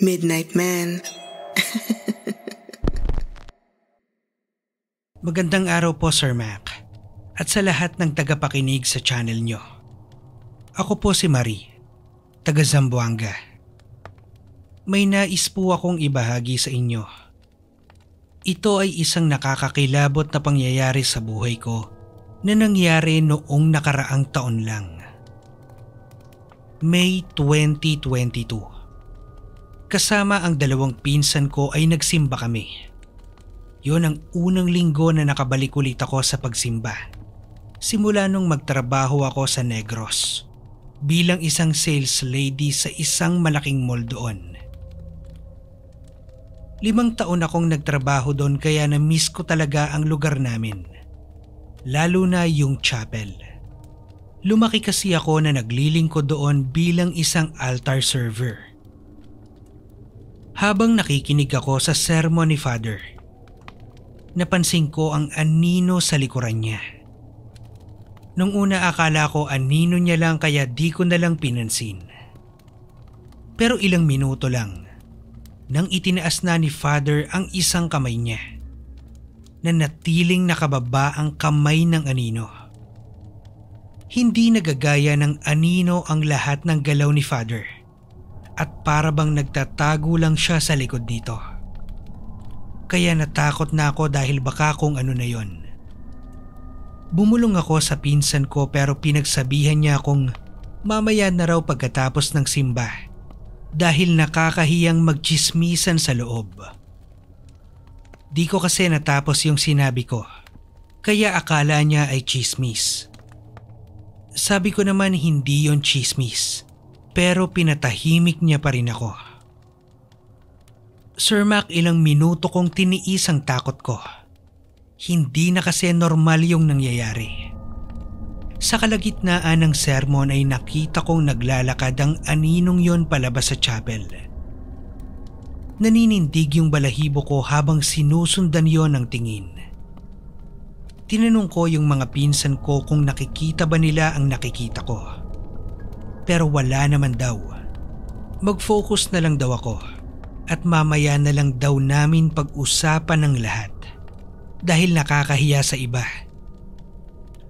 Midnight Man. Magandang araw po Sir Mac at sa lahat ng tagapakinig sa channel nyo. Ako po si Marie, taga Zamboanga. May nais po akong ibahagi sa inyo. Ito ay isang nakakakilabot na pangyayari sa buhay ko na nangyari noong nakaraang taon lang. May 2022 Kasama ang dalawang pinsan ko ay nagsimba kami. Yon ang unang linggo na nakabalik ulit ako sa pagsimba. Simula nung magtrabaho ako sa Negros bilang isang sales lady sa isang malaking mall doon. Limang taon akong nagtrabaho doon kaya na-miss ko talaga ang lugar namin. Lalo na yung chapel. Lumaki kasi ako na naglilingkod doon bilang isang altar server habang nakikinig ako sa sermon ni Father. Napansin ko ang anino sa likuran niya. Nung una akala ko anino niya lang kaya di ko na lang pinansin. Pero ilang minuto lang nang itinaas na ni Father ang isang kamay niya na natiling nakababa ang kamay ng anino. Hindi nagagaya ng anino ang lahat ng galaw ni Father at para bang nagtatago lang siya sa likod nito. Kaya natakot na ako dahil baka kung ano na yon. Bumulong ako sa pinsan ko pero pinagsabihan niya akong mamaya na raw pagkatapos ng simba dahil nakakahiyang magchismisan sa loob. Di ko kasi natapos yung sinabi ko. Kaya akala niya ay chismis. Sabi ko naman hindi yon chismis pero pinatahimik niya pa rin ako. Sir Mac, ilang minuto kong tiniis ang takot ko. Hindi na kasi normal yung nangyayari. Sa kalagitnaan ng sermon ay nakita kong naglalakad ang aninong yon palabas sa chapel. Naninindig yung balahibo ko habang sinusundan yon ang tingin. Tinanong ko yung mga pinsan ko kung nakikita ba nila ang nakikita ko pero wala naman daw. Mag-focus na lang daw ako at mamaya na lang daw namin pag-usapan ng lahat dahil nakakahiya sa iba.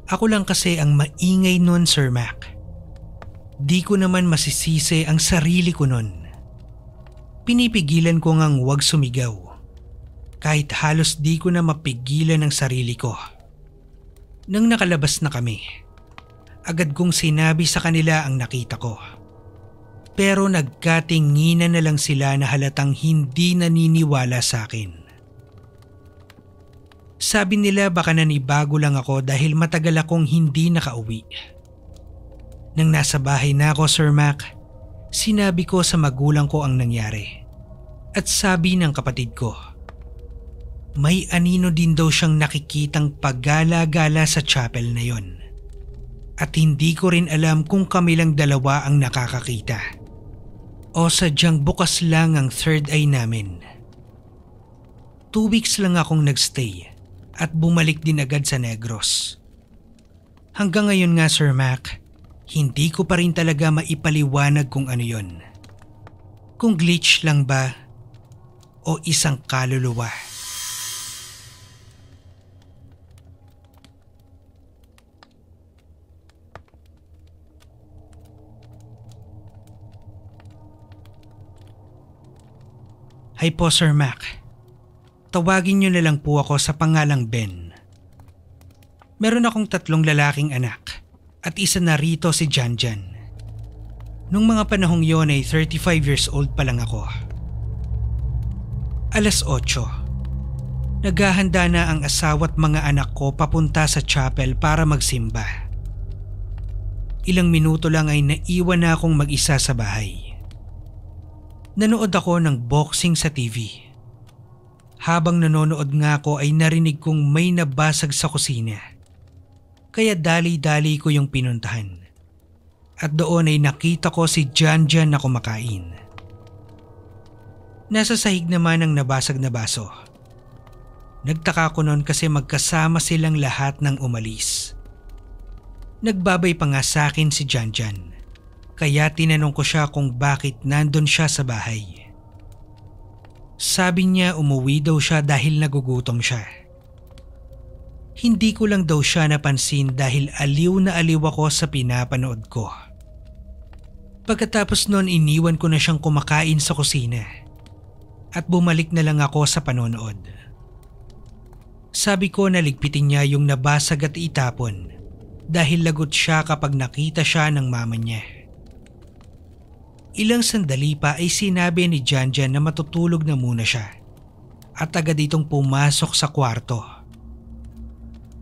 Ako lang kasi ang maingay nun Sir Mac. Di ko naman masisisi ang sarili ko nun. Pinipigilan ko ngang huwag sumigaw. Kahit halos di ko na mapigilan ang sarili ko. Nang nakalabas na kami, agad kong sinabi sa kanila ang nakita ko. Pero nagkatinginan na lang sila na halatang hindi naniniwala sa akin. Sabi nila baka nanibago lang ako dahil matagal akong hindi nakauwi. Nang nasa bahay na ako Sir Mac, sinabi ko sa magulang ko ang nangyari. At sabi ng kapatid ko, may anino din daw siyang nakikitang paggala-gala sa chapel na yon at hindi ko rin alam kung kami lang dalawa ang nakakakita. O sadyang bukas lang ang third eye namin. Two weeks lang akong nagstay at bumalik din agad sa Negros. Hanggang ngayon nga Sir Mac, hindi ko pa rin talaga maipaliwanag kung ano yon. Kung glitch lang ba o isang kaluluwa. Hi po Sir Mac. Tawagin niyo na lang po ako sa pangalang Ben. Meron akong tatlong lalaking anak at isa na rito si Janjan. Nung mga panahong yon ay 35 years old pa lang ako. Alas 8. Naghahanda na ang asawa at mga anak ko papunta sa chapel para magsimba. Ilang minuto lang ay naiwan na akong mag-isa sa bahay. Nanood ako ng boxing sa TV. Habang nanonood nga ako ay narinig kong may nabasag sa kusina. Kaya dali-dali ko yung pinuntahan. At doon ay nakita ko si John John na kumakain. Nasa sahig naman ang nabasag na baso. Nagtaka ko noon kasi magkasama silang lahat ng umalis. Nagbabay pa nga sa akin si Janjan. Jan. Kaya tinanong ko siya kung bakit nandon siya sa bahay. Sabi niya umuwi daw siya dahil nagugutom siya. Hindi ko lang daw siya napansin dahil aliw na aliw ako sa pinapanood ko. Pagkatapos noon iniwan ko na siyang kumakain sa kusina at bumalik na lang ako sa panonood. Sabi ko naligpitin niya yung nabasag at itapon dahil lagot siya kapag nakita siya ng mama niya. Ilang sandali pa ay sinabi ni Janjan na matutulog na muna siya at agad itong pumasok sa kwarto.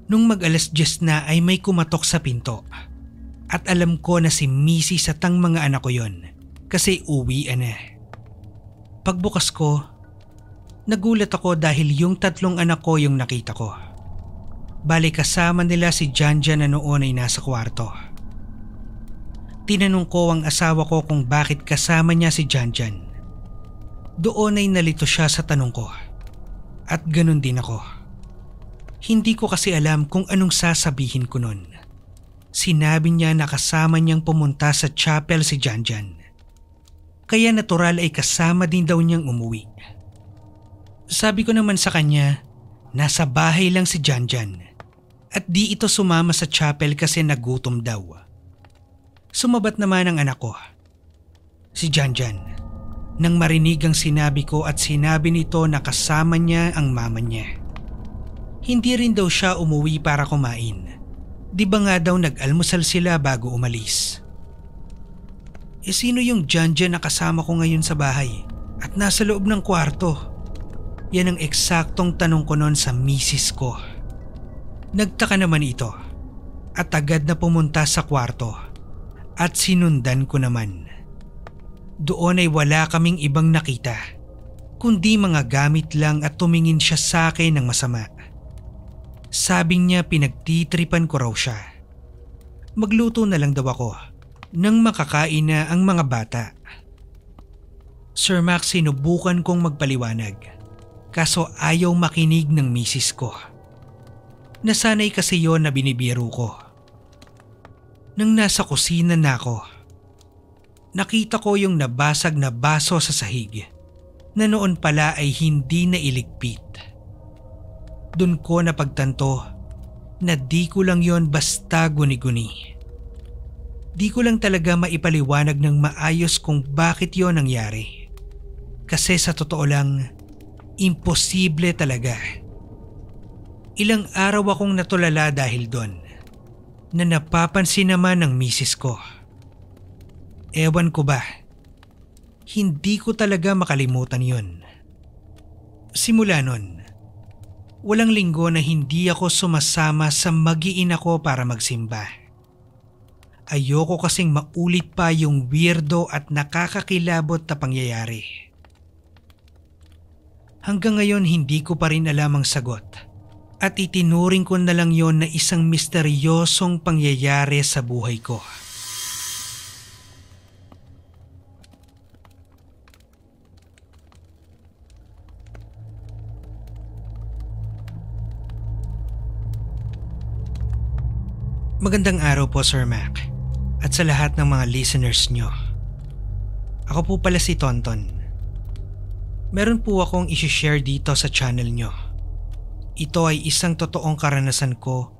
Nung mag alas 10 na ay may kumatok sa pinto at alam ko na si Missy sa tang mga anak ko yon kasi uwi na. Pagbukas ko, nagulat ako dahil yung tatlong anak ko yung nakita ko. Bali kasama nila si Janjan na noon ay nasa kwarto. Tinanong ko ang asawa ko kung bakit kasama niya si Janjan. Doon ay nalito siya sa tanong ko. At ganun din ako. Hindi ko kasi alam kung anong sasabihin ko noon. Sinabi niya na kasama niyang pumunta sa chapel si Janjan. Kaya natural ay kasama din daw niyang umuwi. Sabi ko naman sa kanya, nasa bahay lang si Janjan. At di ito sumama sa chapel kasi nagutom daw. Sumabat naman ang anak ko. Si Janjan. Nang marinig ang sinabi ko at sinabi nito na kasama niya ang mama niya. Hindi rin daw siya umuwi para kumain. Di ba nga daw nag-almusal sila bago umalis? E sino yung Janjan na kasama ko ngayon sa bahay at nasa loob ng kwarto? Yan ang eksaktong tanong ko noon sa misis ko. Nagtaka naman ito at agad na pumunta sa kwarto at sinundan ko naman. Doon ay wala kaming ibang nakita kundi mga gamit lang at tumingin siya sa akin ng masama. Sabi niya pinagtitripan ko raw siya. Magluto na lang daw ako nang makakain na ang mga bata. Sir Max sinubukan kong magpaliwanag kaso ayaw makinig ng misis ko. Nasanay kasi yon na binibiro ko nang nasa kusina na ako. Nakita ko yung nabasag na baso sa sahig na noon pala ay hindi na iligpit. Doon ko napagtanto na di ko lang yon basta guni-guni. Di ko lang talaga maipaliwanag ng maayos kung bakit yon nangyari. Kasi sa totoo lang, imposible talaga. Ilang araw akong natulala dahil doon na napapansin naman ng misis ko. Ewan ko ba, hindi ko talaga makalimutan yon. Simula nun, walang linggo na hindi ako sumasama sa magiin ako para magsimba. Ayoko kasing maulit pa yung weirdo at nakakakilabot na pangyayari. Hanggang ngayon hindi ko pa rin alam ang sagot at itinuring ko na lang yon na isang misteryosong pangyayari sa buhay ko. Magandang araw po Sir Mac at sa lahat ng mga listeners nyo. Ako po pala si Tonton. Meron po akong isishare dito sa channel nyo ito ay isang totoong karanasan ko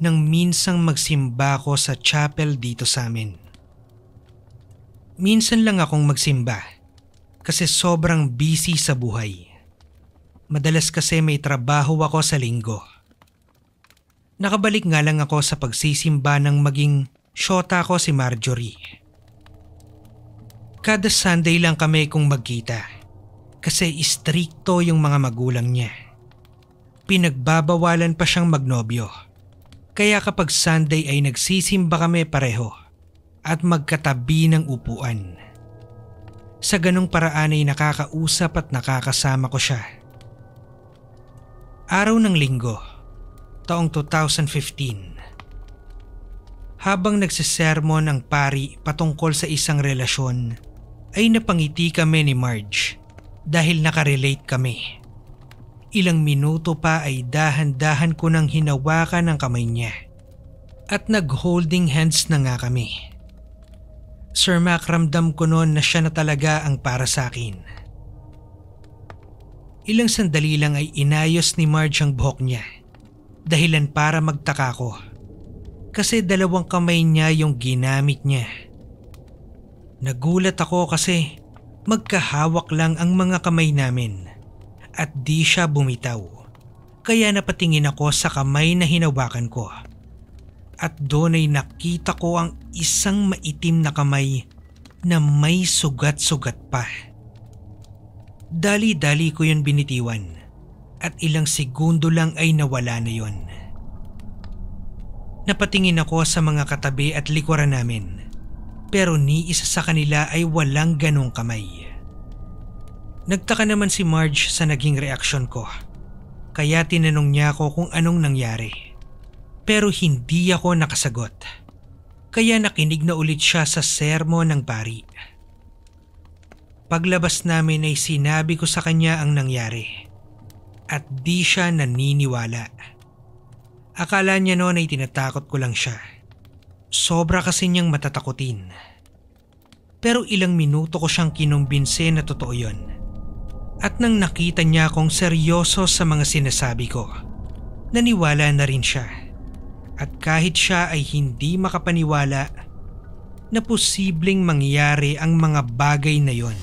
nang minsang magsimba ko sa chapel dito sa amin. Minsan lang akong magsimba kasi sobrang busy sa buhay. Madalas kasi may trabaho ako sa linggo. Nakabalik nga lang ako sa pagsisimba ng maging shota ko si Marjorie. Kada Sunday lang kami kung magkita kasi istrikto yung mga magulang niya pinagbabawalan pa siyang magnobyo. Kaya kapag Sunday ay nagsisimba kami pareho at magkatabi ng upuan. Sa ganong paraan ay nakakausap at nakakasama ko siya. Araw ng linggo, taong 2015. Habang nagsisermon ang pari patungkol sa isang relasyon, ay napangiti kami ni Marge dahil nakarelate kami. Ilang minuto pa ay dahan-dahan ko nang hinawakan ang kamay niya. At nag-holding hands na nga kami. Sir Mac, ramdam ko noon na siya na talaga ang para sa akin. Ilang sandali lang ay inayos ni Marge ang buhok niya. Dahilan para magtaka ko. Kasi dalawang kamay niya yung ginamit niya. Nagulat ako kasi magkahawak lang ang mga kamay namin at di siya bumitaw. Kaya napatingin ako sa kamay na hinawakan ko. At doon ay nakita ko ang isang maitim na kamay na may sugat-sugat pa. Dali-dali ko yun binitiwan at ilang segundo lang ay nawala na yon. Napatingin ako sa mga katabi at likuran namin pero ni isa sa kanila ay walang ganong kamay. Nagtaka naman si Marge sa naging reaksyon ko. Kaya tinanong niya ako kung anong nangyari. Pero hindi ako nakasagot. Kaya nakinig na ulit siya sa sermon ng pari. Paglabas namin ay sinabi ko sa kanya ang nangyari. At di siya naniniwala. Akala niya noon ay tinatakot ko lang siya. Sobra kasi niyang matatakutin. Pero ilang minuto ko siyang kinumbinse na totoo yon. At nang nakita niya akong seryoso sa mga sinasabi ko, naniwala na rin siya. At kahit siya ay hindi makapaniwala na posibleng mangyari ang mga bagay na yon.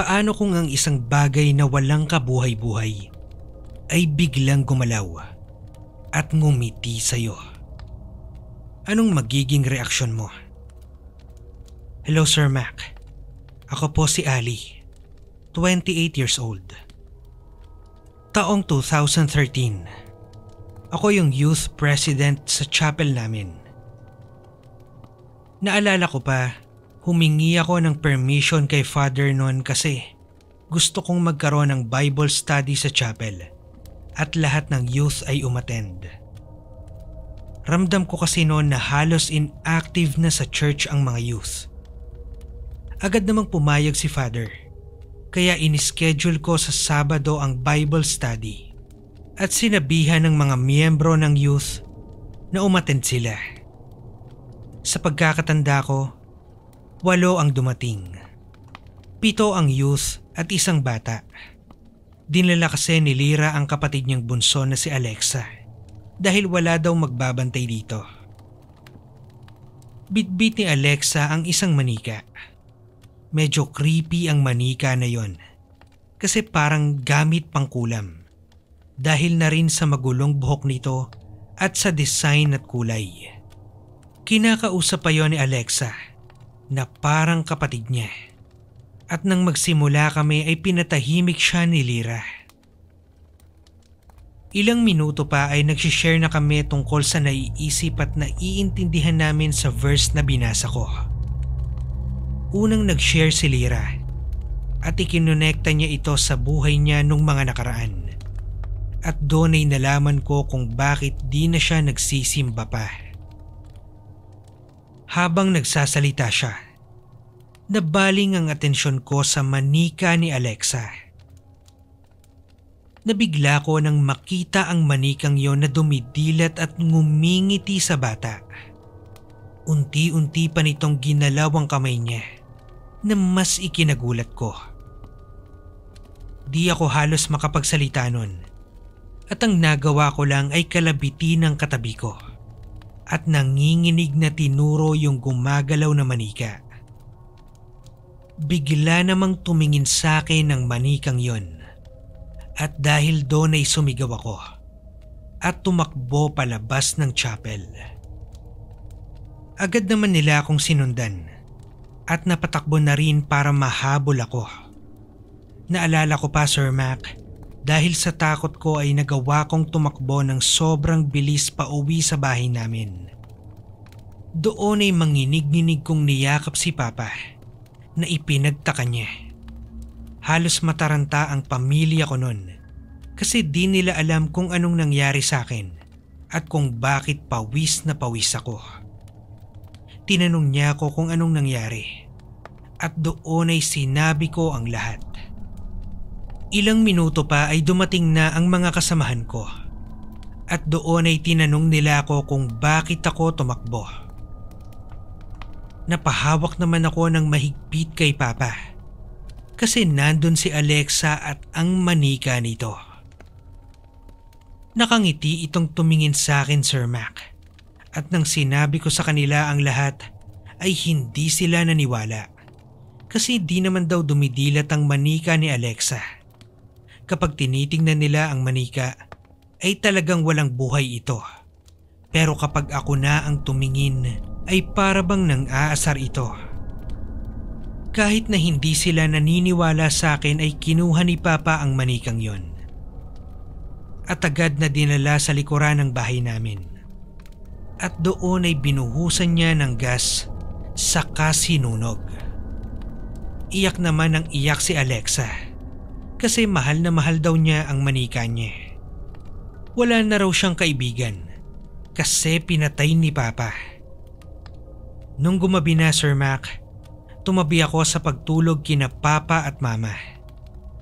Paano kung ang isang bagay na walang kabuhay-buhay ay biglang gumalaw at ngumiti sa iyo. Anong magiging reaksyon mo? Hello Sir Mac. Ako po si Ali. 28 years old. Taong 2013. Ako yung youth president sa chapel namin. Naalala ko pa, humingi ako ng permission kay father noon kasi gusto kong magkaroon ng Bible study sa chapel at lahat ng youth ay umattend. Ramdam ko kasi noon na halos inactive na sa church ang mga youth. Agad namang pumayag si Father. Kaya ini-schedule ko sa Sabado ang Bible study at sinabihan ng mga miyembro ng youth na umattend sila. Sa pagkakatanda ko, walo ang dumating. Pito ang youth at isang bata. Dinala kasi ni Lira ang kapatid niyang bunso na si Alexa dahil wala daw magbabantay dito. Bitbit ni Alexa ang isang manika. Medyo creepy ang manika na yon kasi parang gamit pang kulam dahil na rin sa magulong buhok nito at sa design at kulay. Kinakausap pa yon ni Alexa na parang kapatid niya at nang magsimula kami ay pinatahimik siya ni Lira. Ilang minuto pa ay nagsishare na kami tungkol sa naiisip at naiintindihan namin sa verse na binasa ko. Unang nag-share si Lira at ikinonekta niya ito sa buhay niya nung mga nakaraan. At doon ay nalaman ko kung bakit di na siya nagsisimba pa. Habang nagsasalita siya, nabaling ang atensyon ko sa manika ni Alexa. Nabigla ko nang makita ang manikang yon na dumidilat at ngumingiti sa bata. Unti-unti pa nitong ginalaw ang kamay niya na mas ikinagulat ko. Di ako halos makapagsalita nun at ang nagawa ko lang ay kalabitin ang katabi ko at nanginginig na tinuro yung gumagalaw na manika. Bigla namang tumingin sa akin ang manikang yon. At dahil doon ay sumigaw ako at tumakbo palabas ng chapel. Agad naman nila akong sinundan at napatakbo na rin para mahabol ako. Naalala ko pa Sir Mac dahil sa takot ko ay nagawa kong tumakbo ng sobrang bilis pa uwi sa bahay namin. Doon ay manginig-ninig kong niyakap si Papa. Papa na ipinagtaka niya. Halos mataranta ang pamilya ko noon kasi di nila alam kung anong nangyari sa akin at kung bakit pawis na pawis ako. Tinanong niya ako kung anong nangyari at doon ay sinabi ko ang lahat. Ilang minuto pa ay dumating na ang mga kasamahan ko at doon ay tinanong nila ako kung bakit ako tumakbo napahawak naman ako ng mahigpit kay Papa. Kasi nandun si Alexa at ang manika nito. Nakangiti itong tumingin sa akin Sir Mac. At nang sinabi ko sa kanila ang lahat ay hindi sila naniwala. Kasi di naman daw dumidilat ang manika ni Alexa. Kapag tinitingnan nila ang manika ay talagang walang buhay ito. Pero kapag ako na ang tumingin ay parabang nang aasar ito. Kahit na hindi sila naniniwala sa akin ay kinuha ni Papa ang manikang yon. At agad na dinala sa likuran ng bahay namin. At doon ay binuhusan niya ng gas sa kasinunog. Iyak naman ang iyak si Alexa kasi mahal na mahal daw niya ang manika niya. Wala na raw siyang kaibigan kasi pinatay ni Papa. Nung gumabi na Sir Mac, tumabi ako sa pagtulog kina Papa at Mama.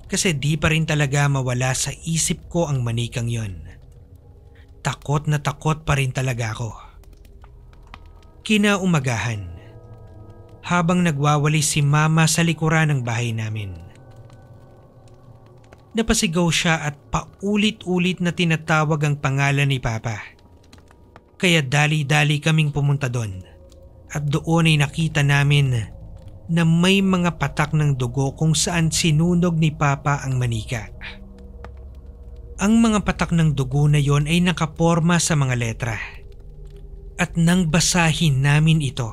Kasi di pa rin talaga mawala sa isip ko ang manikang yon. Takot na takot pa rin talaga ako. Kinaumagahan. Habang nagwawalis si Mama sa likuran ng bahay namin. Napasigaw siya at paulit-ulit na tinatawag ang pangalan ni Papa. Kaya dali-dali kaming pumunta doon at doon ay nakita namin na may mga patak ng dugo kung saan sinunog ni Papa ang manika. Ang mga patak ng dugo na yon ay nakaporma sa mga letra. At nang basahin namin ito,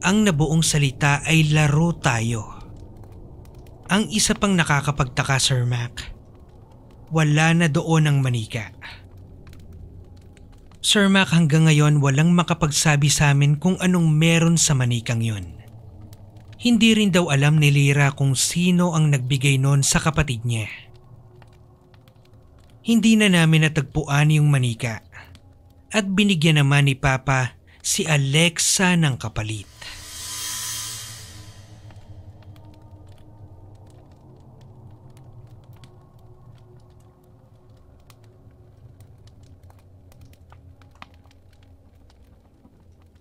ang nabuong salita ay laro tayo. Ang isa pang nakakapagtaka Sir Mac, wala na doon ang manika. Manika Sir Mac hanggang ngayon walang makapagsabi sa amin kung anong meron sa manikang yon. Hindi rin daw alam ni Lira kung sino ang nagbigay noon sa kapatid niya. Hindi na namin natagpuan yung manika at binigyan naman ni Papa si Alexa ng kapalit.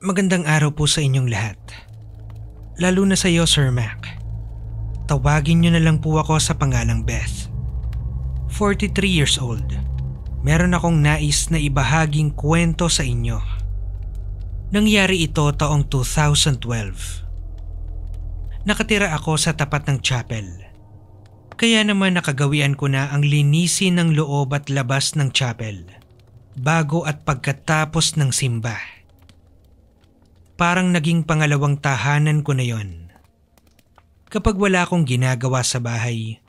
Magandang araw po sa inyong lahat. Lalo na sa iyo, Sir Mac. Tawagin niyo na lang po ako sa pangalang Beth. 43 years old. Meron akong nais na ibahaging kwento sa inyo. Nangyari ito taong 2012. Nakatira ako sa tapat ng chapel. Kaya naman nakagawian ko na ang linisin ng loob at labas ng chapel bago at pagkatapos ng simbahan. Parang naging pangalawang tahanan ko na yon. Kapag wala akong ginagawa sa bahay,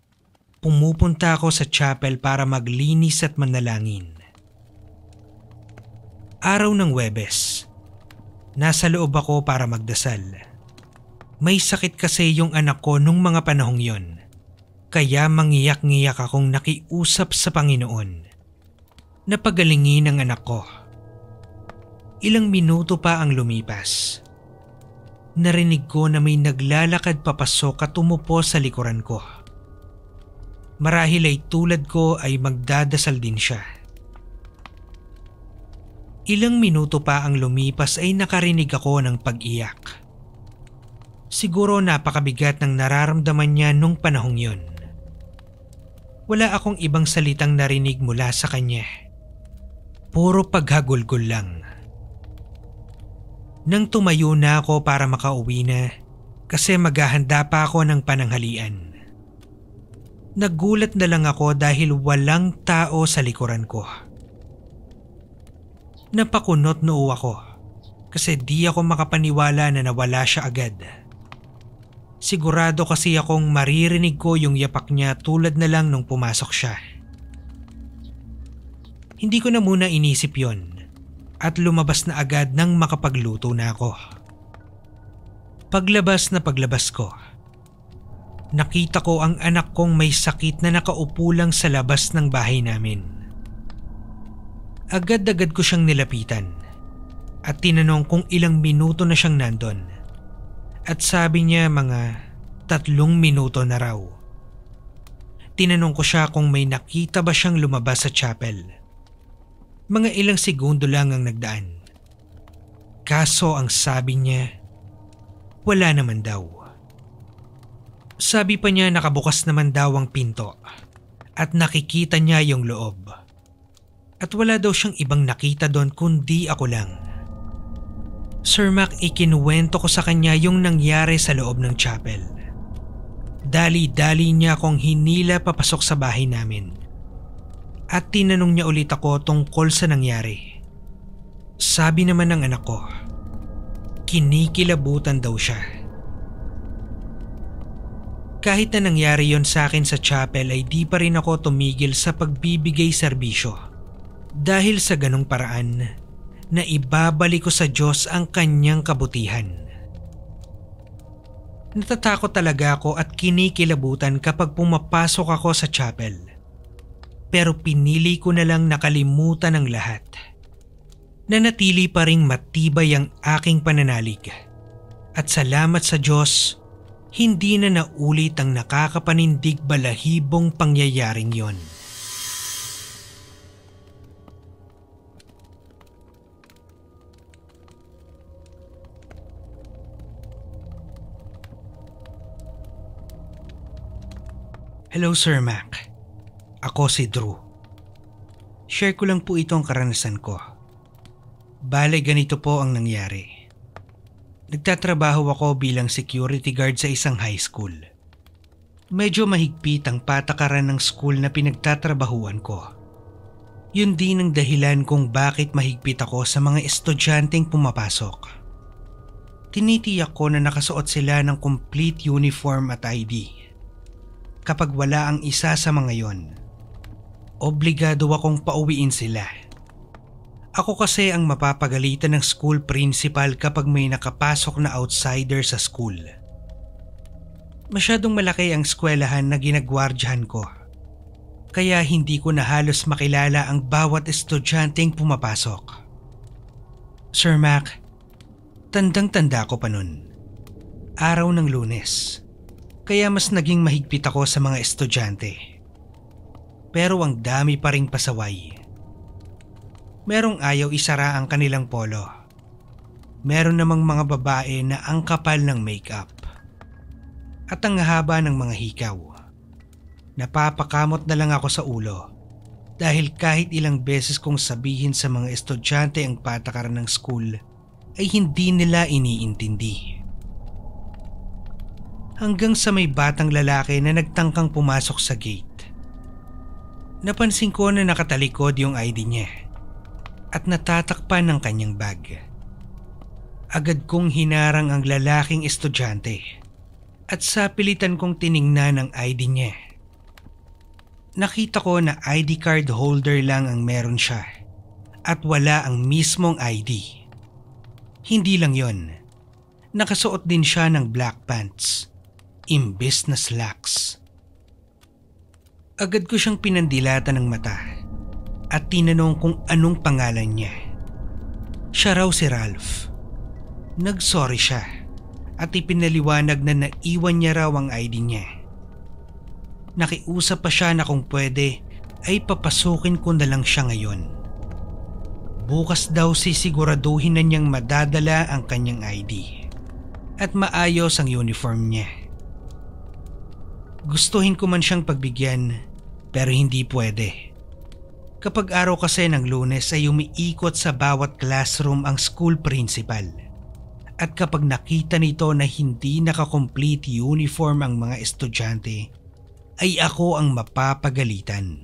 pumupunta ako sa chapel para maglinis at manalangin. Araw ng Webes, nasa loob ako para magdasal. May sakit kasi yung anak ko nung mga panahong yon. Kaya mangiyak-ngiyak akong nakiusap sa Panginoon. Napagalingin ang anak ko. Ilang minuto pa ang lumipas. Narinig ko na may naglalakad papasok at umupo sa likuran ko. Marahil ay tulad ko ay magdadasal din siya. Ilang minuto pa ang lumipas ay nakarinig ako ng pag-iyak. Siguro napakabigat ng nararamdaman niya nung panahong yun. Wala akong ibang salitang narinig mula sa kanya. Puro paghagulgol lang nang tumayo na ako para makauwi na kasi maghahanda pa ako ng pananghalian. Nagulat na lang ako dahil walang tao sa likuran ko. Napakunot noo ako kasi di ako makapaniwala na nawala siya agad. Sigurado kasi akong maririnig ko yung yapak niya tulad na lang nung pumasok siya. Hindi ko na muna inisip yon at lumabas na agad nang makapagluto na ako. Paglabas na paglabas ko, nakita ko ang anak kong may sakit na nakaupo lang sa labas ng bahay namin. Agad-agad ko siyang nilapitan at tinanong kung ilang minuto na siyang nandon. At sabi niya mga tatlong minuto na raw. Tinanong ko siya kung may nakita ba siyang lumabas sa chapel mga ilang segundo lang ang nagdaan. Kaso ang sabi niya, wala naman daw. Sabi pa niya nakabukas naman daw ang pinto at nakikita niya yung loob. At wala daw siyang ibang nakita doon kundi ako lang. Sir Mac, ikinuwento ko sa kanya yung nangyari sa loob ng chapel. Dali-dali niya akong hinila papasok sa bahay namin at tinanong niya ulit ako tungkol sa nangyari. Sabi naman ng anak ko, kinikilabutan daw siya. Kahit na nangyari yon sa akin sa chapel ay di pa rin ako tumigil sa pagbibigay serbisyo. Dahil sa ganong paraan, na ibabalik ko sa Diyos ang kanyang kabutihan. Natatakot talaga ako at kinikilabutan kapag pumapasok ako sa chapel pero pinili ko na lang nakalimutan ang lahat. Nanatili pa ring matibay ang aking pananalig. At salamat sa Diyos, hindi na naulit ang nakakapanindig balahibong pangyayaring yon. Hello Sir Mac. Ako si Drew. Share ko lang po itong karanasan ko. Bale ganito po ang nangyari. Nagtatrabaho ako bilang security guard sa isang high school. Medyo mahigpit ang patakaran ng school na pinagtatrabahuan ko. Yun din ang dahilan kung bakit mahigpit ako sa mga estudyanteng pumapasok. Tinitiyak ko na nakasuot sila ng complete uniform at ID. Kapag wala ang isa sa mga yon, obligado akong pauwiin sila. Ako kasi ang mapapagalitan ng school principal kapag may nakapasok na outsider sa school. Masyadong malaki ang eskwelahan na ginagwardyahan ko. Kaya hindi ko na halos makilala ang bawat estudyanteng pumapasok. Sir Mac, tandang-tanda ko pa nun. Araw ng lunes. Kaya mas naging mahigpit ako sa mga estudyante pero ang dami pa ring pasaway. Merong ayaw isara ang kanilang polo. Meron namang mga babae na ang kapal ng makeup. At ang haba ng mga hikaw. Napapakamot na lang ako sa ulo dahil kahit ilang beses kong sabihin sa mga estudyante ang patakaran ng school ay hindi nila iniintindi. Hanggang sa may batang lalaki na nagtangkang pumasok sa gate Napansin ko na nakatalikod yung ID niya at natatakpan ng kanyang bag. Agad kong hinarang ang lalaking estudyante at sa pilitan kong tiningnan ang ID niya. Nakita ko na ID card holder lang ang meron siya at wala ang mismong ID. Hindi lang yon. Nakasuot din siya ng black pants imbis na slacks. Agad ko siyang pinandilatan ng mata at tinanong kung anong pangalan niya. Siya raw si Ralph. Nagsorry siya at ipinaliwanag na naiwan niya raw ang ID niya. Nakiusap pa siya na kung pwede ay papasukin ko na lang siya ngayon. Bukas daw sisiguraduhin na niyang madadala ang kanyang ID at maayos ang uniform niya. Gustuhin ko man siyang pagbigyan pero hindi pwede. Kapag araw kasi ng lunes ay umiikot sa bawat classroom ang school principal. At kapag nakita nito na hindi nakakomplete uniform ang mga estudyante, ay ako ang mapapagalitan.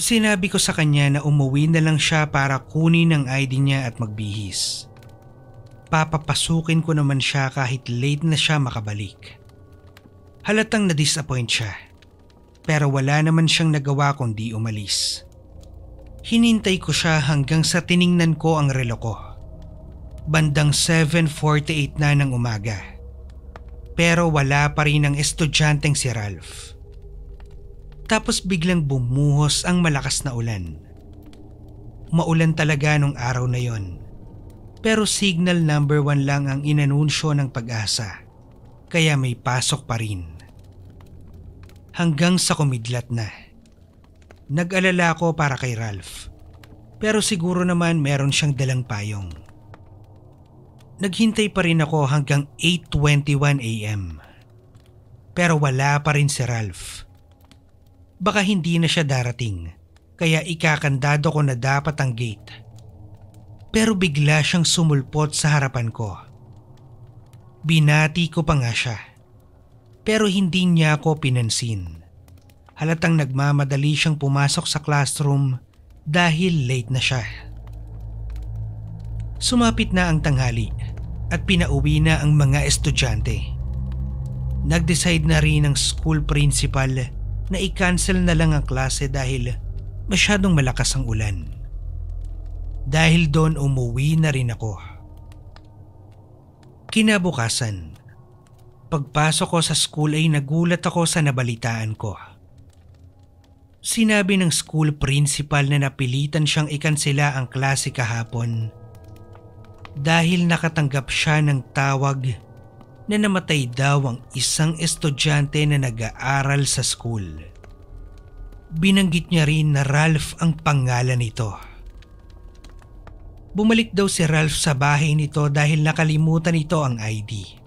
Sinabi ko sa kanya na umuwi na lang siya para kunin ang ID niya at magbihis. Papapasukin ko naman siya kahit late na siya makabalik. Halatang na-disappoint siya. Pero wala naman siyang nagawa kundi umalis. Hinintay ko siya hanggang sa tiningnan ko ang relo ko. Bandang 7.48 na ng umaga. Pero wala pa rin ang estudyanteng si Ralph. Tapos biglang bumuhos ang malakas na ulan. Maulan talaga nung araw na yon. Pero signal number 1 lang ang inanunsyo ng pag-asa kaya may pasok pa rin. Hanggang sa kumidlat na. Nag-alala ko para kay Ralph. Pero siguro naman meron siyang dalang payong. Naghintay pa rin ako hanggang 8.21 am. Pero wala pa rin si Ralph. Baka hindi na siya darating kaya ikakandado ko na dapat ang gate. Pero bigla siyang sumulpot sa harapan ko Binati ko pa nga siya. Pero hindi niya ako pinansin. Halatang nagmamadali siyang pumasok sa classroom dahil late na siya. Sumapit na ang tanghali at pinauwi na ang mga estudyante. Nag-decide na rin ang school principal na i-cancel na lang ang klase dahil masyadong malakas ang ulan. Dahil doon umuwi na rin ako. Kinabukasan, pagpasok ko sa school ay nagulat ako sa nabalitaan ko. Sinabi ng school principal na napilitan siyang ikansela ang klase kahapon dahil nakatanggap siya ng tawag na namatay daw ang isang estudyante na nag-aaral sa school. Binanggit niya rin na Ralph ang pangalan nito. Bumalik daw si Ralph sa bahay nito dahil nakalimutan nito ang ID.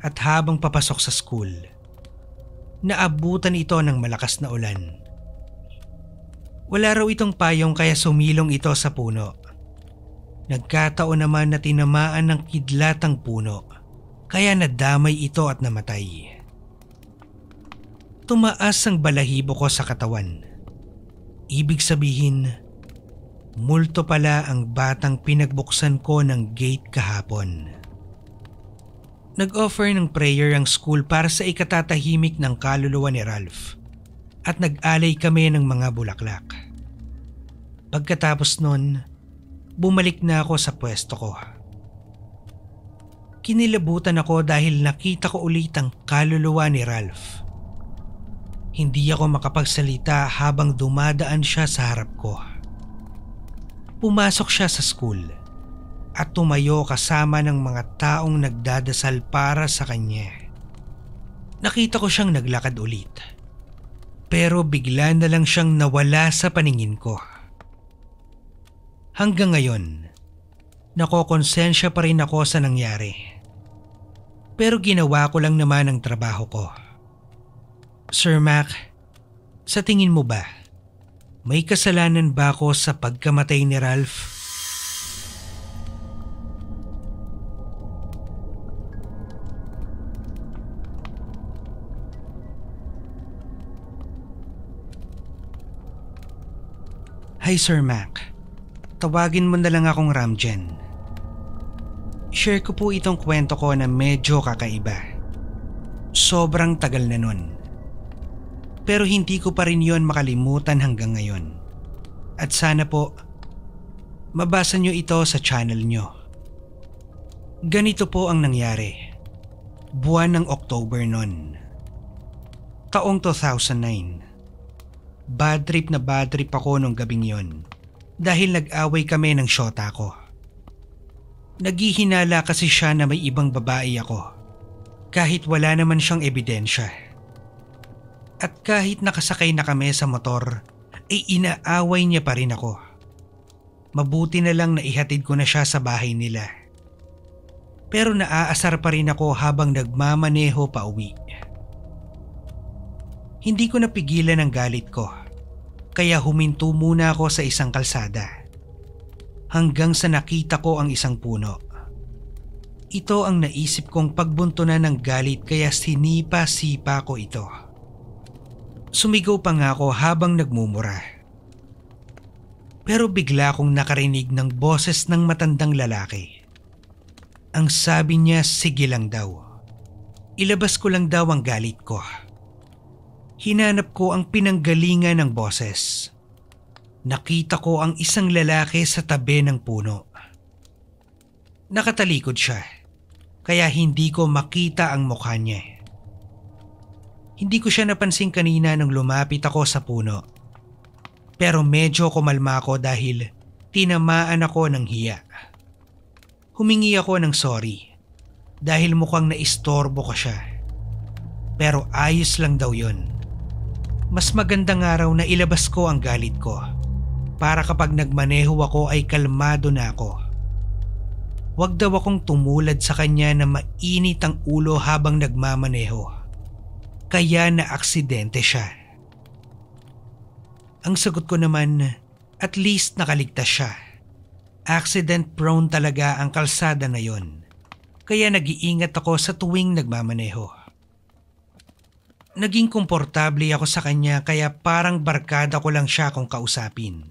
At habang papasok sa school, naabutan ito ng malakas na ulan. Wala raw itong payong kaya sumilong ito sa puno. Nagkataon naman na tinamaan ng kidlat ang puno kaya nadamay ito at namatay. Tumaas ang balahibo ko sa katawan. Ibig sabihin, Multo pala ang batang pinagbuksan ko ng gate kahapon. Nag-offer ng prayer ang school para sa ikatatahimik ng kaluluwa ni Ralph at nag-alay kami ng mga bulaklak. Pagkatapos nun, bumalik na ako sa pwesto ko. Kinilabutan ako dahil nakita ko ulit ang kaluluwa ni Ralph. Hindi ako makapagsalita habang dumadaan siya sa harap ko. Pumasok siya sa school at tumayo kasama ng mga taong nagdadasal para sa kanya. Nakita ko siyang naglakad ulit. Pero bigla na lang siyang nawala sa paningin ko. Hanggang ngayon, nakokonsensya pa rin ako sa nangyari. Pero ginawa ko lang naman ang trabaho ko. Sir Mac, sa tingin mo ba, may kasalanan ba ako sa pagkamatay ni Ralph? Hi Sir Mac. Tawagin mo na lang akong Ramjen. Share ko po itong kwento ko na medyo kakaiba. Sobrang tagal na nun. Pero hindi ko pa rin yon makalimutan hanggang ngayon. At sana po, mabasa nyo ito sa channel nyo. Ganito po ang nangyari. Buwan ng October noon. Taong 2009. Bad trip na bad trip ako nung gabing yon dahil nag-away kami ng shota ko. Nagihinala kasi siya na may ibang babae ako kahit wala naman siyang ebidensya. At kahit nakasakay na kami sa motor, ay inaaway niya pa rin ako. Mabuti na lang na ihatid ko na siya sa bahay nila. Pero naaasar pa rin ako habang nagmamaneho pa uwi. Hindi ko napigilan ang galit ko. Kaya huminto muna ako sa isang kalsada. Hanggang sa nakita ko ang isang puno. Ito ang naisip kong pagbuntunan ng galit kaya sinipa-sipa ko ito. Sumigaw pa nga ako habang nagmumura. Pero bigla kong nakarinig ng boses ng matandang lalaki. Ang sabi niya sige lang daw. Ilabas ko lang daw ang galit ko. Hinanap ko ang pinanggalingan ng boses. Nakita ko ang isang lalaki sa tabi ng puno. Nakatalikod siya, kaya hindi ko makita ang mukha niya. Hindi ko siya napansin kanina nang lumapit ako sa puno. Pero medyo kumalma ako dahil tinamaan ako ng hiya. Humingi ako ng sorry dahil mukhang naistorbo ko siya. Pero ayos lang daw yun. Mas maganda nga raw na ilabas ko ang galit ko para kapag nagmaneho ako ay kalmado na ako. Huwag daw akong tumulad sa kanya na mainit ang ulo habang nagmamaneho kaya na aksidente siya. Ang sagot ko naman, at least nakaligtas siya. Accident prone talaga ang kalsada na yon. Kaya nag-iingat ako sa tuwing nagmamaneho. Naging komportable ako sa kanya kaya parang barkada ko lang siya kung kausapin.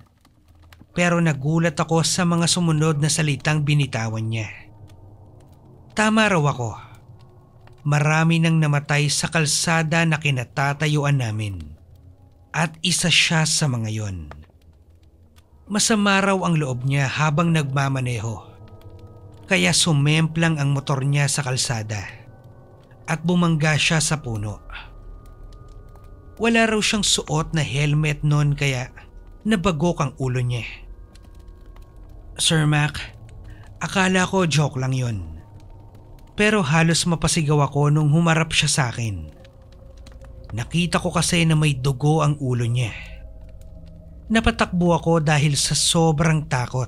Pero nagulat ako sa mga sumunod na salitang binitawan niya. Tama raw ako marami nang namatay sa kalsada na kinatatayuan namin. At isa siya sa mga yon. Masama raw ang loob niya habang nagmamaneho. Kaya sumemplang ang motor niya sa kalsada at bumangga siya sa puno. Wala raw siyang suot na helmet noon kaya nabagok ang ulo niya. Sir Mac, akala ko joke lang yon pero halos mapasigaw ako nung humarap siya sa akin. Nakita ko kasi na may dugo ang ulo niya. Napatakbo ako dahil sa sobrang takot.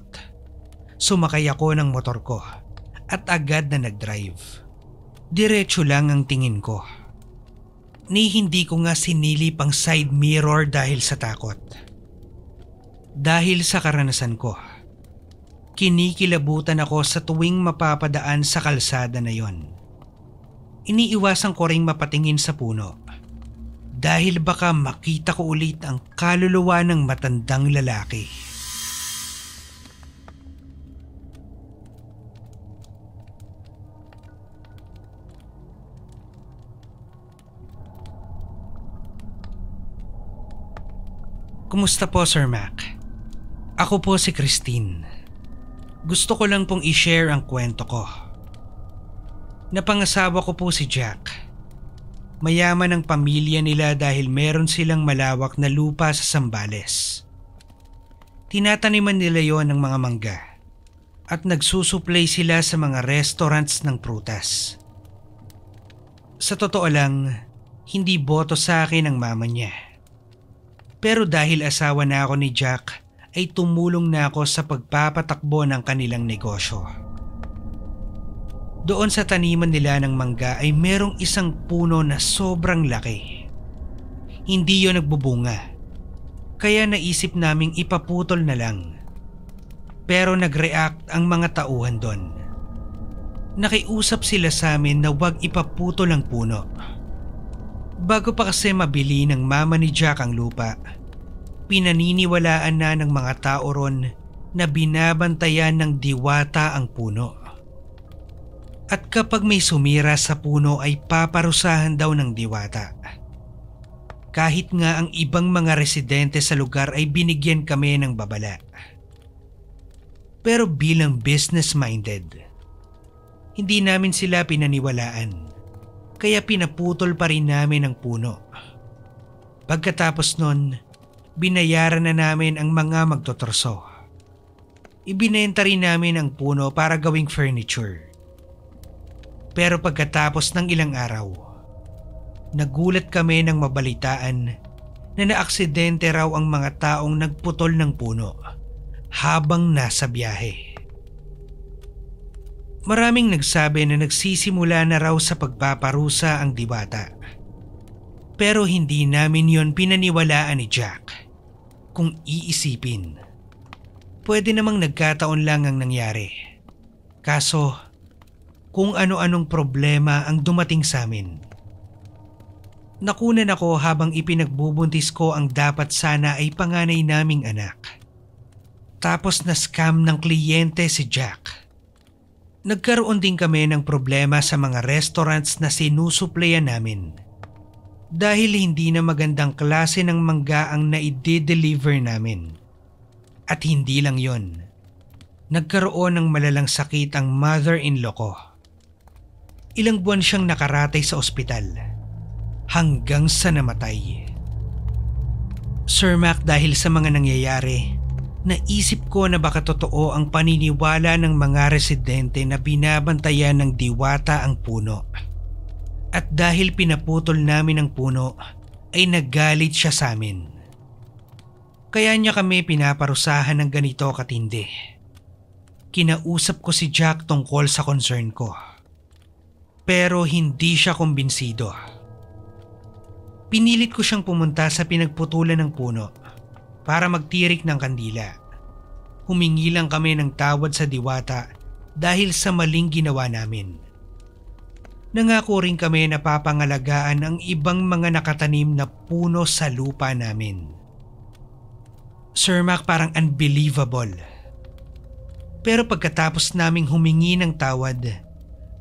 Sumakay ako ng motor ko at agad na nagdrive. drive Diretso lang ang tingin ko. Ni hindi ko nga sinilip ang side mirror dahil sa takot. Dahil sa karanasan ko, Kinikilabutan ako sa tuwing mapapadaan sa kalsada na yon. Iniiwasan ko ring mapatingin sa puno dahil baka makita ko ulit ang kaluluwa ng matandang lalaki. Kumusta po Sir Mac? Ako po si Christine gusto ko lang pong i-share ang kwento ko. Napangasawa ko po si Jack. Mayaman ang pamilya nila dahil meron silang malawak na lupa sa Sambales. Tinataniman nila yon ng mga mangga at nagsusuplay sila sa mga restaurants ng prutas. Sa totoo lang, hindi boto sa akin ang mama niya. Pero dahil asawa na ako ni Jack, ay tumulong na ako sa pagpapatakbo ng kanilang negosyo. Doon sa taniman nila ng mangga ay merong isang puno na sobrang laki. Hindi yon nagbubunga. Kaya naisip naming ipaputol na lang. Pero nag-react ang mga tauhan doon. Nakiusap sila sa amin na wag ipaputol ang puno. Bago pa kasi mabili ng mama ni Jack ang lupa, pinaniniwalaan na ng mga tao ron na binabantayan ng diwata ang puno. At kapag may sumira sa puno ay paparusahan daw ng diwata. Kahit nga ang ibang mga residente sa lugar ay binigyan kami ng babala. Pero bilang business-minded, hindi namin sila pinaniwalaan. Kaya pinaputol pa rin namin ang puno. Pagkatapos nun, binayaran na namin ang mga magtotorso. Ibinenta rin namin ang puno para gawing furniture. Pero pagkatapos ng ilang araw, nagulat kami ng mabalitaan na naaksidente raw ang mga taong nagputol ng puno habang nasa biyahe. Maraming nagsabi na nagsisimula na raw sa pagpaparusa ang diwata pero hindi namin yon pinaniwalaan ni Jack. Kung iisipin, pwede namang nagkataon lang ang nangyari. Kaso, kung ano-anong problema ang dumating sa amin. Nakunan ako habang ipinagbubuntis ko ang dapat sana ay panganay naming anak. Tapos na scam ng kliyente si Jack. Nagkaroon din kami ng problema sa mga restaurants na sinusuplayan namin dahil hindi na magandang klase ng mangga ang naide-deliver namin. At hindi lang yon. Nagkaroon ng malalang sakit ang mother-in-law ko. Ilang buwan siyang nakaratay sa ospital hanggang sa namatay. Sir Mac dahil sa mga nangyayari, naisip ko na baka totoo ang paniniwala ng mga residente na binabantayan ng diwata ang puno. At dahil pinaputol namin ang puno ay naggalit siya sa amin. Kaya niya kami pinaparusahan ng ganito katindi. Kinausap ko si Jack tungkol sa concern ko. Pero hindi siya kumbinsido. Pinilit ko siyang pumunta sa pinagputulan ng puno para magtirik ng kandila. Humingi lang kami ng tawad sa diwata dahil sa maling ginawa namin nangako rin kami na papangalagaan ang ibang mga nakatanim na puno sa lupa namin. Sir Mac parang unbelievable. Pero pagkatapos naming humingi ng tawad,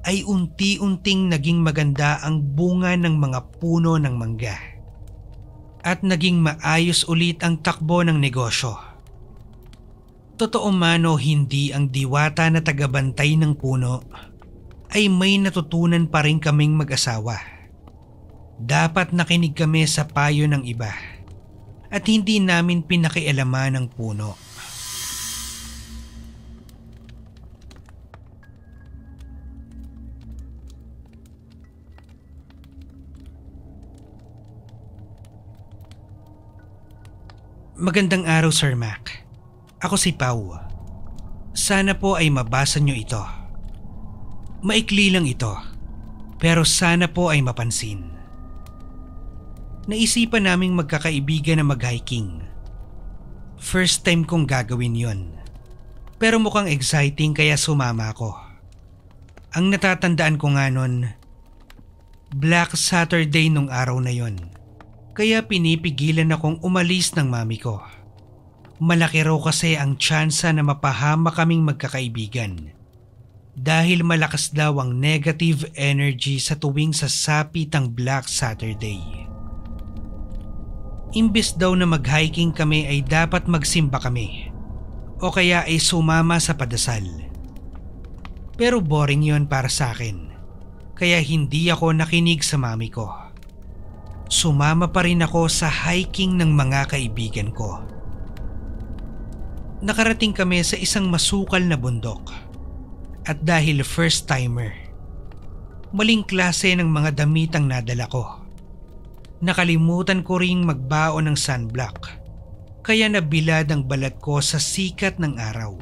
ay unti-unting naging maganda ang bunga ng mga puno ng mangga. At naging maayos ulit ang takbo ng negosyo. Totoo man o hindi ang diwata na tagabantay ng puno ay may natutunan pa rin kaming mag-asawa. Dapat nakinig kami sa payo ng iba at hindi namin pinakialaman ang puno. Magandang araw Sir Mac. Ako si Pau. Sana po ay mabasa nyo ito. Maikli lang ito, pero sana po ay mapansin. Naisipan naming magkakaibigan na mag-hiking. First time kong gagawin yon. Pero mukhang exciting kaya sumama ako. Ang natatandaan ko nga nun, Black Saturday nung araw na yon. Kaya pinipigilan akong umalis ng mami ko. Malaki raw kasi ang tsansa na mapahama kaming magkakaibigan dahil malakas daw ang negative energy sa tuwing sasapit ang Black Saturday. Imbis daw na mag-hiking kami ay dapat magsimba kami o kaya ay sumama sa padasal. Pero boring yon para sa akin kaya hindi ako nakinig sa mami ko. Sumama pa rin ako sa hiking ng mga kaibigan ko. Nakarating kami sa isang masukal na bundok at dahil first timer. Maling klase ng mga damit ang nadala ko. Nakalimutan ko ring magbaon ng sunblock kaya nabilad ang balat ko sa sikat ng araw.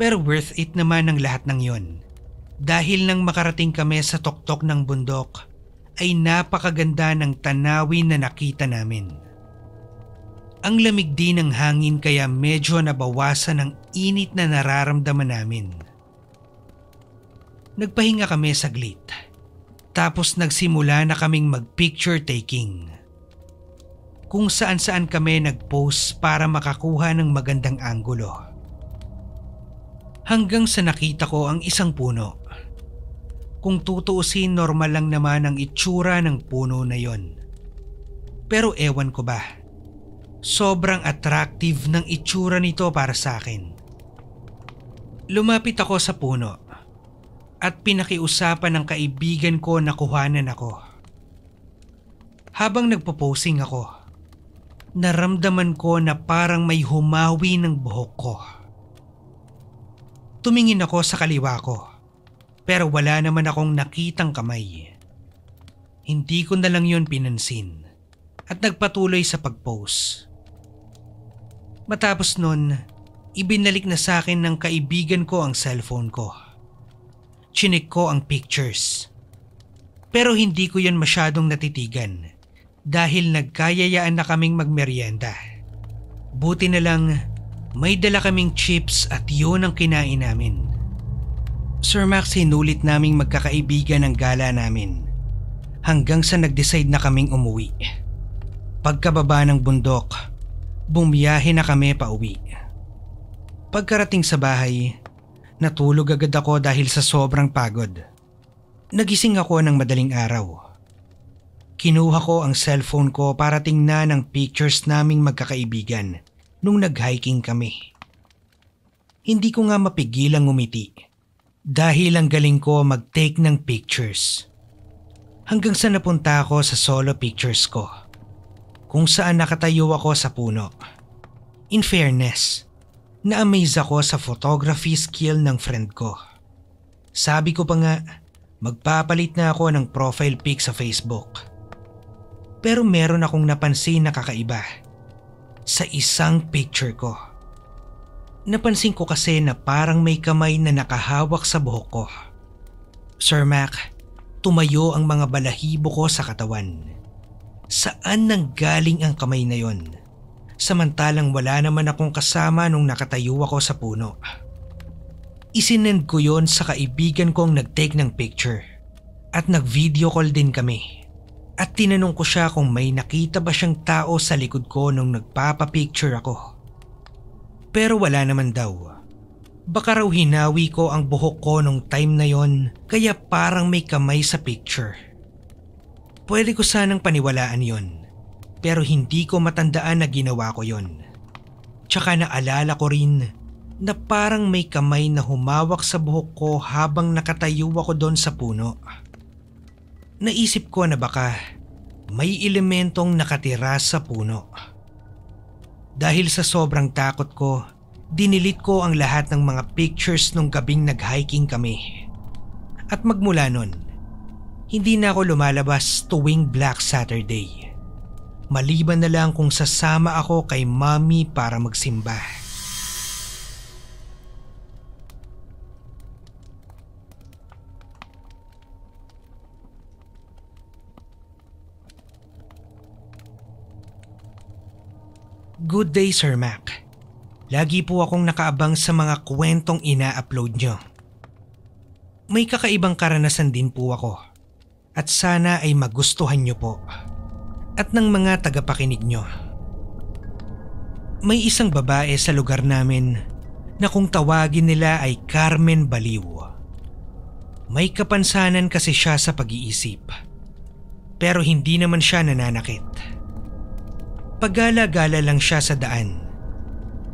Pero worth it naman ang lahat ng yon dahil nang makarating kami sa tuktok ng bundok ay napakaganda ng tanawin na nakita namin. Ang lamig din ng hangin kaya medyo nabawasan ang init na nararamdaman namin nagpahinga kami saglit. Tapos nagsimula na kaming mag-picture taking. Kung saan-saan kami nag-post para makakuha ng magandang anggulo. Hanggang sa nakita ko ang isang puno. Kung tutuusin normal lang naman ang itsura ng puno na yon. Pero ewan ko ba, sobrang attractive ng itsura nito para sa akin. Lumapit ako sa puno at pinakiusapan ng kaibigan ko na kuhanan ako. Habang nagpo-posing ako, naramdaman ko na parang may humawi ng buhok ko. Tumingin ako sa kaliwa ko pero wala naman akong nakitang kamay. Hindi ko na lang yon pinansin at nagpatuloy sa pag pose Matapos nun, ibinalik na sa akin ng kaibigan ko ang cellphone ko chinik ko ang pictures. Pero hindi ko yon masyadong natitigan dahil nagkayayaan na kaming magmeryenda. Buti na lang may dala kaming chips at yun ang kinain namin. Sir Max hinulit naming magkakaibigan ang gala namin hanggang sa nag-decide na kaming umuwi. Pagkababa ng bundok, bumiyahe na kami pa uwi. Pagkarating sa bahay, Natulog agad ako dahil sa sobrang pagod. Nagising ako ng madaling araw. Kinuha ko ang cellphone ko para tingnan ang pictures naming magkakaibigan nung nag-hiking kami. Hindi ko nga mapigil ang umiti dahil ang galing ko mag-take ng pictures. Hanggang sa napunta ako sa solo pictures ko kung saan nakatayo ako sa puno. In fairness, na-amaze ako sa photography skill ng friend ko. Sabi ko pa nga, magpapalit na ako ng profile pic sa Facebook. Pero meron akong napansin na kakaiba sa isang picture ko. Napansin ko kasi na parang may kamay na nakahawak sa buhok ko. Sir Mac, tumayo ang mga balahibo ko sa katawan. Saan nang galing ang kamay na yon? samantalang wala naman akong kasama nung nakatayo ako sa puno. Isinend ko yon sa kaibigan kong nag-take ng picture at nag-video call din kami. At tinanong ko siya kung may nakita ba siyang tao sa likod ko nung nagpapa-picture ako. Pero wala naman daw. Baka raw hinawi ko ang buhok ko nung time na yon kaya parang may kamay sa picture. Pwede ko sanang paniwalaan yon pero hindi ko matandaan na ginawa ko yon. Tsaka naalala ko rin na parang may kamay na humawak sa buhok ko habang nakatayo ako doon sa puno. Naisip ko na baka may elementong nakatira sa puno. Dahil sa sobrang takot ko, dinilit ko ang lahat ng mga pictures nung gabing nag-hiking kami. At magmula nun, hindi na ako lumalabas tuwing Black Saturday maliban na lang kung sasama ako kay mommy para magsimba. Good day, Sir Mac. Lagi po akong nakaabang sa mga kwentong ina-upload nyo. May kakaibang karanasan din po ako at sana ay magustuhan nyo po at ng mga tagapakinig nyo. May isang babae sa lugar namin na kung tawagin nila ay Carmen Baliw. May kapansanan kasi siya sa pag-iisip. Pero hindi naman siya nananakit. Pagala-gala lang siya sa daan.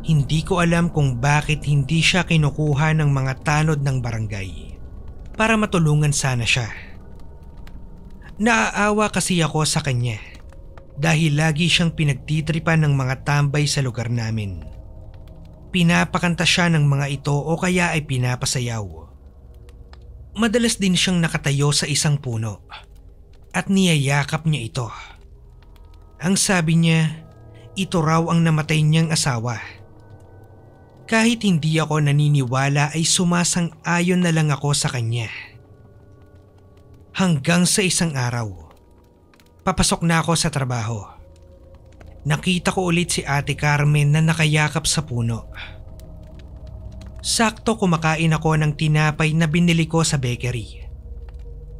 Hindi ko alam kung bakit hindi siya kinukuha ng mga tanod ng barangay para matulungan sana siya. Naaawa kasi ako sa kanya dahil lagi siyang pinagtitripan ng mga tambay sa lugar namin. Pinapakanta siya ng mga ito o kaya ay pinapasayaw. Madalas din siyang nakatayo sa isang puno at niyayakap niya ito. Ang sabi niya, ito raw ang namatay niyang asawa. Kahit hindi ako naniniwala ay sumasang-ayon na lang ako sa kanya. Hanggang sa isang araw papasok na ako sa trabaho. Nakita ko ulit si Ate Carmen na nakayakap sa puno. Sakto kumakain ako ng tinapay na binili ko sa bakery.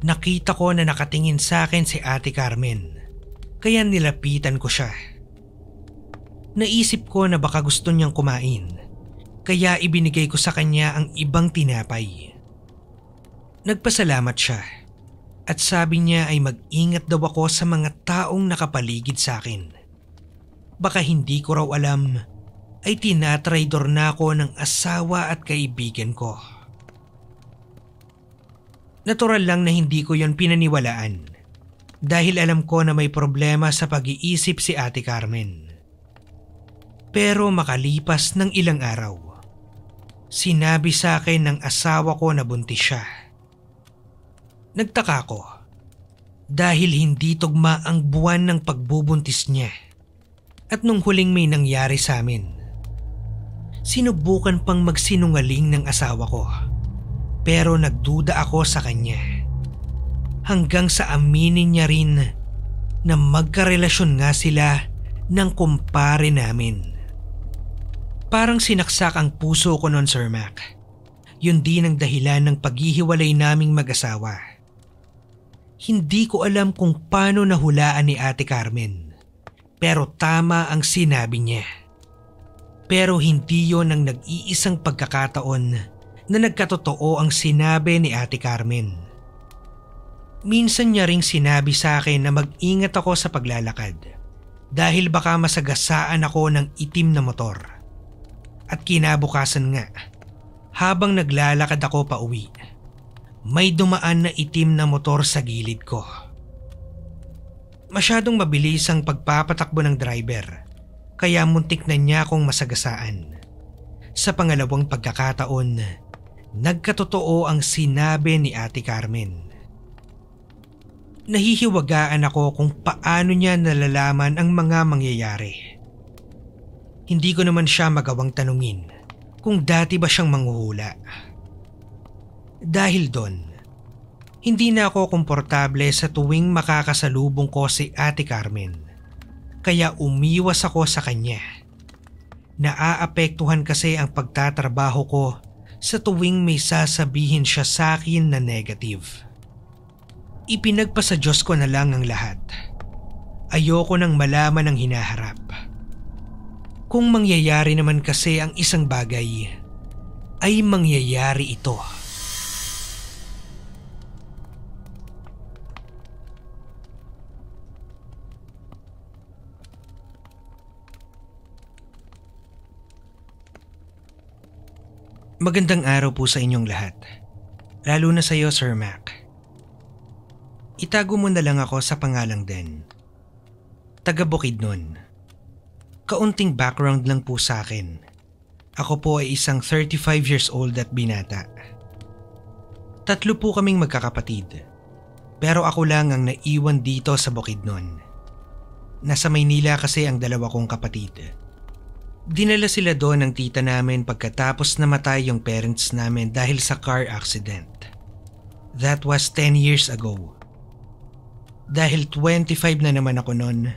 Nakita ko na nakatingin sa akin si Ate Carmen. Kaya nilapitan ko siya. Naisip ko na baka gusto niyang kumain. Kaya ibinigay ko sa kanya ang ibang tinapay. Nagpasalamat siya at sabi niya ay mag-ingat daw ako sa mga taong nakapaligid sa akin. Baka hindi ko raw alam ay tinatraidor na ako ng asawa at kaibigan ko. Natural lang na hindi ko yon pinaniwalaan dahil alam ko na may problema sa pag-iisip si Ate Carmen. Pero makalipas ng ilang araw, sinabi sa akin ng asawa ko na buntis siya. Nagtaka ko dahil hindi tugma ang buwan ng pagbubuntis niya at nung huling may nangyari sa amin. Sinubukan pang magsinungaling ng asawa ko pero nagduda ako sa kanya hanggang sa aminin niya rin na magkarelasyon nga sila ng kumpare namin. Parang sinaksak ang puso ko noon Sir Mac. Yun din ang dahilan ng paghihiwalay naming mag-asawa hindi ko alam kung paano nahulaan ni Ate Carmen. Pero tama ang sinabi niya. Pero hindi yon ang nag-iisang pagkakataon na nagkatotoo ang sinabi ni Ate Carmen. Minsan niya ring sinabi sa akin na mag-ingat ako sa paglalakad dahil baka masagasaan ako ng itim na motor. At kinabukasan nga, habang naglalakad ako pa uwi, may dumaan na itim na motor sa gilid ko. Masyadong mabilis ang pagpapatakbo ng driver kaya muntik na niya akong masagasaan. Sa pangalawang pagkakataon, nagkatotoo ang sinabi ni Ate Carmen. Nahihiwagaan ako kung paano niya nalalaman ang mga mangyayari. Hindi ko naman siya magawang tanungin kung dati ba siyang manghuhula. Dahil doon, hindi na ako komportable sa tuwing makakasalubong ko si Ate Carmen. Kaya umiwas ako sa kanya. Naaapektuhan kasi ang pagtatrabaho ko sa tuwing may sasabihin siya sa akin na negative. Ipinagpa sa Diyos ko na lang ang lahat. Ayoko nang malaman ang hinaharap. Kung mangyayari naman kasi ang isang bagay, ay mangyayari ito. Magandang araw po sa inyong lahat. Lalo na sa iyo, Sir Mac. Itago mo na lang ako sa pangalang din. Taga Bukidnon. Kaunting background lang po sa akin. Ako po ay isang 35 years old at binata. Tatlo po kaming magkakapatid. Pero ako lang ang naiwan dito sa Bukidnon. Nasa Maynila kasi ang dalawa kong kapatid. Kapatid. Dinala sila doon ng tita namin pagkatapos namatay yung parents namin dahil sa car accident. That was 10 years ago. Dahil 25 na naman ako noon,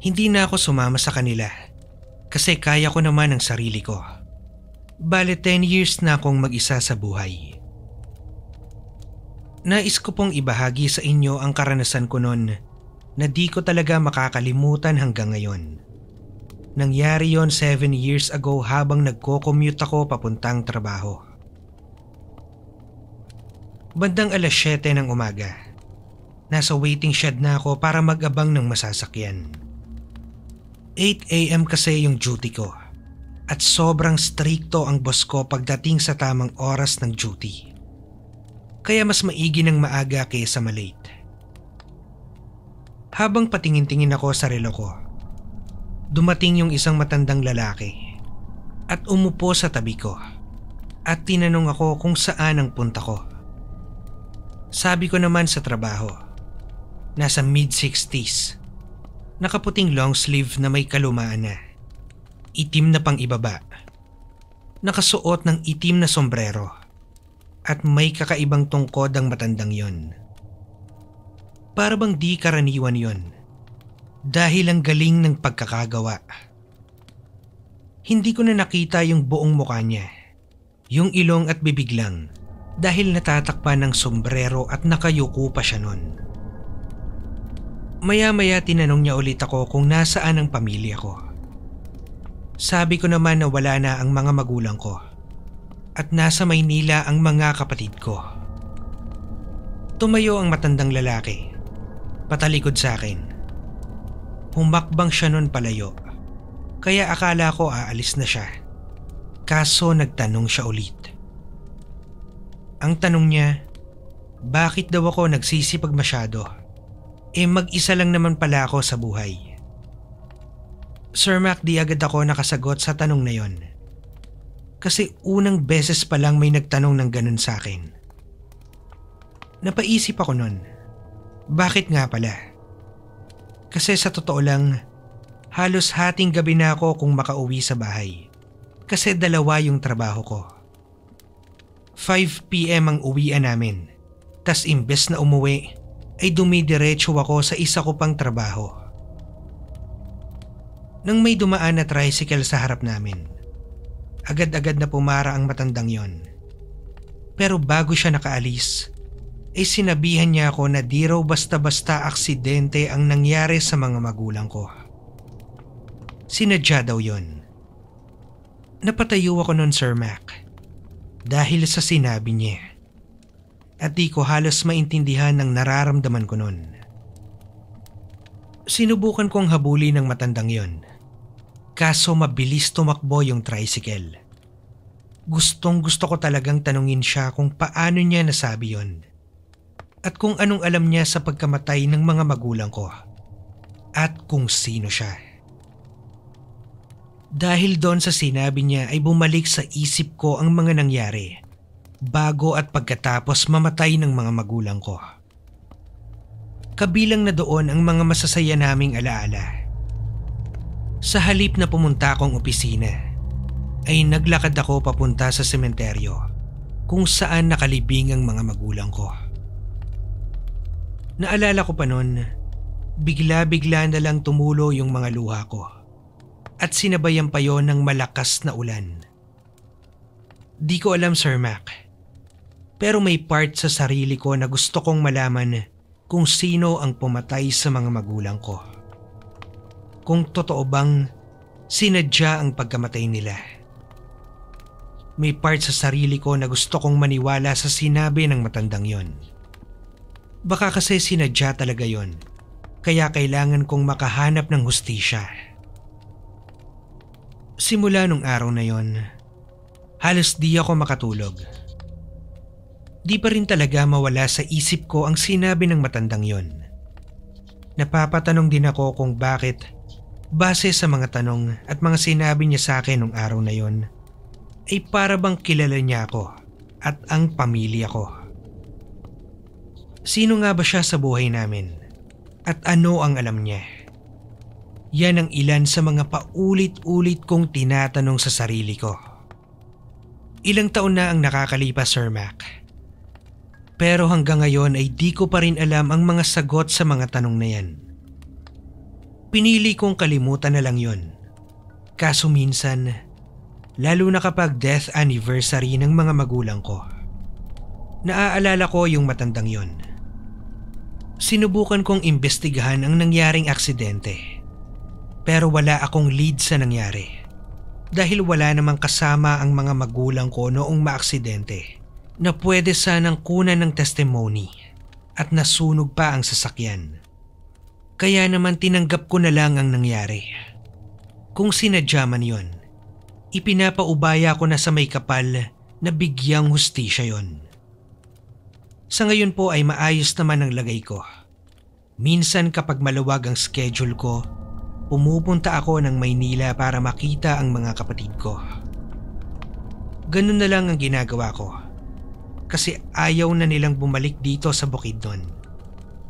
hindi na ako sumama sa kanila kasi kaya ko naman ang sarili ko. Bale 10 years na akong mag-isa sa buhay. Nais ko pong ibahagi sa inyo ang karanasan ko noon na di ko talaga makakalimutan hanggang ngayon. Nangyari yon 7 years ago habang nagko-commute ako papuntang trabaho. Bandang alas 7 ng umaga. Nasa waiting shed na ako para magabang ng masasakyan. 8am kasi yung duty ko. At sobrang stricto ang boss ko pagdating sa tamang oras ng duty. Kaya mas maigi ng maaga kaysa malate. Habang patingin-tingin ako sa relo ko, dumating yung isang matandang lalaki at umupo sa tabi ko at tinanong ako kung saan ang punta ko. Sabi ko naman sa trabaho. Nasa mid-60s. Nakaputing long sleeve na may kalumaan na. Itim na pang ibaba. Nakasuot ng itim na sombrero at may kakaibang tungkod ang matandang yon. Para bang di karaniwan yon dahil ang galing ng pagkakagawa. Hindi ko na nakita yung buong mukha niya, yung ilong at bibig lang dahil natatakpan ng sombrero at nakayuko pa siya nun. Maya-maya tinanong niya ulit ako kung nasaan ang pamilya ko. Sabi ko naman na wala na ang mga magulang ko at nasa Maynila ang mga kapatid ko. Tumayo ang matandang lalaki, patalikod sa akin. Humakbang siya nun palayo. Kaya akala ko aalis na siya. Kaso nagtanong siya ulit. Ang tanong niya, bakit daw ako nagsisipag masyado? Eh mag-isa lang naman pala ako sa buhay. Sir Mac di agad ako nakasagot sa tanong na yon. Kasi unang beses pa lang may nagtanong ng ganun sa akin. Napaisip ako nun. Bakit nga pala? Kasi sa totoo lang, halos hating gabi na ako kung makauwi sa bahay. Kasi dalawa yung trabaho ko. 5pm ang uwian namin. Tas imbes na umuwi, ay dumidiretso ako sa isa ko pang trabaho. Nang may dumaan na tricycle sa harap namin, agad-agad na pumara ang matandang yon. Pero bago siya nakaalis, ay sinabihan niya ako na di raw basta-basta aksidente ang nangyari sa mga magulang ko. Sinadya daw yon. Napatayo ako noon Sir Mac dahil sa sinabi niya. At di ko halos maintindihan ang nararamdaman ko noon. Sinubukan kong habuli ng matandang yon. Kaso mabilis tumakbo yung tricycle. Gustong gusto ko talagang tanungin siya kung paano niya nasabi yon at kung anong alam niya sa pagkamatay ng mga magulang ko at kung sino siya. Dahil doon sa sinabi niya ay bumalik sa isip ko ang mga nangyari bago at pagkatapos mamatay ng mga magulang ko. Kabilang na doon ang mga masasaya naming alaala. Sa halip na pumunta akong opisina, ay naglakad ako papunta sa sementeryo kung saan nakalibing ang mga magulang ko. Naalala ko pa noon, bigla-bigla na lang tumulo yung mga luha ko. At sinabayan pa yon ng malakas na ulan. Di ko alam Sir Mac, pero may part sa sarili ko na gusto kong malaman kung sino ang pumatay sa mga magulang ko. Kung totoo bang sinadya ang pagkamatay nila. May part sa sarili ko na gusto kong maniwala sa sinabi ng matandang yon. Baka kasi sinadya talaga yon. Kaya kailangan kong makahanap ng hustisya. Simula nung araw na yon, halos di ako makatulog. Di pa rin talaga mawala sa isip ko ang sinabi ng matandang yon. Napapatanong din ako kung bakit base sa mga tanong at mga sinabi niya sa akin nung araw na yon ay para bang kilala niya ako at ang pamilya ko. Sino nga ba siya sa buhay namin? At ano ang alam niya? Yan ang ilan sa mga paulit-ulit kong tinatanong sa sarili ko. Ilang taon na ang nakakalipas, Sir Mac. Pero hanggang ngayon ay di ko pa rin alam ang mga sagot sa mga tanong na yan. Pinili kong kalimutan na lang yon. Kaso minsan, lalo na kapag death anniversary ng mga magulang ko. Naaalala ko yung matandang yon. Sinubukan kong imbestigahan ang nangyaring aksidente. Pero wala akong lead sa nangyari. Dahil wala namang kasama ang mga magulang ko noong maaksidente na pwede sanang kunan ng testimony at nasunog pa ang sasakyan. Kaya naman tinanggap ko na lang ang nangyari. Kung sinadya man yun, ipinapaubaya ko na sa may kapal na bigyang hustisya yon. Sa ngayon po ay maayos naman ang lagay ko. Minsan kapag maluwag ang schedule ko, pumupunta ako ng Maynila para makita ang mga kapatid ko. Ganun na lang ang ginagawa ko. Kasi ayaw na nilang bumalik dito sa bukid Bukidnon.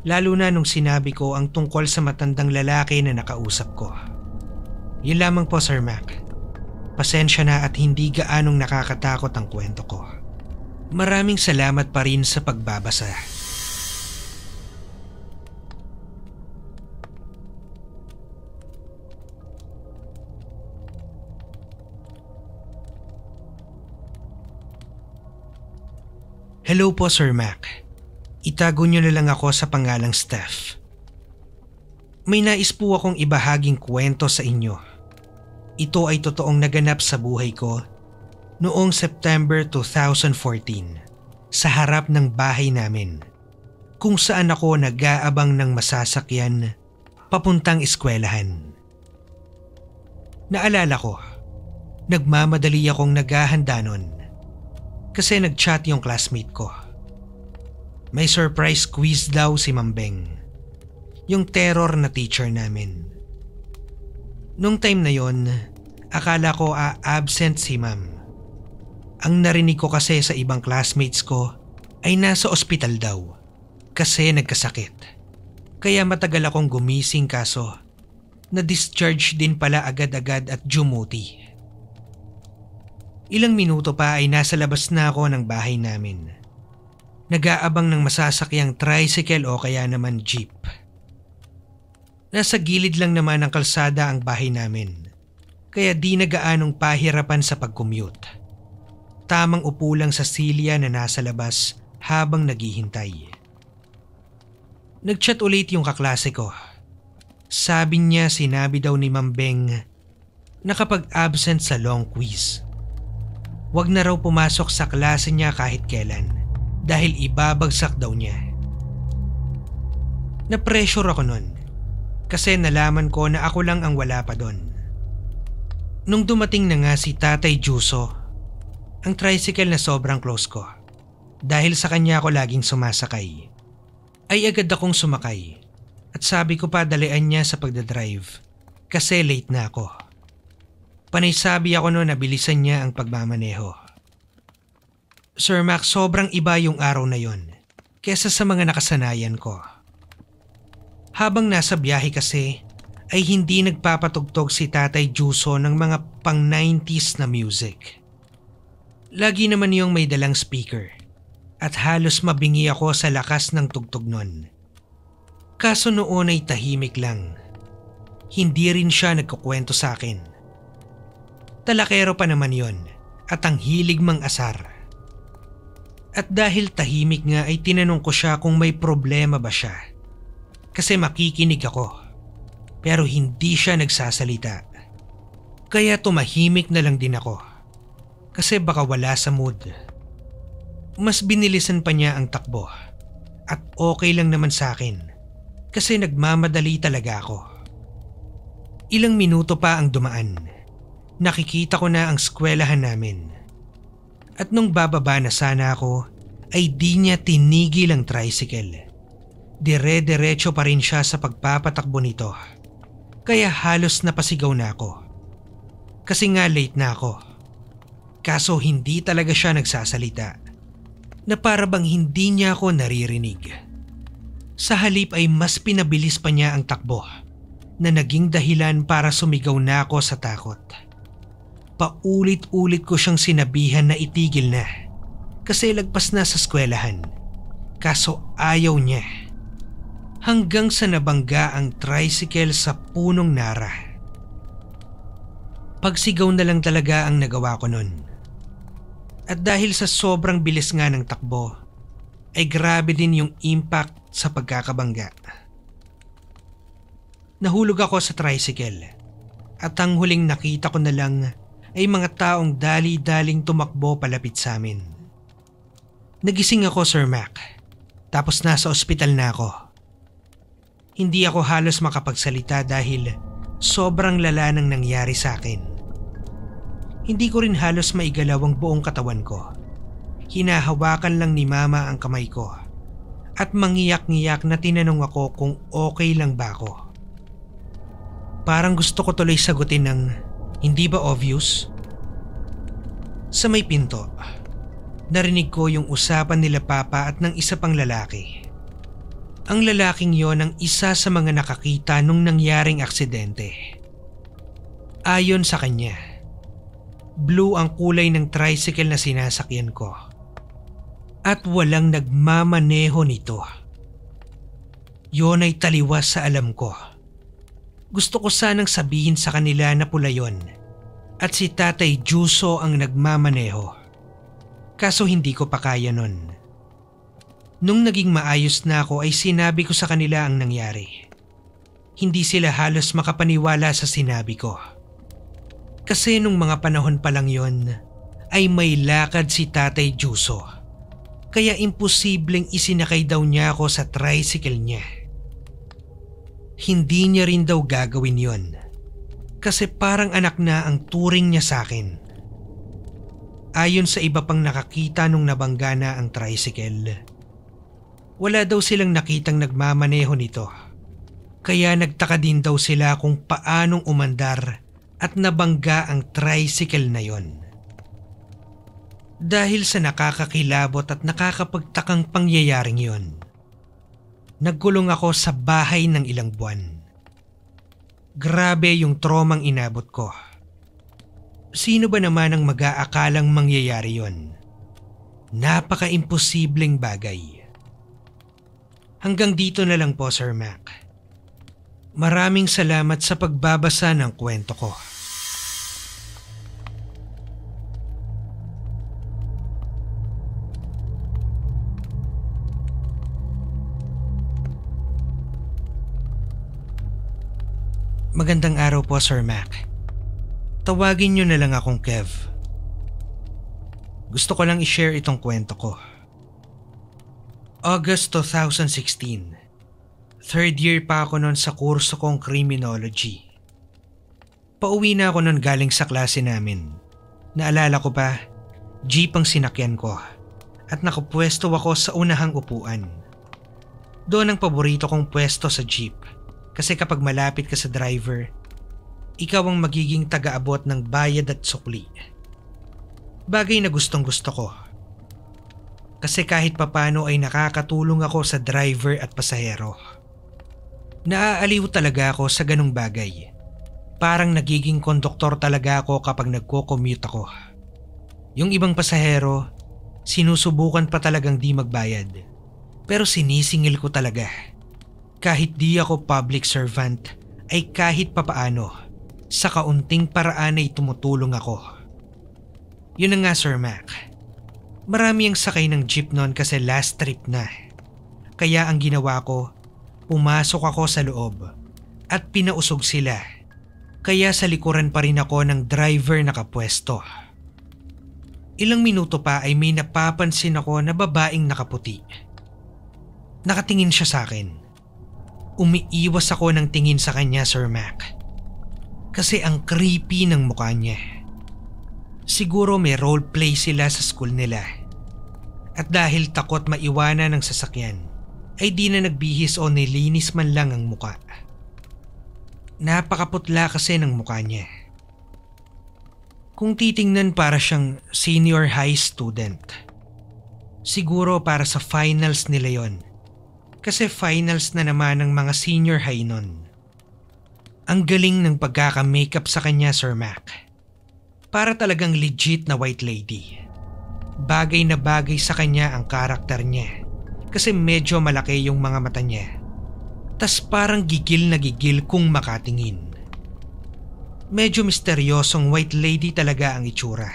Lalo na nung sinabi ko ang tungkol sa matandang lalaki na nakausap ko. Yun lamang po Sir Mac. Pasensya na at hindi gaanong nakakatakot ang kwento ko. Maraming salamat pa rin sa pagbabasa. Hello po Sir Mac. Itago niyo na lang ako sa pangalang Steph. May nais po akong ibahaging kwento sa inyo. Ito ay totoong naganap sa buhay ko noong September 2014 sa harap ng bahay namin kung saan ako nag-aabang ng masasakyan papuntang eskwelahan. Naalala ko, nagmamadali akong naghahanda nun kasi nag-chat yung classmate ko. May surprise quiz daw si Mambeng, yung terror na teacher namin. Nung time na yon, akala ko a-absent si ma'am ang narinig ko kasi sa ibang classmates ko ay nasa ospital daw kasi nagkasakit. Kaya matagal akong gumising kaso na-discharge din pala agad-agad at jumuti. Ilang minuto pa ay nasa labas na ako ng bahay namin. Nag-aabang ng masasakyang tricycle o kaya naman jeep. Nasa gilid lang naman ng kalsada ang bahay namin. Kaya di nagaanong pahirapan sa pag-commute. Tamang upo lang sa silya na nasa labas habang naghihintay. Nagchat ulit yung kaklase ko. Sabi niya sinabi daw ni Mambeng na kapag absent sa long quiz, wag na raw pumasok sa klase niya kahit kailan dahil ibabagsak daw niya. Na-pressure ako nun kasi nalaman ko na ako lang ang wala pa doon. Nung dumating na nga si Tatay Juso, ang tricycle na sobrang close ko. Dahil sa kanya ako laging sumasakay. Ay agad akong sumakay at sabi ko pa dalian niya sa pagdadrive kasi late na ako. Panay sabi ako noon na bilisan niya ang pagmamaneho. Sir Max, sobrang iba yung araw na yon kesa sa mga nakasanayan ko. Habang nasa biyahe kasi, ay hindi nagpapatugtog si Tatay Juso ng mga pang 90s na music. Lagi naman niyong may dalang speaker at halos mabingi ako sa lakas ng tugtog nun. Kaso noon ay tahimik lang. Hindi rin siya nagkukwento sa akin. Talakero pa naman yon at ang hilig mang asar. At dahil tahimik nga ay tinanong ko siya kung may problema ba siya. Kasi makikinig ako. Pero hindi siya nagsasalita. Kaya tumahimik na lang din ako kasi baka wala sa mood. Mas binilisan pa niya ang takbo at okay lang naman sa akin kasi nagmamadali talaga ako. Ilang minuto pa ang dumaan. Nakikita ko na ang skwelahan namin. At nung bababa na sana ako ay di niya tinigil ang tricycle. Dire-diretso pa rin siya sa pagpapatakbo nito. Kaya halos napasigaw na ako. Kasi nga late na ako kaso hindi talaga siya nagsasalita na para bang hindi niya ako naririnig. Sa halip ay mas pinabilis pa niya ang takbo na naging dahilan para sumigaw na ako sa takot. Paulit-ulit ko siyang sinabihan na itigil na kasi lagpas na sa eskwelahan. Kaso ayaw niya. Hanggang sa nabangga ang tricycle sa punong nara. Pagsigaw na lang talaga ang nagawa ko noon at dahil sa sobrang bilis nga ng takbo, ay grabe din yung impact sa pagkakabangga. Nahulog ako sa tricycle at ang huling nakita ko na lang ay mga taong dali-daling tumakbo palapit sa amin. Nagising ako Sir Mac tapos nasa ospital na ako. Hindi ako halos makapagsalita dahil sobrang lala ng nangyari sa akin. Hindi ko rin halos maigalaw ang buong katawan ko. Hinahawakan lang ni mama ang kamay ko at mangiyak-ngiyak na tinanong ako kung okay lang ba ako. Parang gusto ko tuloy sagutin ng hindi ba obvious? Sa may pinto, narinig ko yung usapan nila papa at ng isa pang lalaki. Ang lalaking yon ang isa sa mga nakakita nung nangyaring aksidente. Ayon sa kanya, blue ang kulay ng tricycle na sinasakyan ko. At walang nagmamaneho nito. Yon ay taliwas sa alam ko. Gusto ko sanang sabihin sa kanila na pula yon at si Tatay Juso ang nagmamaneho. Kaso hindi ko pa kaya nun. Nung naging maayos na ako ay sinabi ko sa kanila ang nangyari. Hindi sila halos makapaniwala sa sinabi ko. Kasi nung mga panahon pa lang yon ay may lakad si Tatay Juso. Kaya imposibleng isinakay daw niya ako sa tricycle niya. Hindi niya rin daw gagawin yon. Kasi parang anak na ang turing niya sa akin. Ayon sa iba pang nakakita nung nabangga na ang tricycle, wala daw silang nakitang nagmamaneho nito. Kaya nagtaka din daw sila kung paanong umandar at nabangga ang tricycle na yon. Dahil sa nakakakilabot at nakakapagtakang pangyayaring yon, nagkulong ako sa bahay ng ilang buwan. Grabe yung tromang inabot ko. Sino ba naman ang mag-aakalang mangyayari yon? Napaka-imposibleng bagay. Hanggang dito na lang po Sir Mac. Maraming salamat sa pagbabasa ng kwento ko. Magandang araw po Sir Mac. Tawagin niyo na lang akong Kev. Gusto ko lang i-share itong kwento ko. August 2016. Third year pa ako noon sa kurso kong criminology. Pauwi na ako noon galing sa klase namin. Naalala ko pa, jeep ang sinakyan ko at nakapwesto ako sa unahang upuan. Doon ang paborito kong pwesto sa jeep kasi kapag malapit ka sa driver, ikaw ang magiging tagaabot ng bayad at sukli. Bagay na gustong gusto ko. Kasi kahit papano ay nakakatulong ako sa driver at pasahero. Naaaliw talaga ako sa ganong bagay. Parang nagiging konduktor talaga ako kapag nagko-commute ako. Yung ibang pasahero, sinusubukan pa talagang di magbayad. Pero sinisingil ko talaga. Kahit di ako public servant, ay kahit papaano, sa kaunting paraan ay tumutulong ako. Yun na nga Sir Mac. Marami ang sakay ng jeep noon kasi last trip na. Kaya ang ginawa ko, pumasok ako sa loob at pinausog sila. Kaya sa likuran pa rin ako ng driver na kapwesto. Ilang minuto pa ay may napapansin ako na babaeng nakaputi. Nakatingin siya sa akin umiiwas ako ng tingin sa kanya Sir Mac. Kasi ang creepy ng mukha niya. Siguro may role play sila sa school nila. At dahil takot maiwanan ng sasakyan, ay di na nagbihis o nilinis man lang ang mukha. Napakaputla kasi ng mukha niya. Kung titingnan para siyang senior high student. Siguro para sa finals nila yon kasi finals na naman ng mga senior high nun. Ang galing ng pagkaka-makeup sa kanya, Sir Mac. Para talagang legit na white lady. Bagay na bagay sa kanya ang karakter niya kasi medyo malaki yung mga mata niya. Tas parang gigil na gigil kung makatingin. Medyo misteryosong white lady talaga ang itsura.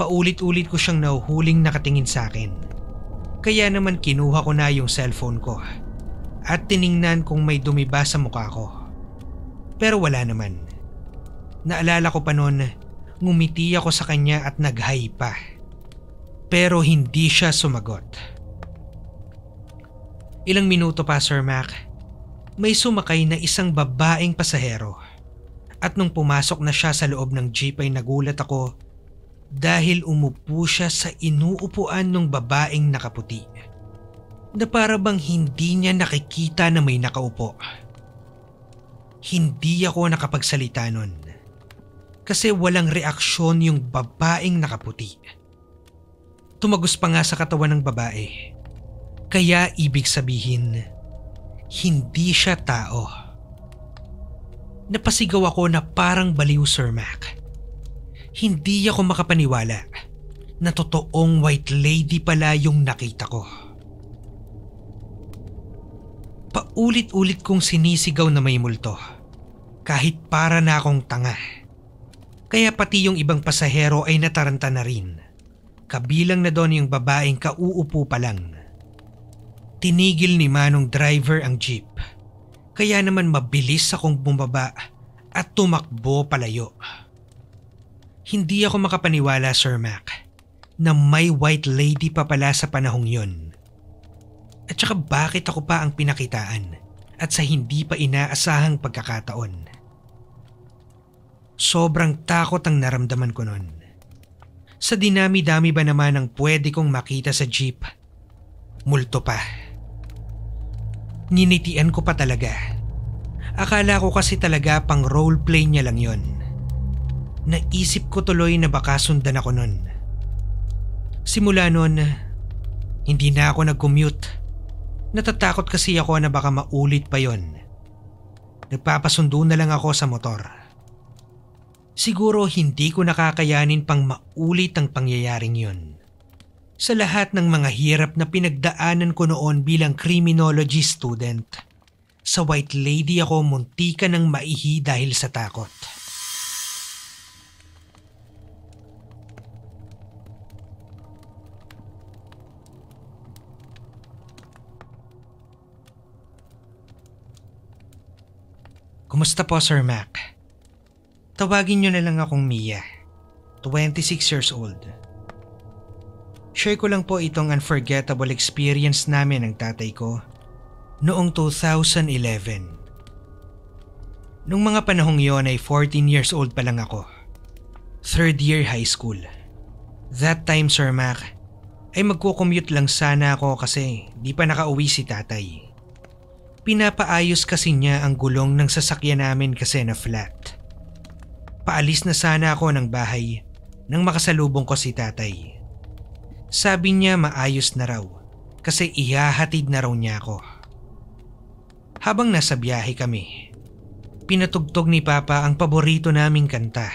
Paulit-ulit ko siyang nauhuling nakatingin sa akin. Kaya naman kinuha ko na yung cellphone ko at tiningnan kung may dumi ba sa mukha ko. Pero wala naman. Naalala ko pa noon, ngumiti ako sa kanya at naghay pa. Pero hindi siya sumagot. Ilang minuto pa Sir Mac, may sumakay na isang babaeng pasahero. At nung pumasok na siya sa loob ng jeep ay nagulat ako dahil umupo siya sa inuupuan ng babaeng nakaputi na para bang hindi niya nakikita na may nakaupo. Hindi ako nakapagsalita nun kasi walang reaksyon yung babaeng nakaputi. Tumagos pa nga sa katawan ng babae. Kaya ibig sabihin, hindi siya tao. Napasigaw ako na parang baliw Sir Mac hindi ako makapaniwala na totoong white lady pala yung nakita ko. Paulit-ulit kong sinisigaw na may multo kahit para na akong tanga. Kaya pati yung ibang pasahero ay nataranta na rin. Kabilang na doon yung babaeng kauupo pa lang. Tinigil ni Manong driver ang jeep. Kaya naman mabilis akong bumaba at tumakbo palayo. Hindi ako makapaniwala, Sir Mac, na may white lady pa pala sa panahong yon. At saka bakit ako pa ang pinakitaan at sa hindi pa inaasahang pagkakataon. Sobrang takot ang naramdaman ko noon. Sa dinami-dami ba naman ang pwede kong makita sa jeep? Multo pa. Ninitian ko pa talaga. Akala ko kasi talaga pang roleplay niya lang yon isip ko tuloy na baka sundan ako nun. Simula nun, hindi na ako nag-commute. Natatakot kasi ako na baka maulit pa yon. Nagpapasundo na lang ako sa motor. Siguro hindi ko nakakayanin pang maulit ang pangyayaring yon. Sa lahat ng mga hirap na pinagdaanan ko noon bilang criminology student, sa White Lady ako muntika ng maihi dahil sa takot. Kumusta po Sir Mac? Tawagin nyo na lang akong Mia. 26 years old. Share ko lang po itong unforgettable experience namin ng tatay ko noong 2011. Noong mga panahong yon ay 14 years old pa lang ako. Third year high school. That time Sir Mac, ay magkukommute lang sana ako kasi di pa nakauwi si tatay. Pinapaayos kasi niya ang gulong ng sasakyan namin kasi na flat. Paalis na sana ako ng bahay nang makasalubong ko si tatay. Sabi niya maayos na raw kasi ihahatid na raw niya ako. Habang nasa biyahe kami, pinatugtog ni Papa ang paborito naming kanta.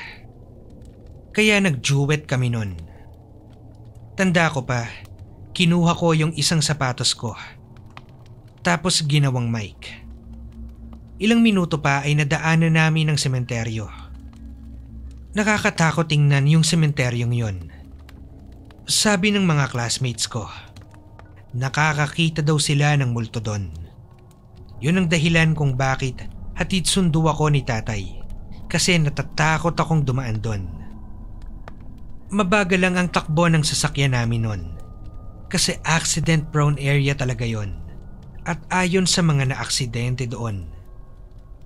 Kaya nag kami nun. Tanda ko pa, kinuha ko yung isang sapatos ko tapos ginawang mic. Ilang minuto pa ay nadaanan namin ang sementeryo. Nakakatakot tingnan yung sementeryong yon. Sabi ng mga classmates ko, nakakakita daw sila ng multo doon. Yun ang dahilan kung bakit hatid sundo ako ni tatay kasi natatakot akong dumaan doon. Mabagal lang ang takbo ng sasakyan namin noon kasi accident prone area talaga yon. At ayon sa mga naaksidente doon,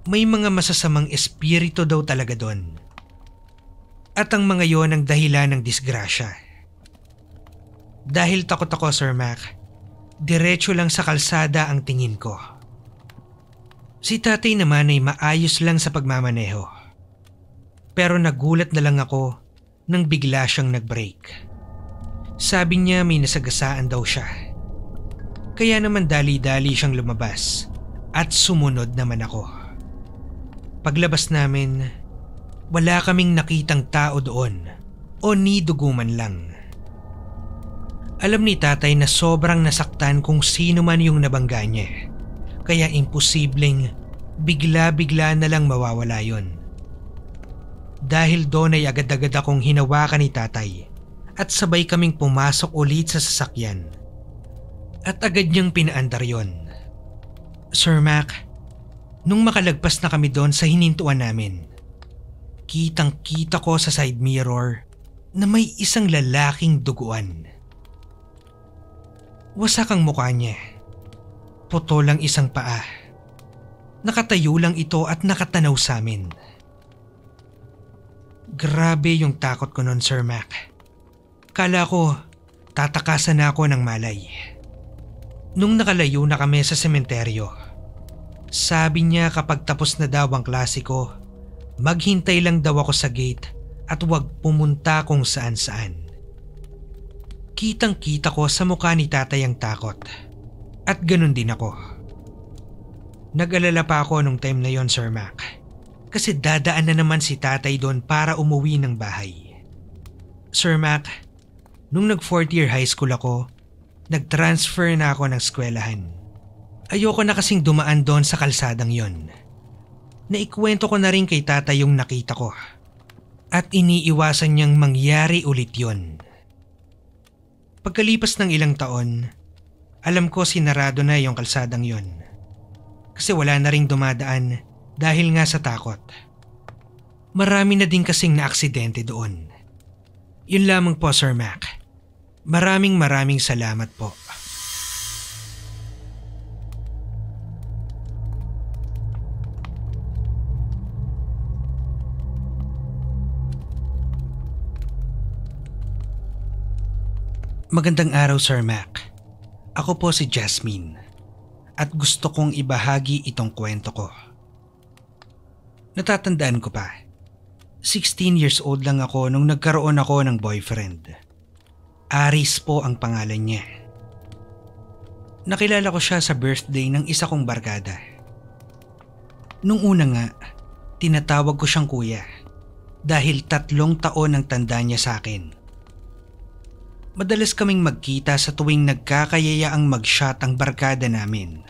may mga masasamang espiritu daw talaga doon. At ang mga yon ang dahilan ng disgrasya. Dahil takot ako Sir Mac, diretso lang sa kalsada ang tingin ko. Si tatay naman ay maayos lang sa pagmamaneho. Pero nagulat na lang ako nang bigla siyang nag-break. Sabi niya may nasagasaan daw siya. Kaya naman dali-dali siyang lumabas at sumunod naman ako. Paglabas namin, wala kaming nakitang tao doon o ni duguman lang. Alam ni tatay na sobrang nasaktan kung sino man yung nabangga niya. Kaya imposibleng bigla-bigla na lang mawawala yon. Dahil doon ay agad-agad akong hinawakan ni tatay at sabay kaming pumasok ulit sa sasakyan at agad niyang pinaandar yon. Sir Mac, nung makalagpas na kami doon sa hinintuan namin, kitang kita ko sa side mirror na may isang lalaking duguan. Wasak ang mukha niya. Puto lang isang paa. Nakatayo lang ito at nakatanaw sa amin. Grabe yung takot ko noon, Sir Mac. Kala ko, tatakasan na ako ng malay. Nung nakalayo na kami sa sementeryo, sabi niya kapag tapos na daw ang klasiko, maghintay lang daw ako sa gate at huwag pumunta kung saan saan. Kitang kita ko sa mukha ni tatay ang takot at ganun din ako. Nag-alala pa ako nung time na yon Sir Mac kasi dadaan na naman si tatay doon para umuwi ng bahay. Sir Mac, nung nag 4th year high school ako, nag-transfer na ako ng eskwelahan. Ayoko na kasing dumaan doon sa kalsadang yon. Naikwento ko na rin kay tata yung nakita ko. At iniiwasan niyang mangyari ulit yon. Pagkalipas ng ilang taon, alam ko sinarado na yung kalsadang yon. Kasi wala na ring dumadaan dahil nga sa takot. Marami na din kasing naaksidente doon. Yun lamang po Sir Mac. Maraming maraming salamat po. Magandang araw Sir Mac. Ako po si Jasmine at gusto kong ibahagi itong kwento ko. Natatandaan ko pa, 16 years old lang ako nung nagkaroon ako ng boyfriend. Aris po ang pangalan niya. Nakilala ko siya sa birthday ng isa kong barkada. Nung una nga, tinatawag ko siyang kuya dahil tatlong taon ang tanda niya sa akin. Madalas kaming magkita sa tuwing nagkakayayaang mag-shot ang barkada namin.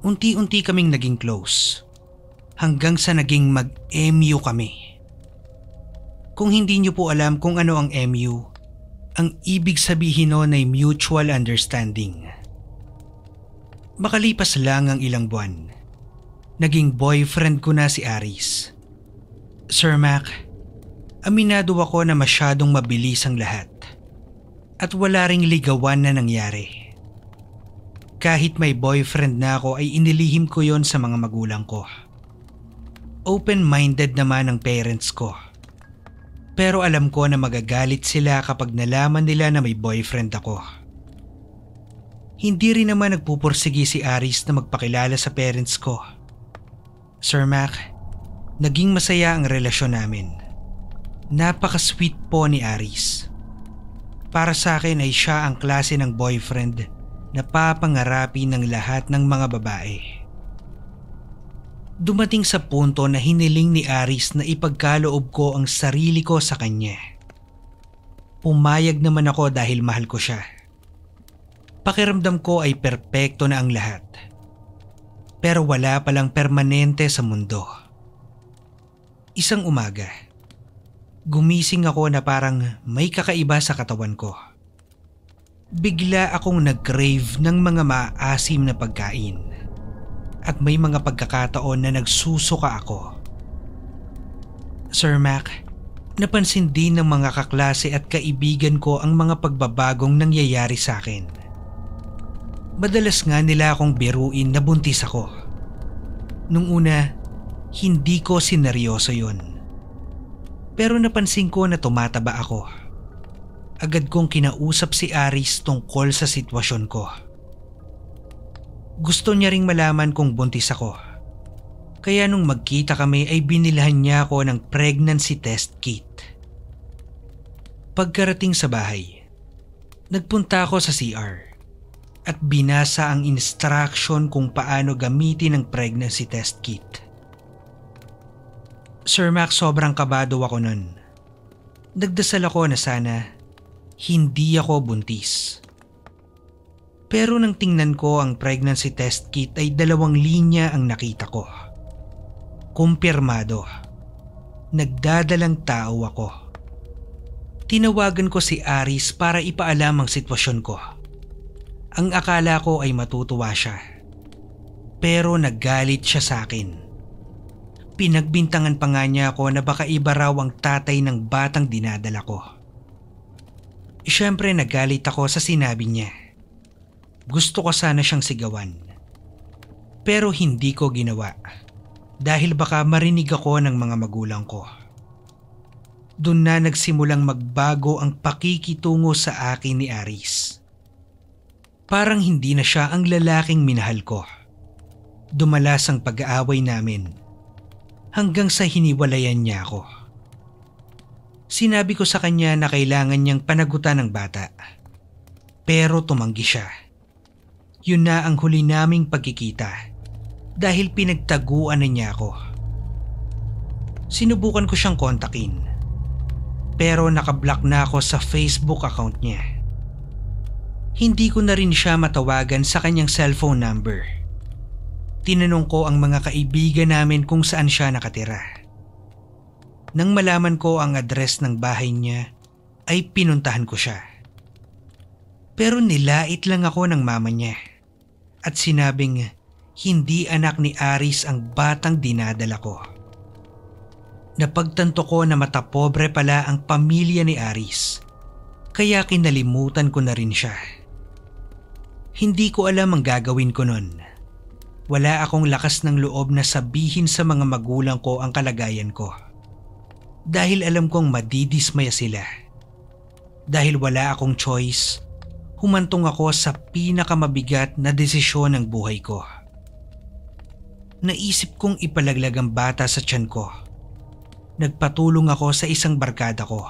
Unti-unti kaming naging close hanggang sa naging mag-MU kami. Kung hindi niyo po alam kung ano ang MU, ang ibig sabihin noon ay mutual understanding. Makalipas lang ang ilang buwan, naging boyfriend ko na si Aris. Sir Mac, aminado ako na masyadong mabilis ang lahat at wala ring ligawan na nangyari. Kahit may boyfriend na ako ay inilihim ko yon sa mga magulang ko. Open-minded naman ang parents ko pero alam ko na magagalit sila kapag nalaman nila na may boyfriend ako. Hindi rin naman nagpupursigi si Aris na magpakilala sa parents ko. Sir Mac, naging masaya ang relasyon namin. Napaka-sweet po ni Aris. Para sa akin ay siya ang klase ng boyfriend na papangarapin ng lahat ng mga babae. Dumating sa punto na hiniling ni Aris na ipagkaloob ko ang sarili ko sa kanya. Pumayag naman ako dahil mahal ko siya. Pakiramdam ko ay perpekto na ang lahat. Pero wala palang permanente sa mundo. Isang umaga, gumising ako na parang may kakaiba sa katawan ko. Bigla akong nag-crave ng mga maasim na pagkain at may mga pagkakataon na nagsusuka ako. Sir Mac, napansin din ng mga kaklase at kaibigan ko ang mga pagbabagong nangyayari sa akin. Madalas nga nila akong biruin na buntis ako. Nung una, hindi ko sineryoso yon. Pero napansin ko na tumataba ako. Agad kong kinausap si Aris tungkol sa sitwasyon ko. Gusto niya ring malaman kung buntis ako. Kaya nung magkita kami ay binilhan niya ako ng pregnancy test kit. Pagkarating sa bahay, nagpunta ako sa CR at binasa ang instruction kung paano gamitin ang pregnancy test kit. Sir Max, sobrang kabado ako nun. Nagdasal ako na sana hindi ako buntis. Pero nang tingnan ko ang pregnancy test kit ay dalawang linya ang nakita ko. Kumpirmado. Nagdadalang tao ako. Tinawagan ko si Aris para ipaalam ang sitwasyon ko. Ang akala ko ay matutuwa siya. Pero naggalit siya sa akin. Pinagbintangan pa nga niya ako na baka iba raw ang tatay ng batang dinadala ko. Siyempre nagalit ako sa sinabi niya. Gusto ko sana siyang sigawan. Pero hindi ko ginawa dahil baka marinig ako ng mga magulang ko. Doon na nagsimulang magbago ang pakikitungo sa akin ni Aris. Parang hindi na siya ang lalaking minahal ko. Dumalas ang pag-aaway namin hanggang sa hiniwalayan niya ako. Sinabi ko sa kanya na kailangan niyang panagutan ng bata. Pero tumanggi siya yun na ang huli naming pagkikita dahil pinagtaguan na niya ako. Sinubukan ko siyang kontakin pero nakablock na ako sa Facebook account niya. Hindi ko na rin siya matawagan sa kanyang cellphone number. Tinanong ko ang mga kaibigan namin kung saan siya nakatira. Nang malaman ko ang address ng bahay niya, ay pinuntahan ko siya. Pero nilait lang ako ng mama niya at sinabing hindi anak ni Aris ang batang dinadala ko. Napagtanto ko na matapobre pala ang pamilya ni Aris kaya kinalimutan ko na rin siya. Hindi ko alam ang gagawin ko nun. Wala akong lakas ng loob na sabihin sa mga magulang ko ang kalagayan ko. Dahil alam kong madidismaya sila. Dahil wala akong choice humantong ako sa pinakamabigat na desisyon ng buhay ko. Naisip kong ipalaglag ang bata sa tiyan ko. Nagpatulong ako sa isang barkada ko.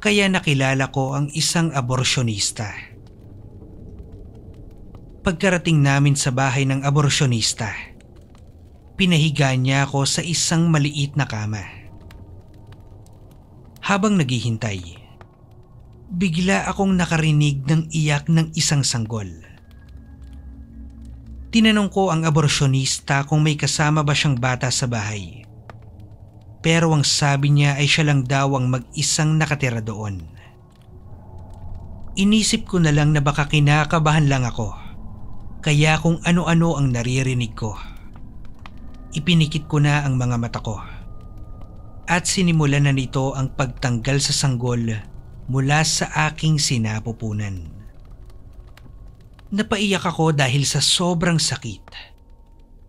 Kaya nakilala ko ang isang aborsyonista. Pagkarating namin sa bahay ng aborsyonista, pinahiga niya ako sa isang maliit na kama. Habang naghihintay, bigla akong nakarinig ng iyak ng isang sanggol. Tinanong ko ang aborsyonista kung may kasama ba siyang bata sa bahay. Pero ang sabi niya ay siya lang daw ang mag-isang nakatira doon. Inisip ko na lang na baka kinakabahan lang ako. Kaya kung ano-ano ang naririnig ko. Ipinikit ko na ang mga mata ko. At sinimulan na nito ang pagtanggal sa sanggol mula sa aking sinapupunan. Napaiyak ako dahil sa sobrang sakit.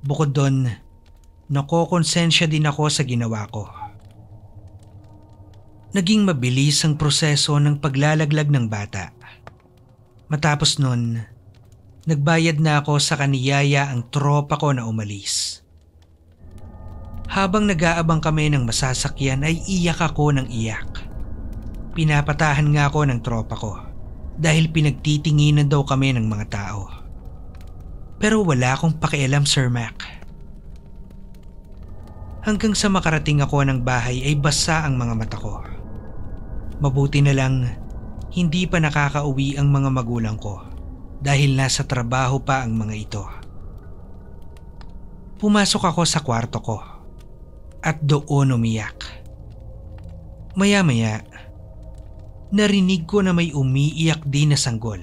Bukod doon, nakokonsensya din ako sa ginawa ko. Naging mabilis ang proseso ng paglalaglag ng bata. Matapos nun, nagbayad na ako sa kaniyaya ang tropa ko na umalis. Habang nag-aabang kami ng masasakyan ay iyak ako ng iyak. Pinapatahan nga ako ng tropa ko dahil pinagtitinginan daw kami ng mga tao. Pero wala akong pakialam Sir Mac. Hanggang sa makarating ako ng bahay ay basa ang mga mata ko. Mabuti na lang hindi pa nakakauwi ang mga magulang ko dahil nasa trabaho pa ang mga ito. Pumasok ako sa kwarto ko at doon umiyak. Maya-maya narinig ko na may umiiyak din na sanggol.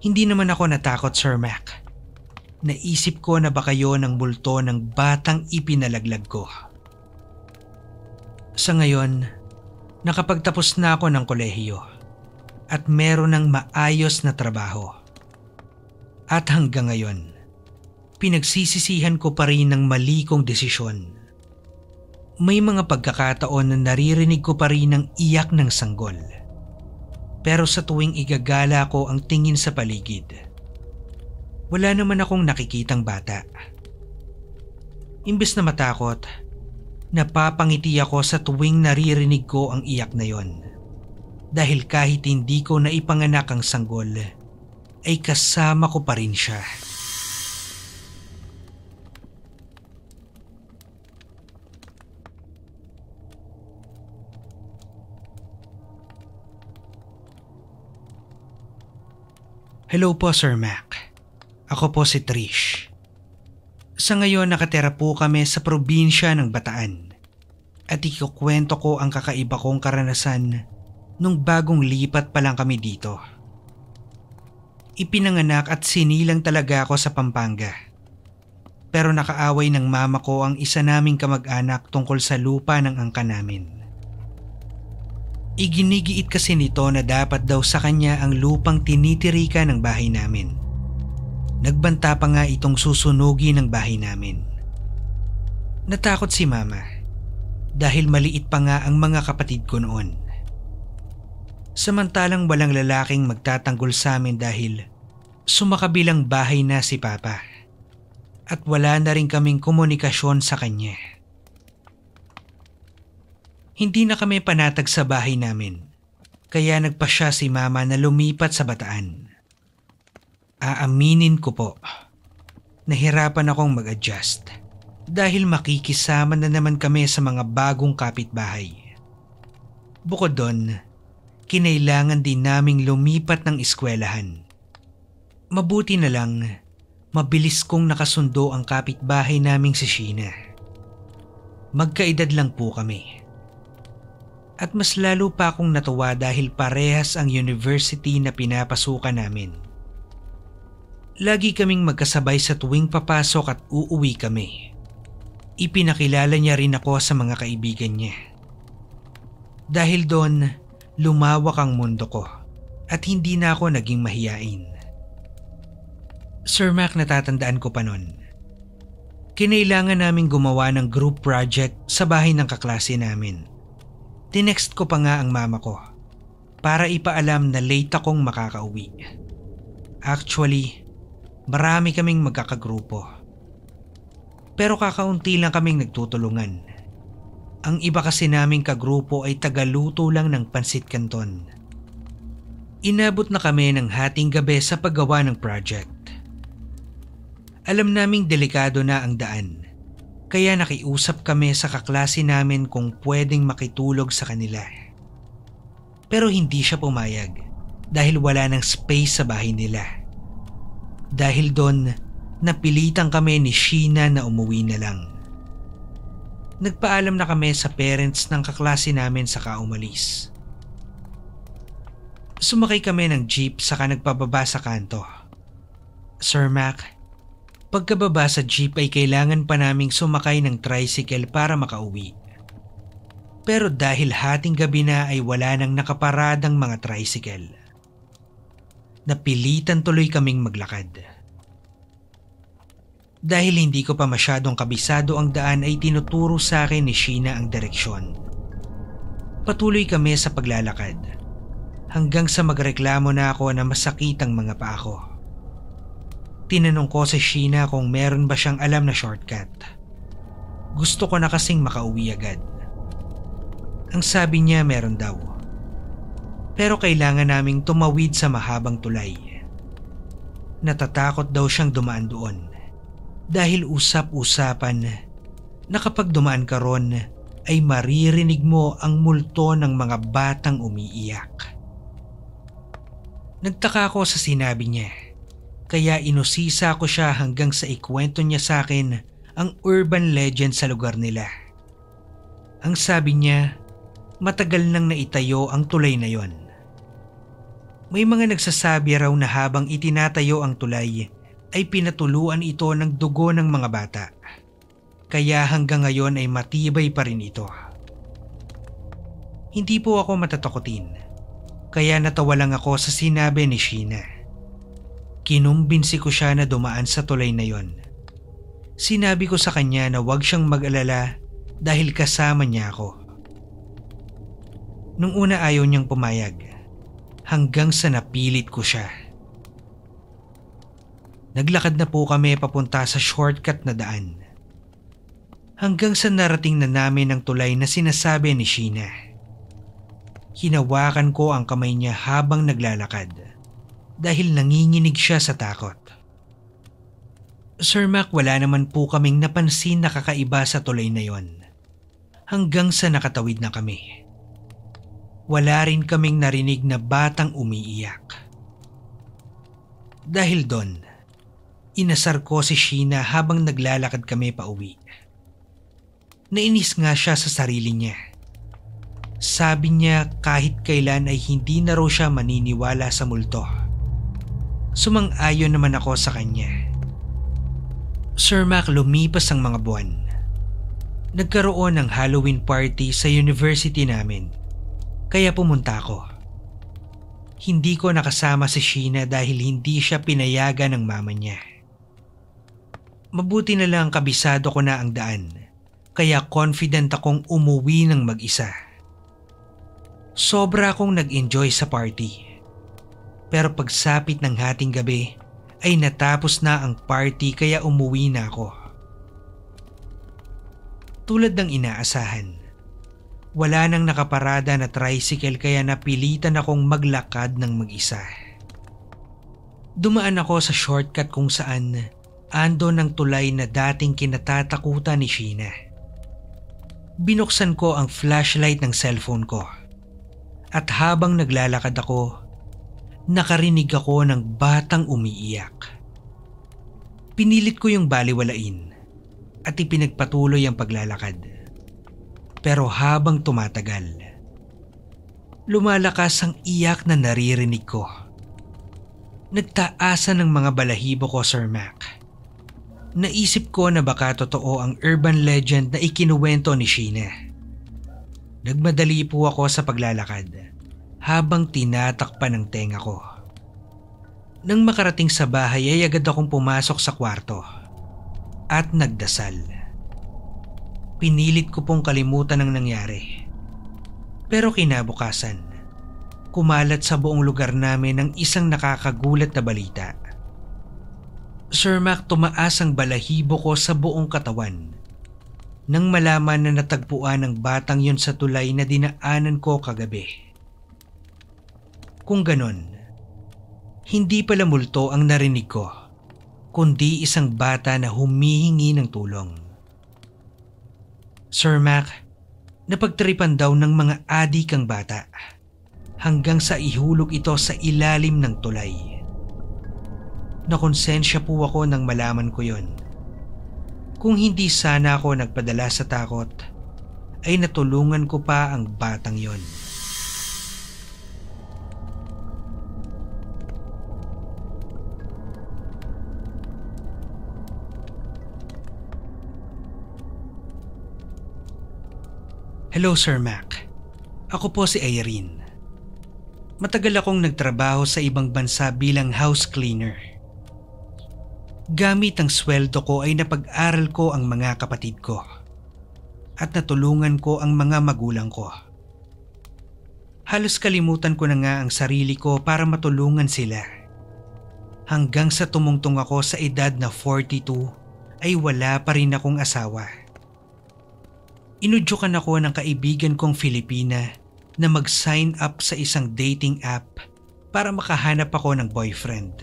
Hindi naman ako natakot Sir Mac. Naisip ko na baka yon ang multo ng batang ipinalaglag ko. Sa ngayon, nakapagtapos na ako ng kolehiyo at meron ng maayos na trabaho. At hanggang ngayon, pinagsisisihan ko pa rin ng mali kong desisyon may mga pagkakataon na naririnig ko pa rin ang iyak ng sanggol. Pero sa tuwing igagala ko ang tingin sa paligid, wala naman akong nakikitang bata. Imbes na matakot, napapangiti ako sa tuwing naririnig ko ang iyak na yon. Dahil kahit hindi ko naipanganak ang sanggol, ay kasama ko pa rin siya. Hello po Sir Mac. Ako po si Trish. Sa ngayon nakatera po kami sa probinsya ng Bataan. At ikukwento ko ang kakaiba kong karanasan nung bagong lipat pa lang kami dito. Ipinanganak at sinilang talaga ako sa Pampanga. Pero nakaaway ng mama ko ang isa naming kamag-anak tungkol sa lupa ng angka namin. Iginigiit kasi nito na dapat daw sa kanya ang lupang tinitirika ng bahay namin. Nagbanta pa nga itong susunugi ng bahay namin. Natakot si mama dahil maliit pa nga ang mga kapatid ko noon. Samantalang walang lalaking magtatanggol sa amin dahil sumakabilang bahay na si papa at wala na rin kaming komunikasyon sa kanya. Hindi na kami panatag sa bahay namin. Kaya nagpa siya si mama na lumipat sa bataan. Aaminin ko po, nahirapan akong mag-adjust dahil makikisama na naman kami sa mga bagong kapitbahay. Bukod doon, kinailangan din naming lumipat ng eskwelahan. Mabuti na lang, mabilis kong nakasundo ang kapitbahay naming si Sheena. Magkaedad lang po kami. At mas lalo pa akong natuwa dahil parehas ang university na pinapasukan namin. Lagi kaming magkasabay sa tuwing papasok at uuwi kami. Ipinakilala niya rin ako sa mga kaibigan niya. Dahil doon, lumawak ang mundo ko at hindi na ako naging mahiyain. Sir Mac natatandaan ko pa noon. Kinailangan naming gumawa ng group project sa bahay ng kaklase namin. Tinext ko pa nga ang mama ko para ipaalam na late akong makakauwi. Actually, marami kaming magkakagrupo. Pero kakaunti lang kaming nagtutulungan. Ang iba kasi naming kagrupo ay tagaluto lang ng pansit kanton. Inabot na kami ng hating gabi sa paggawa ng project. Alam naming delikado na ang daan kaya nakiusap kami sa kaklase namin kung pwedeng makitulog sa kanila. Pero hindi siya pumayag dahil wala ng space sa bahay nila. Dahil doon, napilitan kami ni Sheena na umuwi na lang. Nagpaalam na kami sa parents ng kaklase namin sa kaumalis. Sumakay kami ng jeep saka nagpababa sa kanto. Sir Mac, Pagkababa sa jeep ay kailangan pa naming sumakay ng tricycle para makauwi. Pero dahil hating gabi na ay wala nang nakaparadang mga tricycle. Napilitan tuloy kaming maglakad. Dahil hindi ko pa masyadong kabisado ang daan ay tinuturo sa akin ni Sheena ang direksyon. Patuloy kami sa paglalakad hanggang sa magreklamo na ako na masakit ang mga paa ko. Tinanong ko si Sheena kung meron ba siyang alam na shortcut. Gusto ko na kasing makauwi agad. Ang sabi niya meron daw. Pero kailangan naming tumawid sa mahabang tulay. Natatakot daw siyang dumaan doon. Dahil usap-usapan na kapag dumaan ka ron ay maririnig mo ang multo ng mga batang umiiyak. Nagtaka ako sa sinabi niya kaya inusisa ko siya hanggang sa ikwento niya sa akin ang urban legend sa lugar nila. Ang sabi niya, matagal nang naitayo ang tulay na yon. May mga nagsasabi raw na habang itinatayo ang tulay ay pinatuluan ito ng dugo ng mga bata. Kaya hanggang ngayon ay matibay pa rin ito. Hindi po ako matatakotin. Kaya natawa lang ako sa sinabi ni Sheena. Kinumbinsi ko siya na dumaan sa tulay na yon. Sinabi ko sa kanya na huwag siyang mag-alala dahil kasama niya ako. Nung una ayaw niyang pumayag hanggang sa napilit ko siya. Naglakad na po kami papunta sa shortcut na daan. Hanggang sa narating na namin ang tulay na sinasabi ni Sheena. Hinawakan ko ang kamay niya habang naglalakad dahil nanginginig siya sa takot. Sir Mac, wala naman po kaming napansin na kakaiba sa tulay na yon. Hanggang sa nakatawid na kami. Wala rin kaming narinig na batang umiiyak. Dahil doon, inasar ko si Sheena habang naglalakad kami pa uwi. Nainis nga siya sa sarili niya. Sabi niya kahit kailan ay hindi na raw siya maniniwala sa multo. Sumang-ayon naman ako sa kanya. Sir Mac lumipas ang mga buwan. Nagkaroon ng Halloween party sa university namin. Kaya pumunta ako. Hindi ko nakasama si Sheena dahil hindi siya pinayagan ng mama niya. Mabuti na lang kabisado ko na ang daan kaya confident akong umuwi ng mag-isa. Sobra akong nag-enjoy sa party. Pero pagsapit ng hating gabi ay natapos na ang party kaya umuwi na ako. Tulad ng inaasahan, wala nang nakaparada na tricycle kaya napilitan akong maglakad ng mag-isa. Dumaan ako sa shortcut kung saan ando ng tulay na dating kinatatakutan ni Sheena. Binuksan ko ang flashlight ng cellphone ko. At habang naglalakad ako, nakarinig ako ng batang umiiyak. Pinilit ko yung baliwalain at ipinagpatuloy ang paglalakad. Pero habang tumatagal, lumalakas ang iyak na naririnig ko. Nagtaasan ng mga balahibo ko, Sir Mac. Naisip ko na baka totoo ang urban legend na ikinuwento ni Sheena. Nagmadali po ako sa paglalakad habang tinatakpan ng tenga ko. Nang makarating sa bahay ay agad akong pumasok sa kwarto at nagdasal. Pinilit ko pong kalimutan ang nangyari. Pero kinabukasan, kumalat sa buong lugar namin ang isang nakakagulat na balita. Sir Mac tumaas ang balahibo ko sa buong katawan nang malaman na natagpuan ang batang yon sa tulay na dinaanan ko kagabi. Kung ganun, hindi pala multo ang narinig ko, kundi isang bata na humihingi ng tulong. Sir Mac, napagtripan daw ng mga adik ang bata hanggang sa ihulog ito sa ilalim ng tulay. Nakonsensya po ako nang malaman ko yon. Kung hindi sana ako nagpadala sa takot, ay natulungan ko pa ang batang yon. Hello Sir Mac. Ako po si Irene. Matagal akong nagtrabaho sa ibang bansa bilang house cleaner. Gamit ang sweldo ko ay napag-aral ko ang mga kapatid ko at natulungan ko ang mga magulang ko. Halos kalimutan ko na nga ang sarili ko para matulungan sila. Hanggang sa tumungtong ako sa edad na 42 ay wala pa rin akong asawa inudyokan ako ng kaibigan kong Filipina na mag-sign up sa isang dating app para makahanap ako ng boyfriend.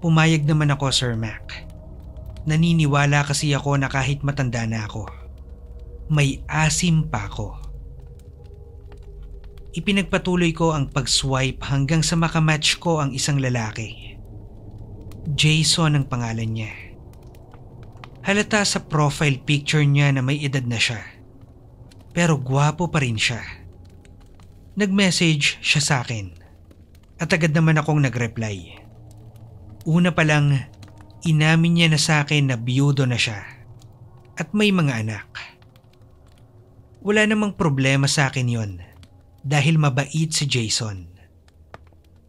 Pumayag naman ako Sir Mac. Naniniwala kasi ako na kahit matanda na ako, may asim pa ako. Ipinagpatuloy ko ang pag-swipe hanggang sa makamatch ko ang isang lalaki. Jason ang pangalan niya. Halata sa profile picture niya na may edad na siya. Pero gwapo pa rin siya. Nag-message siya sa akin. At agad naman akong nag-reply. Una pa lang, inamin niya na sa akin na biyudo na siya. At may mga anak. Wala namang problema sa akin yon dahil mabait si Jason.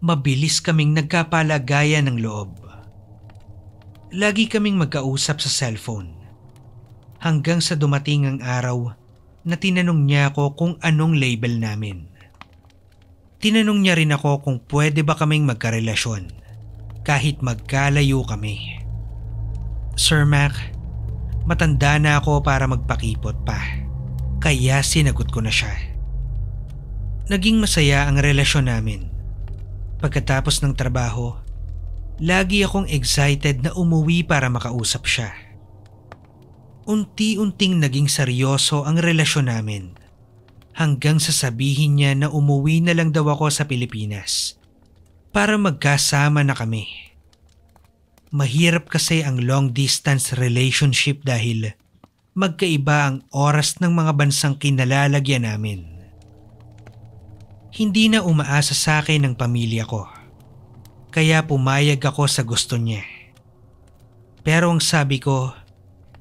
Mabilis kaming nagkapalagayan ng loob. Lagi kaming magkausap sa cellphone. Hanggang sa dumating ang araw na tinanong niya ako kung anong label namin. Tinanong niya rin ako kung pwede ba kaming magkarelasyon kahit magkalayo kami. Sir Mac, matanda na ako para magpakipot pa. Kaya sinagot ko na siya. Naging masaya ang relasyon namin. Pagkatapos ng trabaho, Lagi akong excited na umuwi para makausap siya. Unti-unting naging seryoso ang relasyon namin. Hanggang sa sabihin niya na umuwi na lang daw ako sa Pilipinas para magkasama na kami. Mahirap kasi ang long distance relationship dahil magkaiba ang oras ng mga bansang kinalalagyan namin. Hindi na umaasa sa akin ng pamilya ko kaya pumayag ako sa gusto niya. Pero ang sabi ko,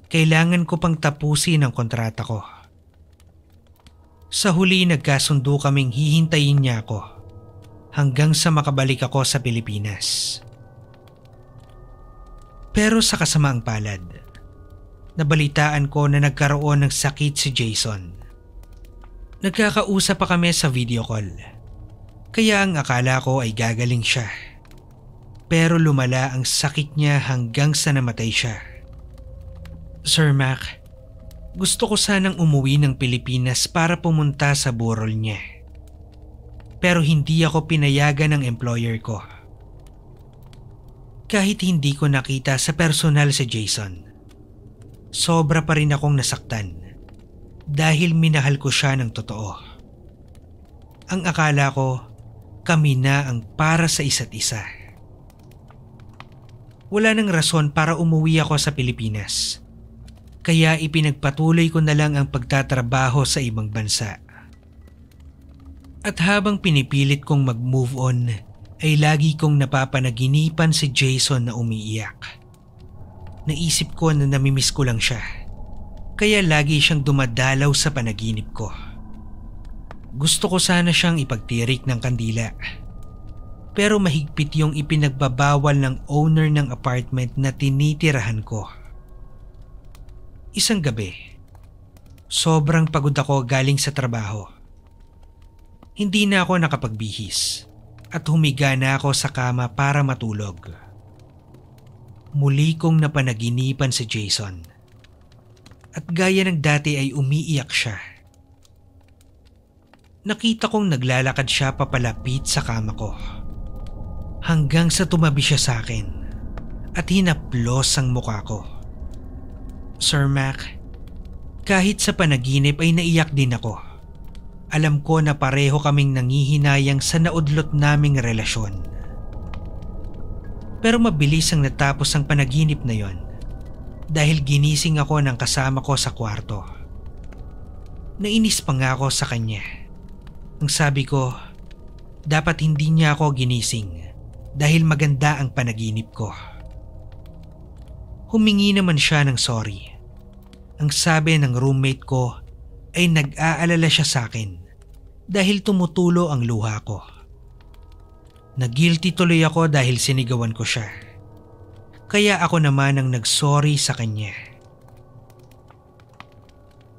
kailangan ko pang tapusin ang kontrata ko. Sa huli nagkasundo kaming hihintayin niya ako hanggang sa makabalik ako sa Pilipinas. Pero sa kasamaang palad, nabalitaan ko na nagkaroon ng sakit si Jason. Nagkakausap pa kami sa video call. Kaya ang akala ko ay gagaling siya pero lumala ang sakit niya hanggang sa namatay siya. Sir Mac, gusto ko sanang umuwi ng Pilipinas para pumunta sa burol niya. Pero hindi ako pinayagan ng employer ko. Kahit hindi ko nakita sa personal si Jason, sobra pa rin akong nasaktan dahil minahal ko siya ng totoo. Ang akala ko, kami na ang para sa isa't isa wala nang rason para umuwi ako sa Pilipinas. Kaya ipinagpatuloy ko na lang ang pagtatrabaho sa ibang bansa. At habang pinipilit kong mag-move on, ay lagi kong napapanaginipan si Jason na umiiyak. Naisip ko na namimiss ko lang siya. Kaya lagi siyang dumadalaw sa panaginip ko. Gusto ko sana siyang ipagtirik ng kandila pero mahigpit yung ipinagbabawal ng owner ng apartment na tinitirahan ko. Isang gabi, sobrang pagod ako galing sa trabaho. Hindi na ako nakapagbihis at humiga na ako sa kama para matulog. Muli kong napanaginipan si Jason. At gaya ng dati ay umiiyak siya nakita kong naglalakad siya papalapit sa kama ko hanggang sa tumabi siya sa akin at hinaplos ang mukha ko. Sir Mac, kahit sa panaginip ay naiyak din ako. Alam ko na pareho kaming nangihinayang sa naudlot naming relasyon. Pero mabilis ang natapos ang panaginip na yon dahil ginising ako ng kasama ko sa kwarto. Nainis pa nga ako sa kanya. Ang sabi ko, dapat hindi niya ako ginising dahil maganda ang panaginip ko. Humingi naman siya ng sorry. Ang sabi ng roommate ko ay nag-aalala siya sa akin dahil tumutulo ang luha ko. Nag-guilty tuloy ako dahil sinigawan ko siya. Kaya ako naman ang nag-sorry sa kanya.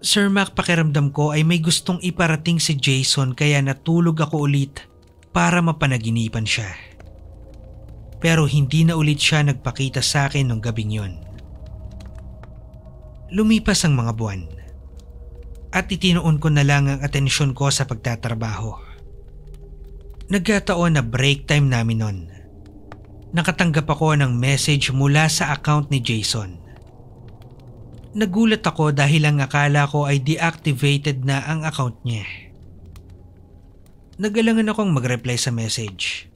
Sir Mac, pakiramdam ko ay may gustong iparating si Jason kaya natulog ako ulit para mapanaginipan siya pero hindi na ulit siya nagpakita sa akin nung gabing yon. Lumipas ang mga buwan at itinuon ko na lang ang atensyon ko sa pagtatrabaho. Nagkataon na break time namin noon. Nakatanggap ako ng message mula sa account ni Jason. Nagulat ako dahil ang akala ko ay deactivated na ang account niya. Nagalangan akong mag-reply sa message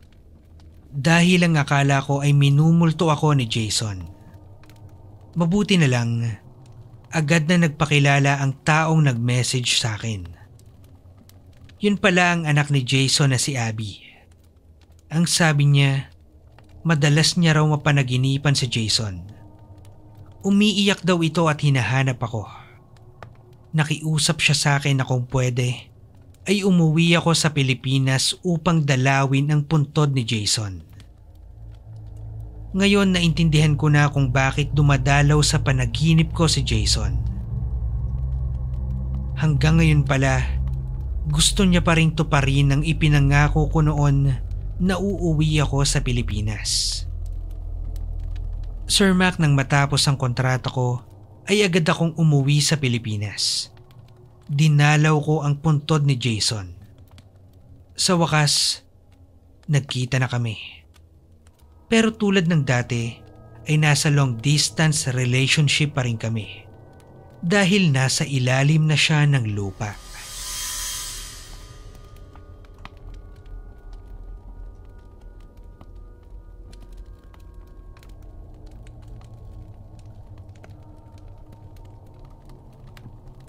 dahil ang akala ko ay minumulto ako ni Jason. Mabuti na lang, agad na nagpakilala ang taong nag-message sa akin. Yun pala ang anak ni Jason na si Abby. Ang sabi niya, madalas niya raw mapanaginipan si Jason. Umiiyak daw ito at hinahanap ako. Nakiusap siya sa akin na kung pwede, ay umuwi ako sa Pilipinas upang dalawin ang puntod ni Jason. Ngayon naintindihan ko na kung bakit dumadalaw sa panaginip ko si Jason. Hanggang ngayon pala, gusto niya pa rin tuparin ang ipinangako ko noon na uuwi ako sa Pilipinas. Sir Mac nang matapos ang kontrata ko ay agad akong umuwi sa Pilipinas dinalaw ko ang puntod ni Jason. Sa wakas, nagkita na kami. Pero tulad ng dati, ay nasa long distance relationship pa rin kami. Dahil nasa ilalim na siya ng lupa.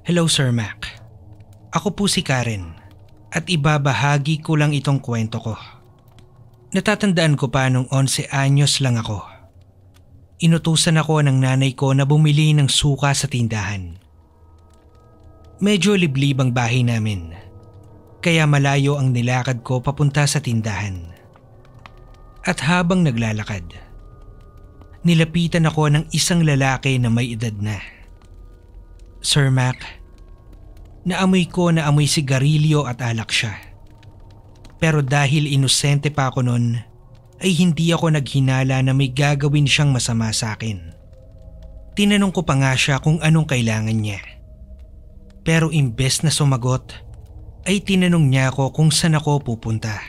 Hello Sir Mac. Ako po si Karen at ibabahagi ko lang itong kwento ko. Natatandaan ko pa nung 11 anyos lang ako. Inutusan ako ng nanay ko na bumili ng suka sa tindahan. Medyo liblib ang bahay namin. Kaya malayo ang nilakad ko papunta sa tindahan. At habang naglalakad, nilapitan ako ng isang lalaki na may edad na. Sir Mac, naamoy ko na amoy sigarilyo at alak siya. Pero dahil inosente pa ako noon, ay hindi ako naghinala na may gagawin siyang masama sa akin. Tinanong ko pa nga siya kung anong kailangan niya. Pero imbes na sumagot, ay tinanong niya ako kung saan ako pupunta.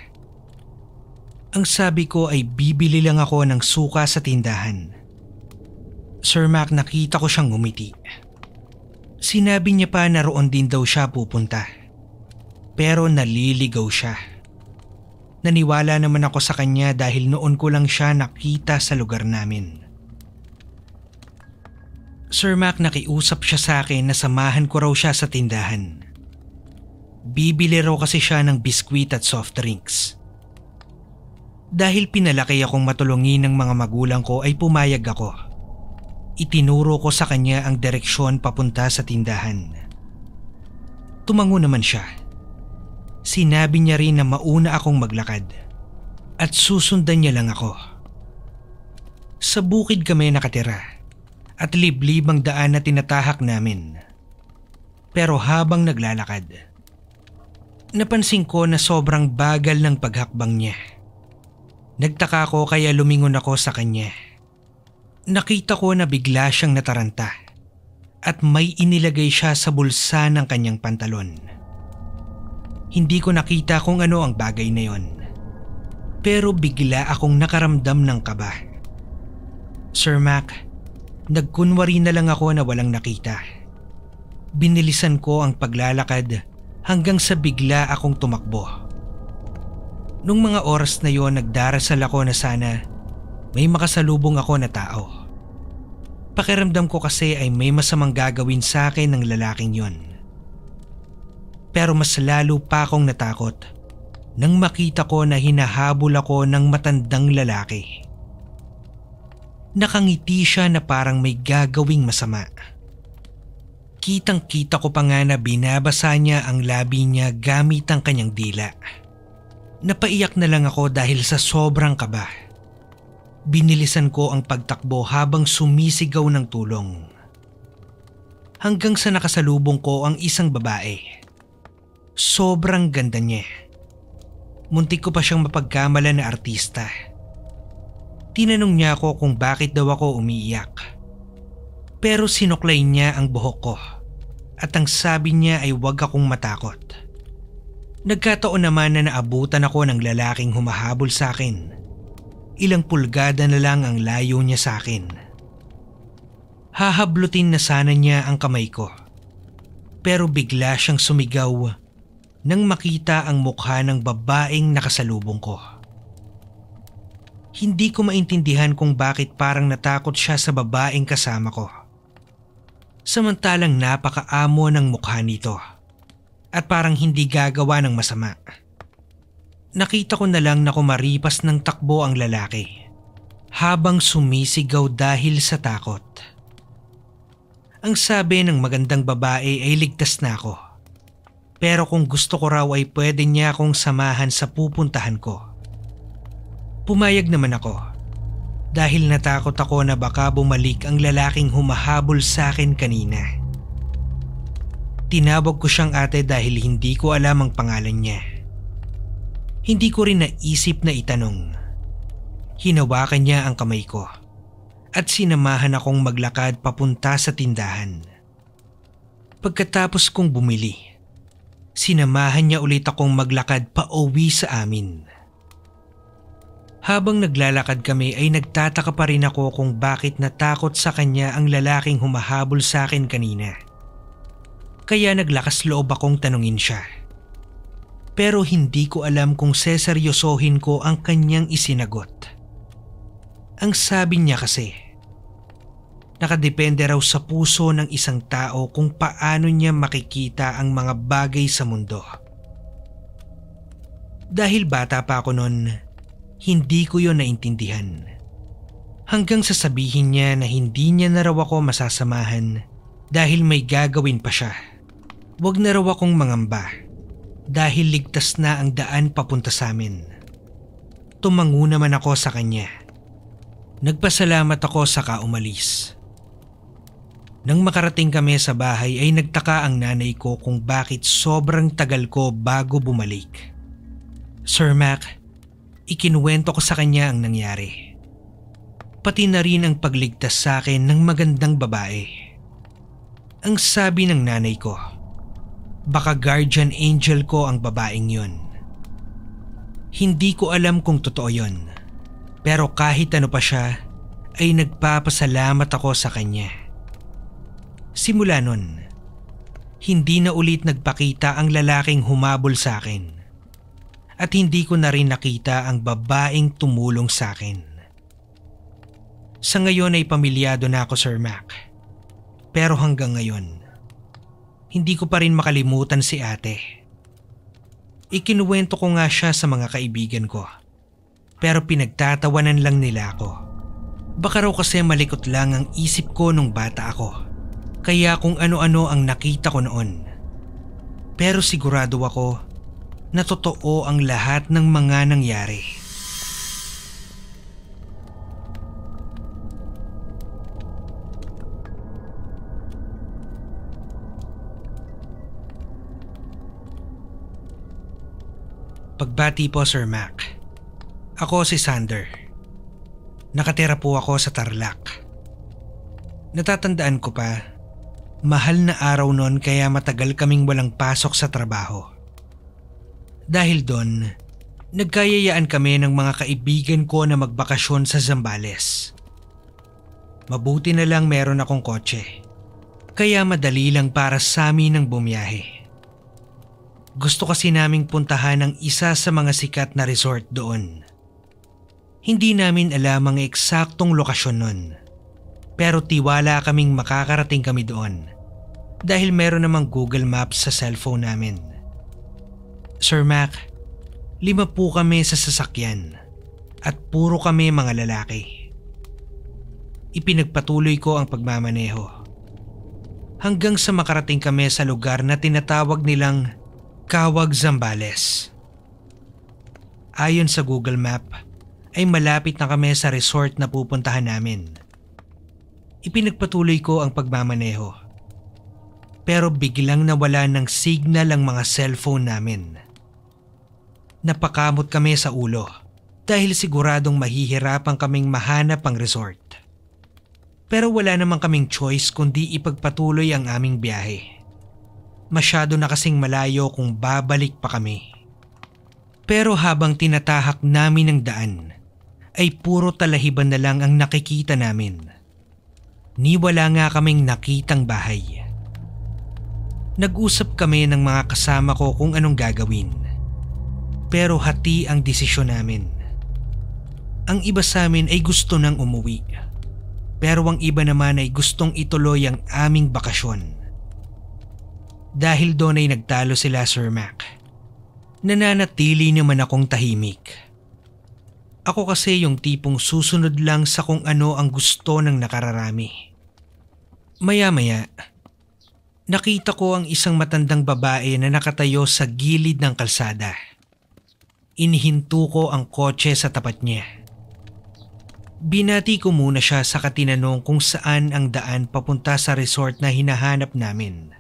Ang sabi ko ay bibili lang ako ng suka sa tindahan. Sir Mac nakita ko siyang umiti. Sinabi niya pa na roon din daw siya pupunta. Pero naliligaw siya. Naniwala naman ako sa kanya dahil noon ko lang siya nakita sa lugar namin. Sir Mac nakiusap siya sa akin na samahan ko raw siya sa tindahan. Bibili raw kasi siya ng biskwit at soft drinks. Dahil pinalaki akong matulungin ng mga magulang ko ay pumayag ako. Itinuro ko sa kanya ang direksyon papunta sa tindahan. Tumango naman siya. Sinabi niya rin na mauna akong maglakad at susundan niya lang ako. Sa bukid kami nakatira at liblib ang daan na tinatahak namin. Pero habang naglalakad, napansin ko na sobrang bagal ng paghakbang niya. Nagtaka ko kaya lumingon ako sa kanya. Nakita ko na bigla siyang nataranta at may inilagay siya sa bulsa ng kanyang pantalon. Hindi ko nakita kung ano ang bagay na yon. Pero bigla akong nakaramdam ng kaba. Sir Mac, nagkunwari na lang ako na walang nakita. Binilisan ko ang paglalakad hanggang sa bigla akong tumakbo. Nung mga oras na yon nagdarasal ako na sana may makasalubong ako na tao. Pakiramdam ko kasi ay may masamang gagawin sa akin ng lalaking yon. Pero mas lalo pa akong natakot nang makita ko na hinahabol ako ng matandang lalaki. Nakangiti siya na parang may gagawing masama. Kitang kita ko pa nga na binabasa niya ang labi niya gamit ang kanyang dila. Napaiyak na lang ako dahil sa sobrang kaba. Binilisan ko ang pagtakbo habang sumisigaw ng tulong. Hanggang sa nakasalubong ko ang isang babae. Sobrang ganda niya. Muntik ko pa siyang mapagkamala na artista. Tinanong niya ako kung bakit daw ako umiiyak. Pero sinuklay niya ang buhok ko at ang sabi niya ay huwag akong matakot. Nagkataon naman na naabutan ako ng lalaking humahabol sa akin ilang pulgada na lang ang layo niya sa akin. Hahablutin na sana niya ang kamay ko. Pero bigla siyang sumigaw nang makita ang mukha ng babaeng nakasalubong ko. Hindi ko maintindihan kung bakit parang natakot siya sa babaeng kasama ko. Samantalang napakaamo ng mukha nito at parang hindi gagawa ng masama nakita ko na lang na kumaripas ng takbo ang lalaki habang sumisigaw dahil sa takot. Ang sabi ng magandang babae ay ligtas na ako. Pero kung gusto ko raw ay pwede niya akong samahan sa pupuntahan ko. Pumayag naman ako dahil natakot ako na baka bumalik ang lalaking humahabol sa akin kanina. Tinabog ko siyang ate dahil hindi ko alam ang pangalan niya. Hindi ko rin naisip na itanong. Hinawakan niya ang kamay ko at sinamahan akong maglakad papunta sa tindahan. Pagkatapos kong bumili, sinamahan niya ulit akong maglakad pa uwi sa amin. Habang naglalakad kami ay nagtataka pa rin ako kung bakit natakot sa kanya ang lalaking humahabol sa akin kanina. Kaya naglakas loob akong tanungin siya pero hindi ko alam kung seseryosohin ko ang kanyang isinagot. Ang sabi niya kasi, nakadepende raw sa puso ng isang tao kung paano niya makikita ang mga bagay sa mundo. Dahil bata pa ako noon, hindi ko yon naintindihan. Hanggang sasabihin niya na hindi niya na raw ako masasamahan dahil may gagawin pa siya. Huwag na raw akong mangamba dahil ligtas na ang daan papunta sa amin. Tumangu naman ako sa kanya. Nagpasalamat ako sa kaumalis. Nang makarating kami sa bahay ay nagtaka ang nanay ko kung bakit sobrang tagal ko bago bumalik. Sir Mac, ikinuwento ko sa kanya ang nangyari. Pati na rin ang pagligtas sa akin ng magandang babae. Ang sabi ng nanay ko, Baka guardian angel ko ang babaeng yun. Hindi ko alam kung totoo yun. Pero kahit ano pa siya, ay nagpapasalamat ako sa kanya. Simula nun, hindi na ulit nagpakita ang lalaking humabol sa akin. At hindi ko na rin nakita ang babaeng tumulong sa akin. Sa ngayon ay pamilyado na ako Sir Mac. Pero hanggang ngayon, hindi ko pa rin makalimutan si ate. Ikinuwento ko nga siya sa mga kaibigan ko. Pero pinagtatawanan lang nila ako. Baka raw kasi malikot lang ang isip ko nung bata ako. Kaya kung ano-ano ang nakita ko noon. Pero sigurado ako na totoo ang lahat ng mga nangyari. Pagbati po Sir Mac. Ako si Sander. Nakatira po ako sa Tarlac. Natatandaan ko pa, mahal na araw noon kaya matagal kaming walang pasok sa trabaho. Dahil doon, nagkayayaan kami ng mga kaibigan ko na magbakasyon sa Zambales. Mabuti na lang meron akong kotse. Kaya madali lang para sa amin ang bumiyahe. Gusto kasi naming puntahan ang isa sa mga sikat na resort doon. Hindi namin alam ang eksaktong lokasyon nun. Pero tiwala kaming makakarating kami doon dahil meron namang Google Maps sa cellphone namin. Sir Mac, lima po kami sa sasakyan at puro kami mga lalaki. Ipinagpatuloy ko ang pagmamaneho. Hanggang sa makarating kami sa lugar na tinatawag nilang Kawag Zambales. Ayon sa Google Map, ay malapit na kami sa resort na pupuntahan namin. Ipinagpatuloy ko ang pagmamaneho. Pero biglang nawala ng signal ang mga cellphone namin. Napakamot kami sa ulo dahil siguradong mahihirapan kaming mahanap ang resort. Pero wala naman kaming choice kundi ipagpatuloy ang aming biyahe masyado na kasing malayo kung babalik pa kami. Pero habang tinatahak namin ang daan, ay puro talahiban na lang ang nakikita namin. Ni wala nga kaming nakitang bahay. Nag-usap kami ng mga kasama ko kung anong gagawin. Pero hati ang desisyon namin. Ang iba sa amin ay gusto nang umuwi. Pero ang iba naman ay gustong ituloy ang aming bakasyon dahil doon ay nagtalo sila Sir Mac. Nananatili naman akong tahimik. Ako kasi yung tipong susunod lang sa kung ano ang gusto ng nakararami. Maya-maya, nakita ko ang isang matandang babae na nakatayo sa gilid ng kalsada. Inihinto ko ang kotse sa tapat niya. Binati ko muna siya sa katinanong kung saan ang daan papunta sa resort na hinahanap namin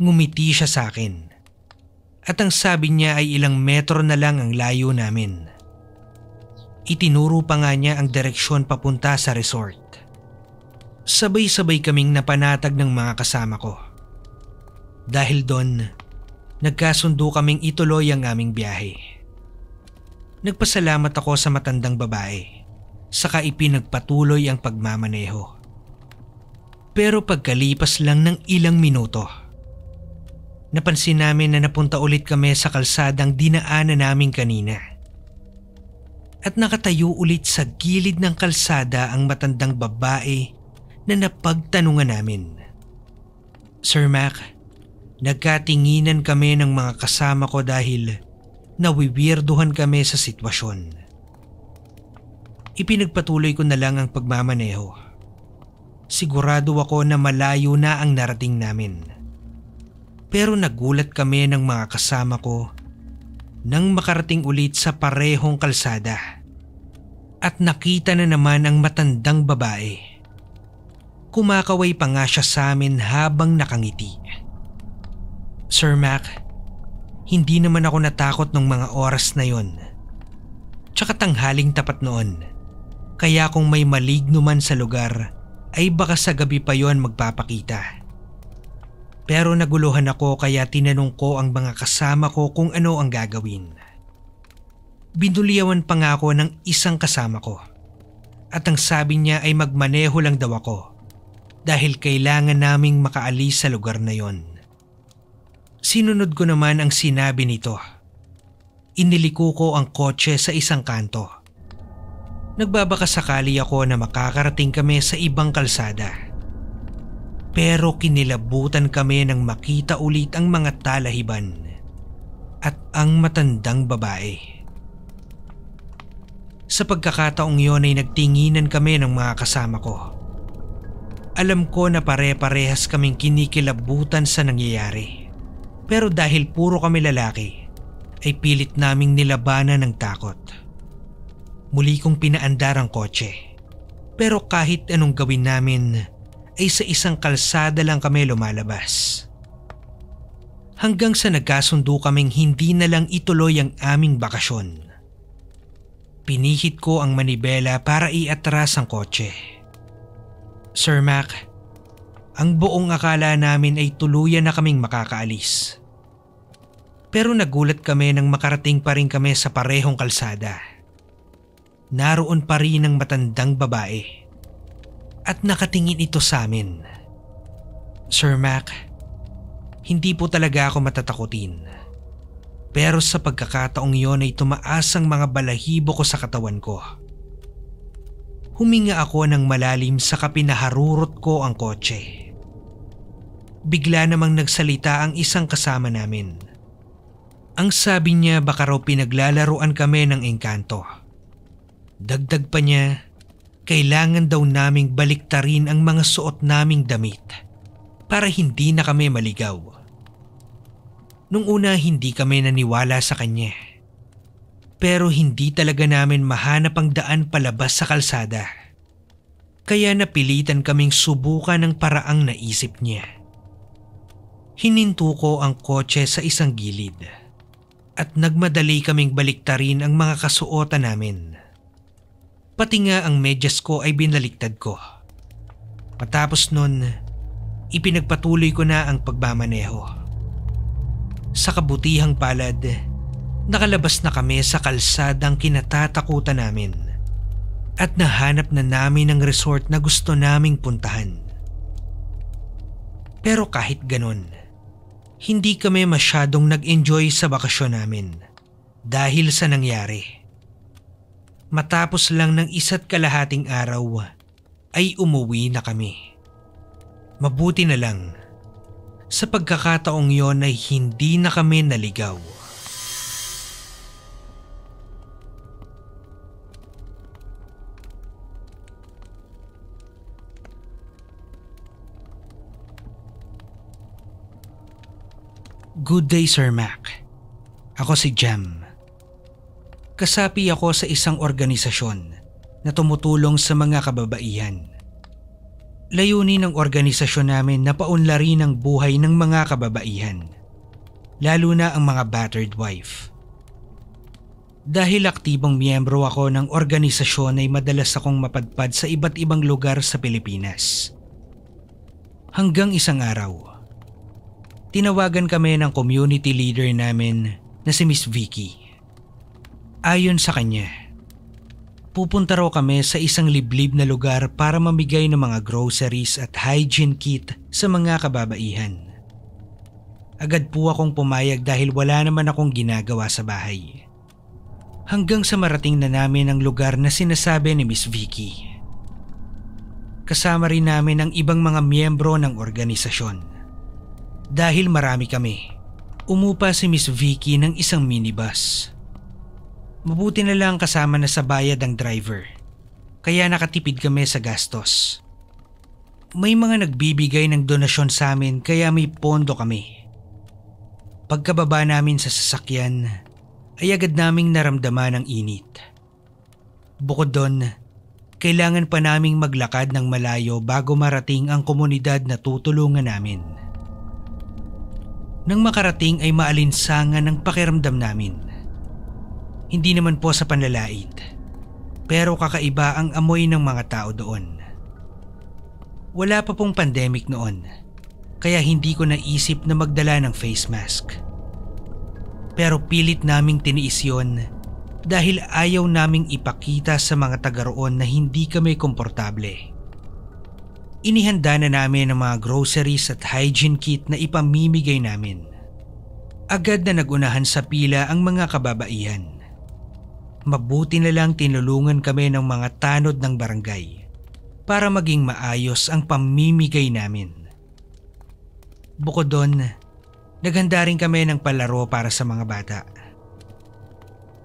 ngumiti siya sa akin. At ang sabi niya ay ilang metro na lang ang layo namin. Itinuro pa nga niya ang direksyon papunta sa resort. Sabay-sabay kaming napanatag ng mga kasama ko. Dahil doon, nagkasundo kaming ituloy ang aming biyahe. Nagpasalamat ako sa matandang babae, saka ipinagpatuloy ang pagmamaneho. Pero pagkalipas lang ng ilang minuto, napansin namin na napunta ulit kami sa kalsadang dinaanan namin kanina. At nakatayo ulit sa gilid ng kalsada ang matandang babae na napagtanungan namin. Sir Mac, nagkatinginan kami ng mga kasama ko dahil nawiwirduhan kami sa sitwasyon. Ipinagpatuloy ko na lang ang pagmamaneho. Sigurado ako na malayo na ang narating namin. Pero nagulat kami ng mga kasama ko nang makarating ulit sa parehong kalsada. At nakita na naman ang matandang babae. Kumakaway pa nga siya sa amin habang nakangiti. Sir Mac, hindi naman ako natakot ng mga oras na yon. Tsaka tanghaling tapat noon. Kaya kung may maligno man sa lugar, ay baka sa gabi pa yon magpapakita. Pero naguluhan ako kaya tinanong ko ang mga kasama ko kung ano ang gagawin. Binuliyawan pa nga ako ng isang kasama ko. At ang sabi niya ay magmaneho lang daw ako dahil kailangan naming makaalis sa lugar na yon. Sinunod ko naman ang sinabi nito. Iniliko ko ang kotse sa isang kanto. Nagbabaka sakali ako na makakarating kami sa ibang kalsada. Pero kinilabutan kami nang makita ulit ang mga talahiban at ang matandang babae. Sa pagkakataong yon ay nagtinginan kami ng mga kasama ko. Alam ko na pare-parehas kaming kinikilabutan sa nangyayari. Pero dahil puro kami lalaki, ay pilit naming nilabanan ng takot. Muli kong pinaandar ang kotse. Pero kahit anong gawin namin, ay sa isang kalsada lang kami lumalabas. Hanggang sa nagkasundo kaming hindi na lang ituloy ang aming bakasyon. Pinihit ko ang manibela para iatras ang kotse. Sir Mac, ang buong akala namin ay tuluyan na kaming makakaalis. Pero nagulat kami nang makarating pa rin kami sa parehong kalsada. Naroon pa rin ang matandang babae at nakatingin ito sa amin. Sir Mac, hindi po talaga ako matatakutin. Pero sa pagkakataong yon ay tumaas ang mga balahibo ko sa katawan ko. Huminga ako ng malalim sa kapinaharurot ko ang kotse. Bigla namang nagsalita ang isang kasama namin. Ang sabi niya baka raw pinaglalaruan kami ng engkanto. Dagdag pa niya kailangan daw naming baliktarin ang mga suot naming damit para hindi na kami maligaw. Nung una hindi kami naniwala sa kanya. Pero hindi talaga namin mahanap ang daan palabas sa kalsada. Kaya napilitan kaming subukan ang paraang naisip niya. Hininto ko ang kotse sa isang gilid at nagmadali kaming baliktarin ang mga kasuotan namin. Pati nga ang medyas ko ay binaliktad ko. Matapos nun, ipinagpatuloy ko na ang pagmamaneho. Sa kabutihang palad, nakalabas na kami sa kalsadang kinatatakutan namin at nahanap na namin ang resort na gusto naming puntahan. Pero kahit ganun, hindi kami masyadong nag-enjoy sa bakasyon namin dahil sa nangyari. Matapos lang ng isa't kalahating araw ay umuwi na kami. Mabuti na lang. Sa pagkakataong yon ay hindi na kami naligaw. Good day Sir Mac. Ako si Jem kasapi ako sa isang organisasyon na tumutulong sa mga kababaihan. Layunin ng organisasyon namin na paunlarin ang buhay ng mga kababaihan, lalo na ang mga battered wife. Dahil aktibong miyembro ako ng organisasyon ay madalas akong mapadpad sa iba't ibang lugar sa Pilipinas. Hanggang isang araw, tinawagan kami ng community leader namin na si Miss Vicky. Ayon sa kanya, pupunta raw kami sa isang liblib na lugar para mamigay ng mga groceries at hygiene kit sa mga kababaihan. Agad po akong pumayag dahil wala naman akong ginagawa sa bahay. Hanggang sa marating na namin ang lugar na sinasabi ni Miss Vicky. Kasama rin namin ang ibang mga miyembro ng organisasyon. Dahil marami kami, umupa si Miss Vicky ng isang minibus. Mabuti na lang kasama na sa bayad ang driver. Kaya nakatipid kami sa gastos. May mga nagbibigay ng donasyon sa amin kaya may pondo kami. Pagkababa namin sa sasakyan ay agad naming naramdaman ang init. Bukod doon, kailangan pa naming maglakad ng malayo bago marating ang komunidad na tutulungan namin. Nang makarating ay maalinsangan ang pakiramdam namin. Hindi naman po sa panlalaid. Pero kakaiba ang amoy ng mga tao doon. Wala pa pong pandemic noon. Kaya hindi ko naisip na magdala ng face mask. Pero pilit naming tiniis yon dahil ayaw naming ipakita sa mga taga roon na hindi kami komportable. Inihanda na namin ang mga groceries at hygiene kit na ipamimigay namin. Agad na nagunahan sa pila ang mga kababaihan. Mabuti na lang tinulungan kami ng mga tanod ng barangay para maging maayos ang pamimigay namin. Bukod doon, naghanda rin kami ng palaro para sa mga bata.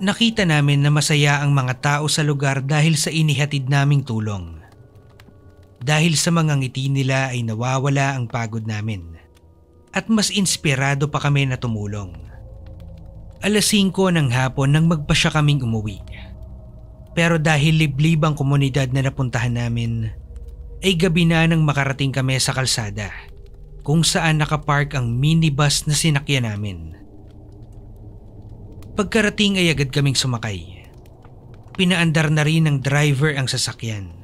Nakita namin na masaya ang mga tao sa lugar dahil sa inihatid naming tulong. Dahil sa mga ngiti nila ay nawawala ang pagod namin at mas inspirado pa kami na tumulong. Alas 5 ng hapon nang magpasya kaming umuwi. Pero dahil liblib ang komunidad na napuntahan namin, ay gabi na nang makarating kami sa kalsada kung saan nakapark ang minibus na sinakyan namin. Pagkarating ay agad kaming sumakay. Pinaandar na rin ng driver ang sasakyan.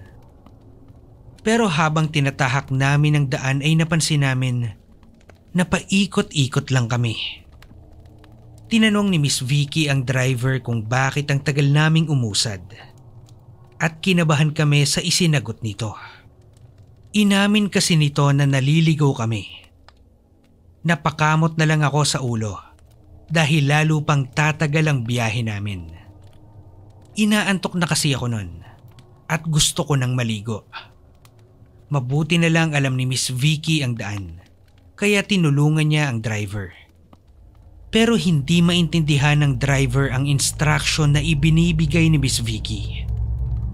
Pero habang tinatahak namin ang daan ay napansin namin na paikot-ikot lang kami. Tinanong ni Miss Vicky ang driver kung bakit ang tagal naming umusad. At kinabahan kami sa isinagot nito. Inamin kasi nito na naliligaw kami. Napakamot na lang ako sa ulo dahil lalo pang tatagal ang biyahe namin. Inaantok na kasi ako nun at gusto ko ng maligo. Mabuti na lang alam ni Miss Vicky ang daan kaya tinulungan niya ang driver pero hindi maintindihan ng driver ang instruction na ibinibigay ni Miss Vicky.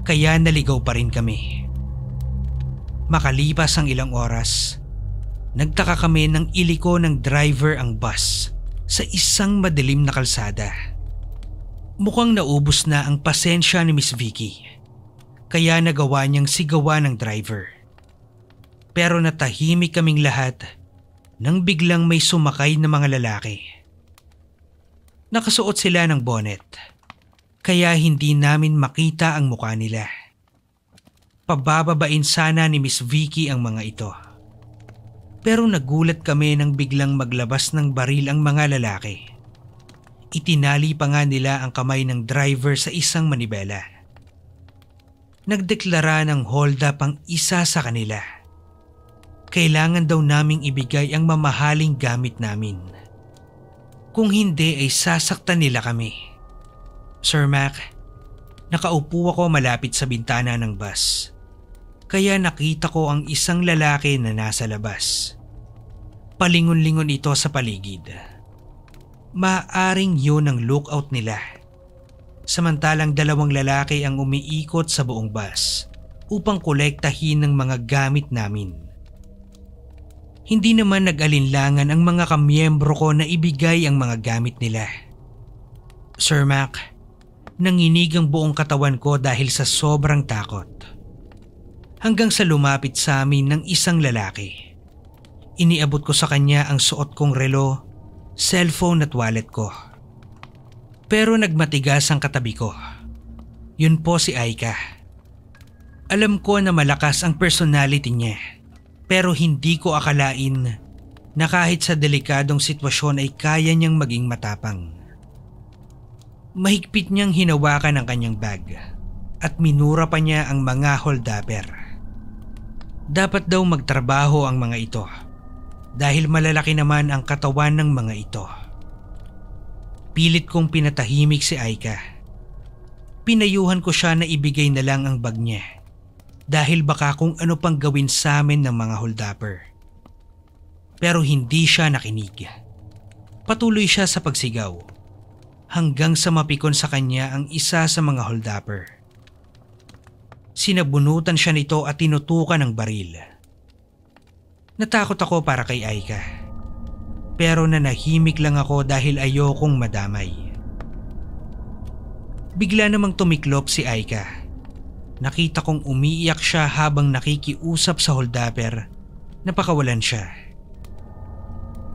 Kaya naligaw pa rin kami. Makalipas ang ilang oras, nagtaka kami ng iliko ng driver ang bus sa isang madilim na kalsada. Mukhang naubos na ang pasensya ni Miss Vicky. Kaya nagawa niyang sigawa ng driver. Pero natahimik kaming lahat nang biglang may sumakay na mga lalaki Nakasuot sila ng bonnet, kaya hindi namin makita ang mukha nila. Pabababain sana ni Miss Vicky ang mga ito. Pero nagulat kami nang biglang maglabas ng baril ang mga lalaki. Itinali pa nga nila ang kamay ng driver sa isang manibela. Nagdeklara ng hold up ang isa sa kanila. Kailangan daw naming ibigay ang mamahaling gamit namin. Kung hindi ay sasaktan nila kami. Sir Mac, nakaupo ako malapit sa bintana ng bus. Kaya nakita ko ang isang lalaki na nasa labas. Palingon-lingon ito sa paligid. Maaring yun ang lookout nila. Samantalang dalawang lalaki ang umiikot sa buong bus upang kolektahin ng mga gamit namin hindi naman nag-alinlangan ang mga kamyembro ko na ibigay ang mga gamit nila. Sir Mac, nanginig ang buong katawan ko dahil sa sobrang takot. Hanggang sa lumapit sa amin ng isang lalaki. Iniabot ko sa kanya ang suot kong relo, cellphone at wallet ko. Pero nagmatigas ang katabi ko. Yun po si Aika. Alam ko na malakas ang personality niya pero hindi ko akalain na kahit sa delikadong sitwasyon ay kaya niyang maging matapang. Mahigpit niyang hinawakan ang kanyang bag at minura pa niya ang mga holdapper. Dapat daw magtrabaho ang mga ito dahil malalaki naman ang katawan ng mga ito. Pilit kong pinatahimik si Aika. Pinayuhan ko siya na ibigay na lang ang bag niya dahil baka kung ano pang gawin sa amin ng mga holdapper. Pero hindi siya nakinig. Patuloy siya sa pagsigaw hanggang sa mapikon sa kanya ang isa sa mga holdapper. Sinabunutan siya nito at tinutukan ng baril. Natakot ako para kay Aika. Pero nanahimik lang ako dahil ayokong madamay. Bigla namang tumiklop si Aika Nakita kong umiiyak siya habang nakikiusap sa holdapper. Napakawalan siya.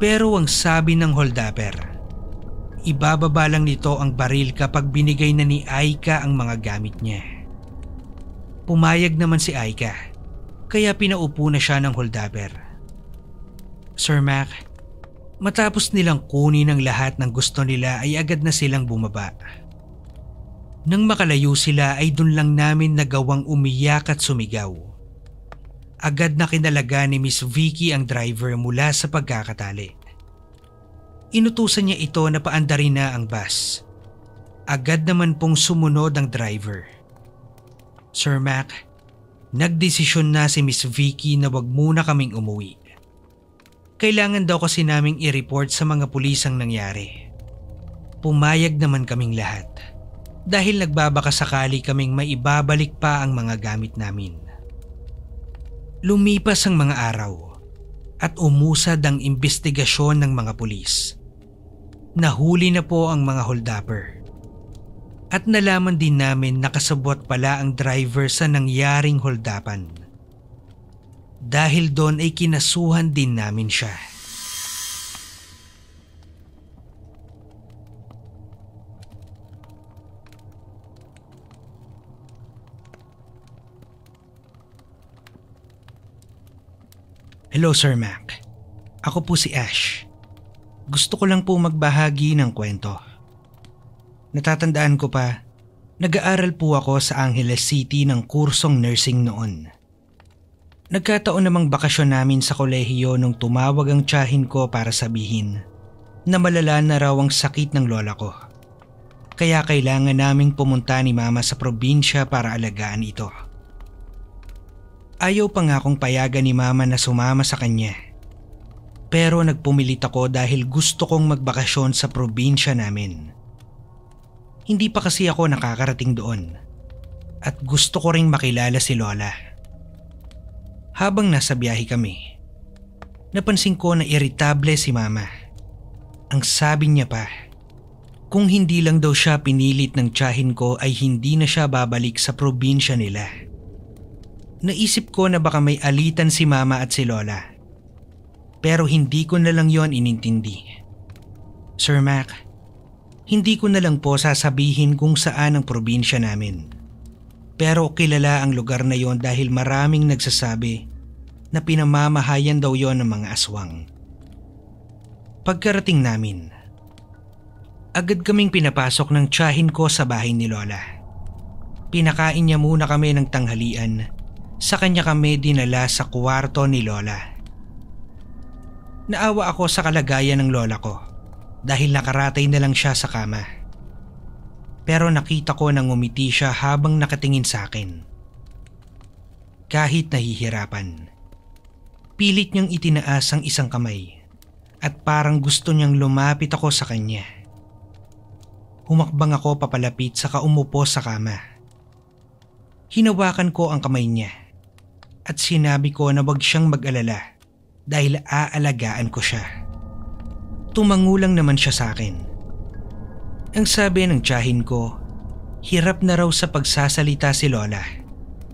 Pero ang sabi ng holdapper, ibababa lang nito ang baril kapag binigay na ni Aika ang mga gamit niya. Pumayag naman si Aika, kaya pinaupo na siya ng holdapper. Sir Mac, matapos nilang kunin ang lahat ng gusto nila ay agad na silang bumaba. Bumaba. Nang makalayo sila ay dun lang namin nagawang umiyak at sumigaw. Agad na kinalaga ni Miss Vicky ang driver mula sa pagkakatali. Inutusan niya ito na paandarin na ang bus. Agad naman pong sumunod ang driver. Sir Mac, nagdesisyon na si Miss Vicky na wag muna kaming umuwi. Kailangan daw kasi naming i-report sa mga pulis ang nangyari. Pumayag naman kaming lahat dahil nagbabaka sakali kaming maibabalik pa ang mga gamit namin. Lumipas ang mga araw at umusad ang imbestigasyon ng mga pulis. Nahuli na po ang mga holdapper. At nalaman din namin na kasabot pala ang driver sa nangyaring holdapan. Dahil doon ay kinasuhan din namin siya. Hello Sir Mac. Ako po si Ash. Gusto ko lang po magbahagi ng kwento. Natatandaan ko pa, nag-aaral po ako sa Angeles City ng kursong nursing noon. Nagkataon namang bakasyon namin sa kolehiyo nung tumawag ang tiyahin ko para sabihin na malala na raw ang sakit ng lola ko. Kaya kailangan naming pumunta ni mama sa probinsya para alagaan ito. Ayaw pa nga akong payagan ni mama na sumama sa kanya. Pero nagpumilit ako dahil gusto kong magbakasyon sa probinsya namin. Hindi pa kasi ako nakakarating doon. At gusto ko ring makilala si Lola. Habang nasa biyahe kami, napansin ko na iritable si mama. Ang sabi niya pa, kung hindi lang daw siya pinilit ng tiyahin ko ay hindi na siya babalik sa probinsya nila. Naisip ko na baka may alitan si mama at si lola. Pero hindi ko na lang yon inintindi. Sir Mac, hindi ko na lang po sasabihin kung saan ang probinsya namin. Pero kilala ang lugar na yon dahil maraming nagsasabi na pinamamahayan daw yon ng mga aswang. Pagkarating namin, agad kaming pinapasok ng tsahin ko sa bahay ni Lola. Pinakain niya muna kami ng tanghalian sa kanya kami dinala sa kuwarto ni Lola. Naawa ako sa kalagayan ng lola ko dahil nakaratay na lang siya sa kama. Pero nakita ko nang umiti siya habang nakatingin sa akin. Kahit nahihirapan. Pilit niyang itinaas ang isang kamay at parang gusto niyang lumapit ako sa kanya. Humakbang ako papalapit sa kaumupo sa kama. Hinawakan ko ang kamay niya at sinabi ko na wag siyang mag-alala dahil aalagaan ko siya. Tumangulang naman siya sa akin. Ang sabi ng tiyahin ko, hirap na raw sa pagsasalita si Lola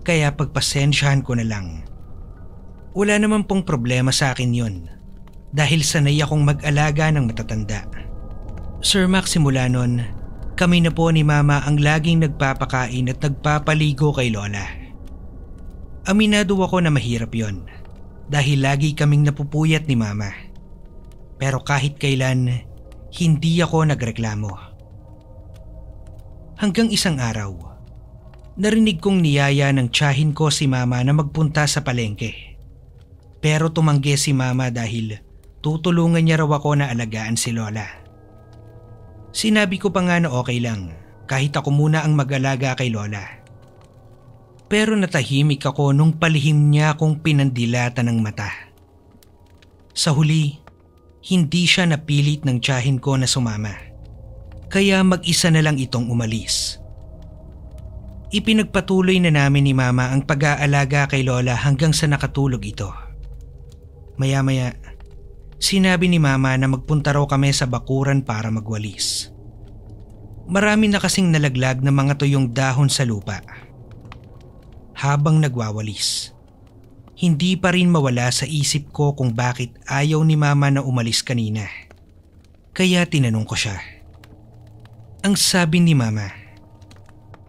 kaya pagpasensyahan ko na lang. Wala naman pong problema sa akin yun dahil sanay akong mag-alaga ng matatanda. Sir Max simula nun, kami na po ni Mama ang laging nagpapakain at nagpapaligo kay Lola. Aminado ako na mahirap yon dahil lagi kaming napupuyat ni mama. Pero kahit kailan, hindi ako nagreklamo. Hanggang isang araw, narinig kong niyaya ng tsahin ko si mama na magpunta sa palengke. Pero tumanggi si mama dahil tutulungan niya raw ako na alagaan si Lola. Sinabi ko pa nga na okay lang kahit ako muna ang mag-alaga kay Lola pero natahimik ako nung palihim niya akong pinandilata ng mata. Sa huli, hindi siya napilit ng tiyahin ko na sumama. Kaya mag-isa na lang itong umalis. Ipinagpatuloy na namin ni Mama ang pag-aalaga kay Lola hanggang sa nakatulog ito. Maya-maya, sinabi ni Mama na magpunta raw kami sa bakuran para magwalis. Marami na kasing nalaglag ng mga tuyong dahon sa lupa habang nagwawalis. Hindi pa rin mawala sa isip ko kung bakit ayaw ni mama na umalis kanina. Kaya tinanong ko siya. Ang sabi ni mama,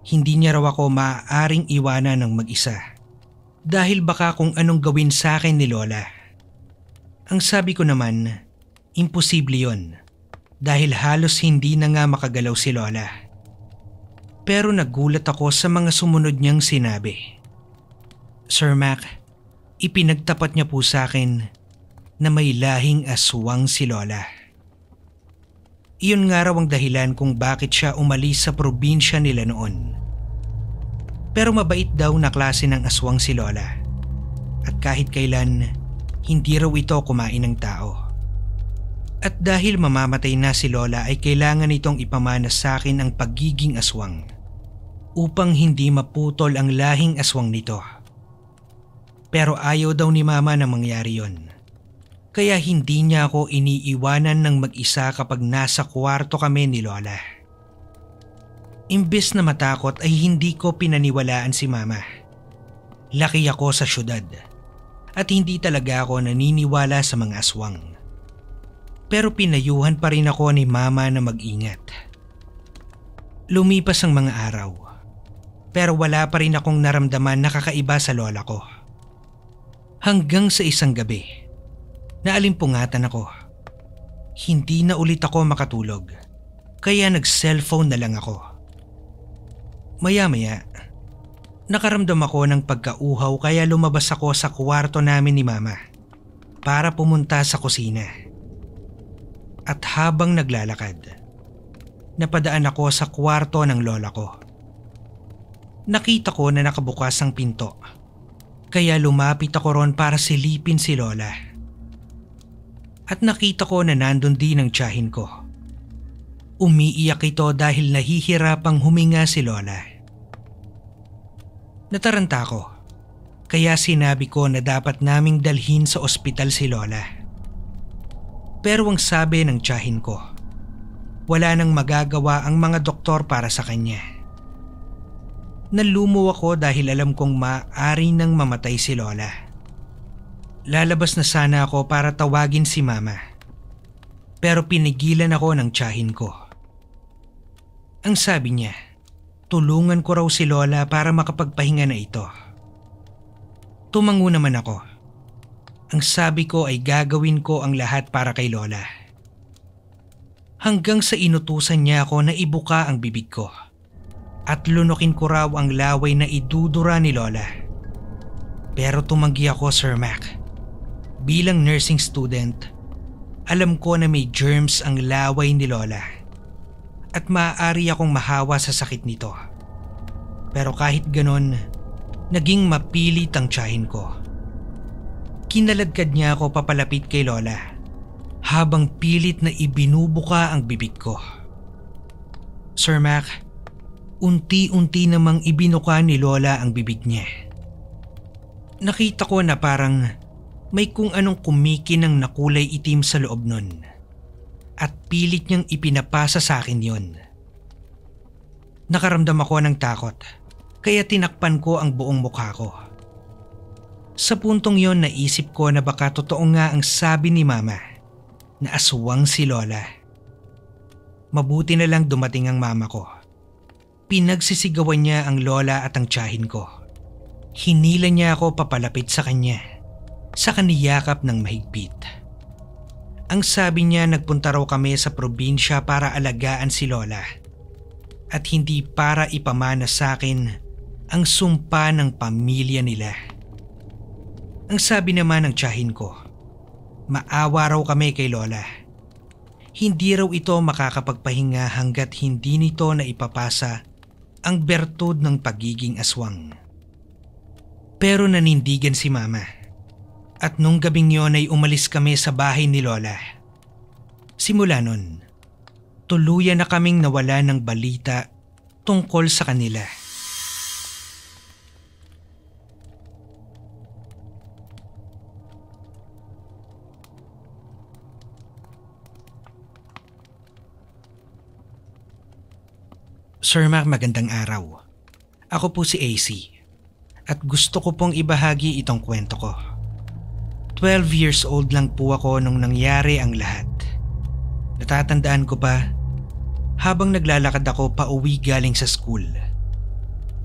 hindi niya raw ako maaaring iwanan ng mag-isa dahil baka kung anong gawin sa akin ni Lola. Ang sabi ko naman, imposible yon dahil halos hindi na nga makagalaw si Lola. Pero nagulat ako sa mga sumunod niyang sinabi. Sir Mac, ipinagtapat niya po sa akin na may lahing aswang si Lola. Iyon nga raw ang dahilan kung bakit siya umalis sa probinsya nila noon. Pero mabait daw na klase ng aswang si Lola. At kahit kailan, hindi raw ito kumain ng tao. At dahil mamamatay na si Lola ay kailangan itong ipamana sa akin ang pagiging aswang upang hindi maputol ang lahing aswang nito. Pero ayaw daw ni mama na mangyari yon. Kaya hindi niya ako iniiwanan ng mag-isa kapag nasa kwarto kami ni Lola. Imbis na matakot ay hindi ko pinaniwalaan si mama. Laki ako sa syudad at hindi talaga ako naniniwala sa mga aswang. Pero pinayuhan pa rin ako ni mama na mag-ingat. Lumipas ang mga araw pero wala pa rin akong naramdaman na kakaiba sa lola ko hanggang sa isang gabi. Naalimpungatan ako. Hindi na ulit ako makatulog. Kaya nag-cellphone na lang ako. Maya-maya, nakaramdam ako ng pagkauhaw kaya lumabas ako sa kwarto namin ni Mama para pumunta sa kusina. At habang naglalakad, napadaan ako sa kwarto ng lola ko. Nakita ko na nakabukas ang pinto. Pinto kaya lumapit ako ron para silipin si Lola. At nakita ko na nandun din ang tiyahin ko. Umiiyak ito dahil nahihirapang huminga si Lola. Nataranta ko. Kaya sinabi ko na dapat naming dalhin sa ospital si Lola. Pero ang sabi ng tiyahin ko, wala nang magagawa ang mga doktor para sa kanya. Nalumo ako dahil alam kong maari nang mamatay si Lola. Lalabas na sana ako para tawagin si Mama. Pero pinigilan ako ng tiyahin ko. Ang sabi niya, tulungan ko raw si Lola para makapagpahinga na ito. Tumango naman ako. Ang sabi ko ay gagawin ko ang lahat para kay Lola. Hanggang sa inutusan niya ako na ibuka ang bibig ko at lunukin ko raw ang laway na idudura ni Lola. Pero tumanggi ako Sir Mac. Bilang nursing student, alam ko na may germs ang laway ni Lola at maaari akong mahawa sa sakit nito. Pero kahit ganon, naging mapilit ang tsahin ko. Kinaladkad niya ako papalapit kay Lola habang pilit na ibinubuka ang bibig ko. Sir Mac, unti-unti namang ibinuka ni Lola ang bibig niya. Nakita ko na parang may kung anong ng nakulay itim sa loob nun at pilit niyang ipinapasa sa akin yon. Nakaramdam ako ng takot kaya tinakpan ko ang buong mukha ko. Sa puntong yon naisip ko na baka totoo nga ang sabi ni mama na aswang si Lola. Mabuti na lang dumating ang mama ko Pinagsisigawan niya ang lola at ang tiyahin ko. Hinila niya ako papalapit sa kanya. Sa kaniyakap ng mahigpit. Ang sabi niya nagpunta raw kami sa probinsya para alagaan si Lola at hindi para ipamana sa akin ang sumpa ng pamilya nila. Ang sabi naman ng tiyahin ko, maawa raw kami kay Lola. Hindi raw ito makakapagpahinga hanggat hindi nito na ipapasa ang bertud ng pagiging aswang. Pero nanindigan si mama. At nung gabing yon ay umalis kami sa bahay ni Lola. Simula nun, tuluyan na kaming nawala ng balita tungkol sa kanila. Sir Mac, magandang araw. Ako po si AC at gusto ko pong ibahagi itong kwento ko. 12 years old lang po ako nung nangyari ang lahat. Natatandaan ko pa habang naglalakad ako pauwi galing sa school.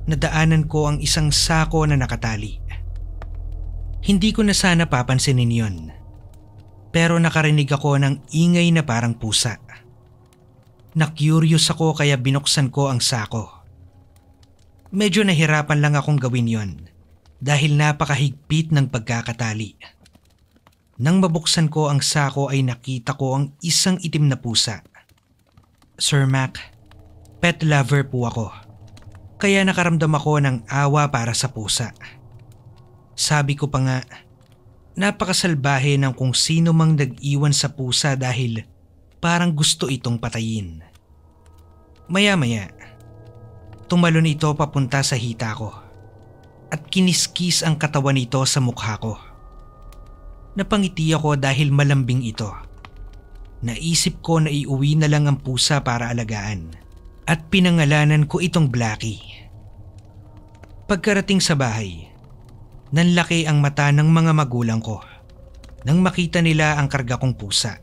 Nadaanan ko ang isang sako na nakatali. Hindi ko na sana papansinin yon. Pero nakarinig ako ng ingay na parang pusa. Na-curious ako kaya binuksan ko ang sako. Medyo nahirapan lang akong gawin yon dahil napakahigpit ng pagkakatali. Nang mabuksan ko ang sako ay nakita ko ang isang itim na pusa. Sir Mac, pet lover po ako. Kaya nakaramdam ako ng awa para sa pusa. Sabi ko pa nga, napakasalbahe ng kung sino mang nag-iwan sa pusa dahil Parang gusto itong patayin. Maya-maya, tumalon ito papunta sa hita ko at kiniskis ang katawan nito sa mukha ko. Napangiti ako dahil malambing ito. Naisip ko na iuwi na lang ang pusa para alagaan at pinangalanan ko itong Blackie. Pagkarating sa bahay, nanlaki ang mata ng mga magulang ko nang makita nila ang karga kong pusa.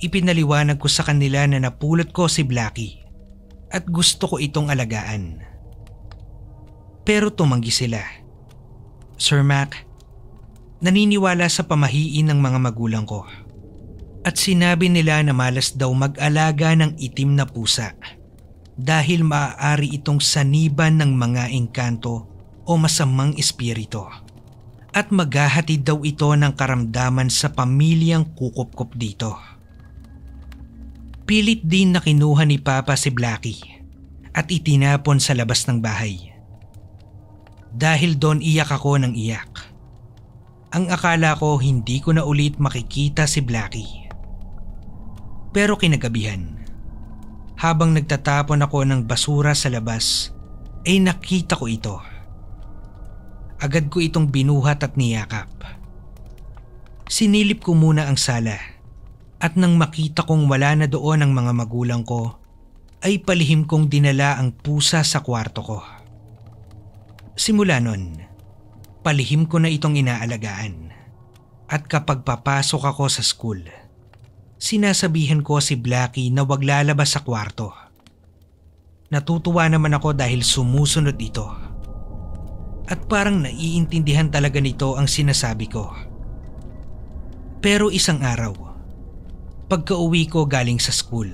Ipinaliwanag ko sa kanila na napulot ko si Blackie at gusto ko itong alagaan. Pero tumanggi sila. Sir Mac, naniniwala sa pamahiin ng mga magulang ko. At sinabi nila na malas daw mag-alaga ng itim na pusa dahil maaari itong saniban ng mga engkanto o masamang espirito. At maghahatid daw ito ng karamdaman sa pamilyang kukupkop dito. Pilit din na kinuha ni Papa si Blackie at itinapon sa labas ng bahay. Dahil doon iyak ako ng iyak. Ang akala ko hindi ko na ulit makikita si Blackie. Pero kinagabihan, habang nagtatapon ako ng basura sa labas, ay nakita ko ito. Agad ko itong binuhat at niyakap. Sinilip ko muna ang sala at nang makita kong wala na doon ang mga magulang ko, ay palihim kong dinala ang pusa sa kwarto ko. Simula nun, palihim ko na itong inaalagaan. At kapag papasok ako sa school, sinasabihan ko si Blackie na wag lalabas sa kwarto. Natutuwa naman ako dahil sumusunod ito. At parang naiintindihan talaga nito ang sinasabi ko. Pero isang araw, pagka-uwi ko galing sa school.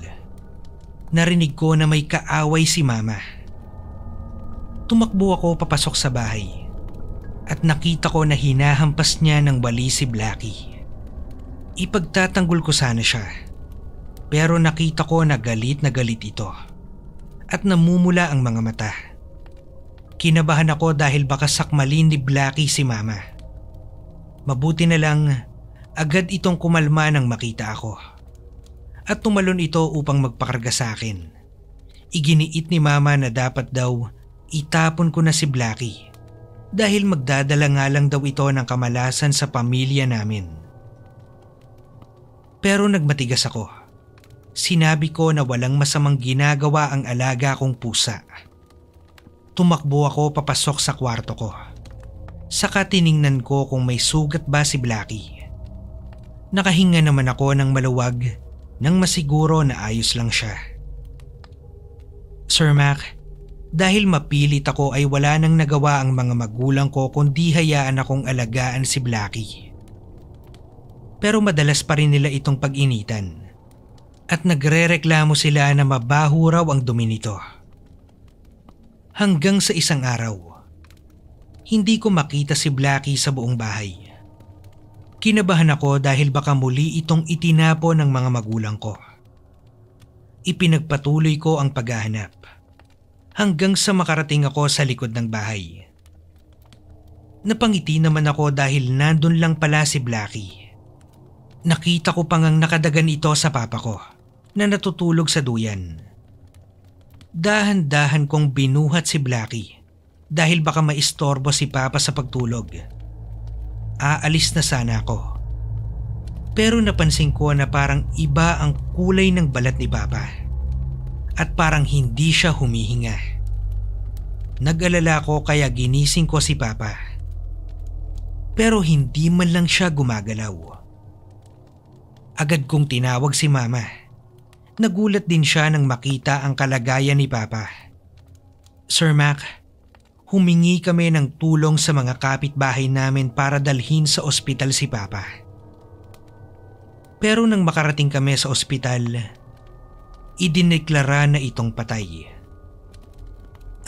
Narinig ko na may kaaway si mama. Tumakbo ako papasok sa bahay at nakita ko na hinahampas niya ng bali si Blackie. Ipagtatanggol ko sana siya pero nakita ko na galit na galit ito at namumula ang mga mata. Kinabahan ako dahil baka sakmalin ni Blackie si mama. Mabuti na lang agad itong kumalma nang makita ako at tumalon ito upang magpakarga sa akin. Iginiit ni mama na dapat daw itapon ko na si Blackie dahil magdadala nga lang daw ito ng kamalasan sa pamilya namin. Pero nagmatigas ako. Sinabi ko na walang masamang ginagawa ang alaga kong pusa. Tumakbo ako papasok sa kwarto ko. Saka tiningnan ko kung may sugat ba si Blackie. Nakahinga naman ako ng maluwag nang masiguro na ayos lang siya. Sir Mac, dahil mapilit ako ay wala nang nagawa ang mga magulang ko kundi hayaan akong alagaan si Blacky. Pero madalas pa rin nila itong pag-initan at nagrereklamo sila na mabaho raw ang dumi nito. Hanggang sa isang araw, hindi ko makita si Blacky sa buong bahay. Kinabahan ako dahil baka muli itong itinapo ng mga magulang ko. Ipinagpatuloy ko ang paghahanap hanggang sa makarating ako sa likod ng bahay. Napangiti naman ako dahil nandun lang pala si Blackie. Nakita ko pang ang nakadagan ito sa papa ko na natutulog sa duyan. Dahan-dahan kong binuhat si Blackie dahil baka maistorbo si Papa sa pagtulog aalis na sana ako. Pero napansin ko na parang iba ang kulay ng balat ni Papa. At parang hindi siya humihinga. Nag-alala ko kaya ginising ko si Papa. Pero hindi man lang siya gumagalaw. Agad kong tinawag si Mama. Nagulat din siya nang makita ang kalagayan ni Papa. Sir Mac, humingi kami ng tulong sa mga kapitbahay namin para dalhin sa ospital si Papa. Pero nang makarating kami sa ospital, idineklara na itong patay.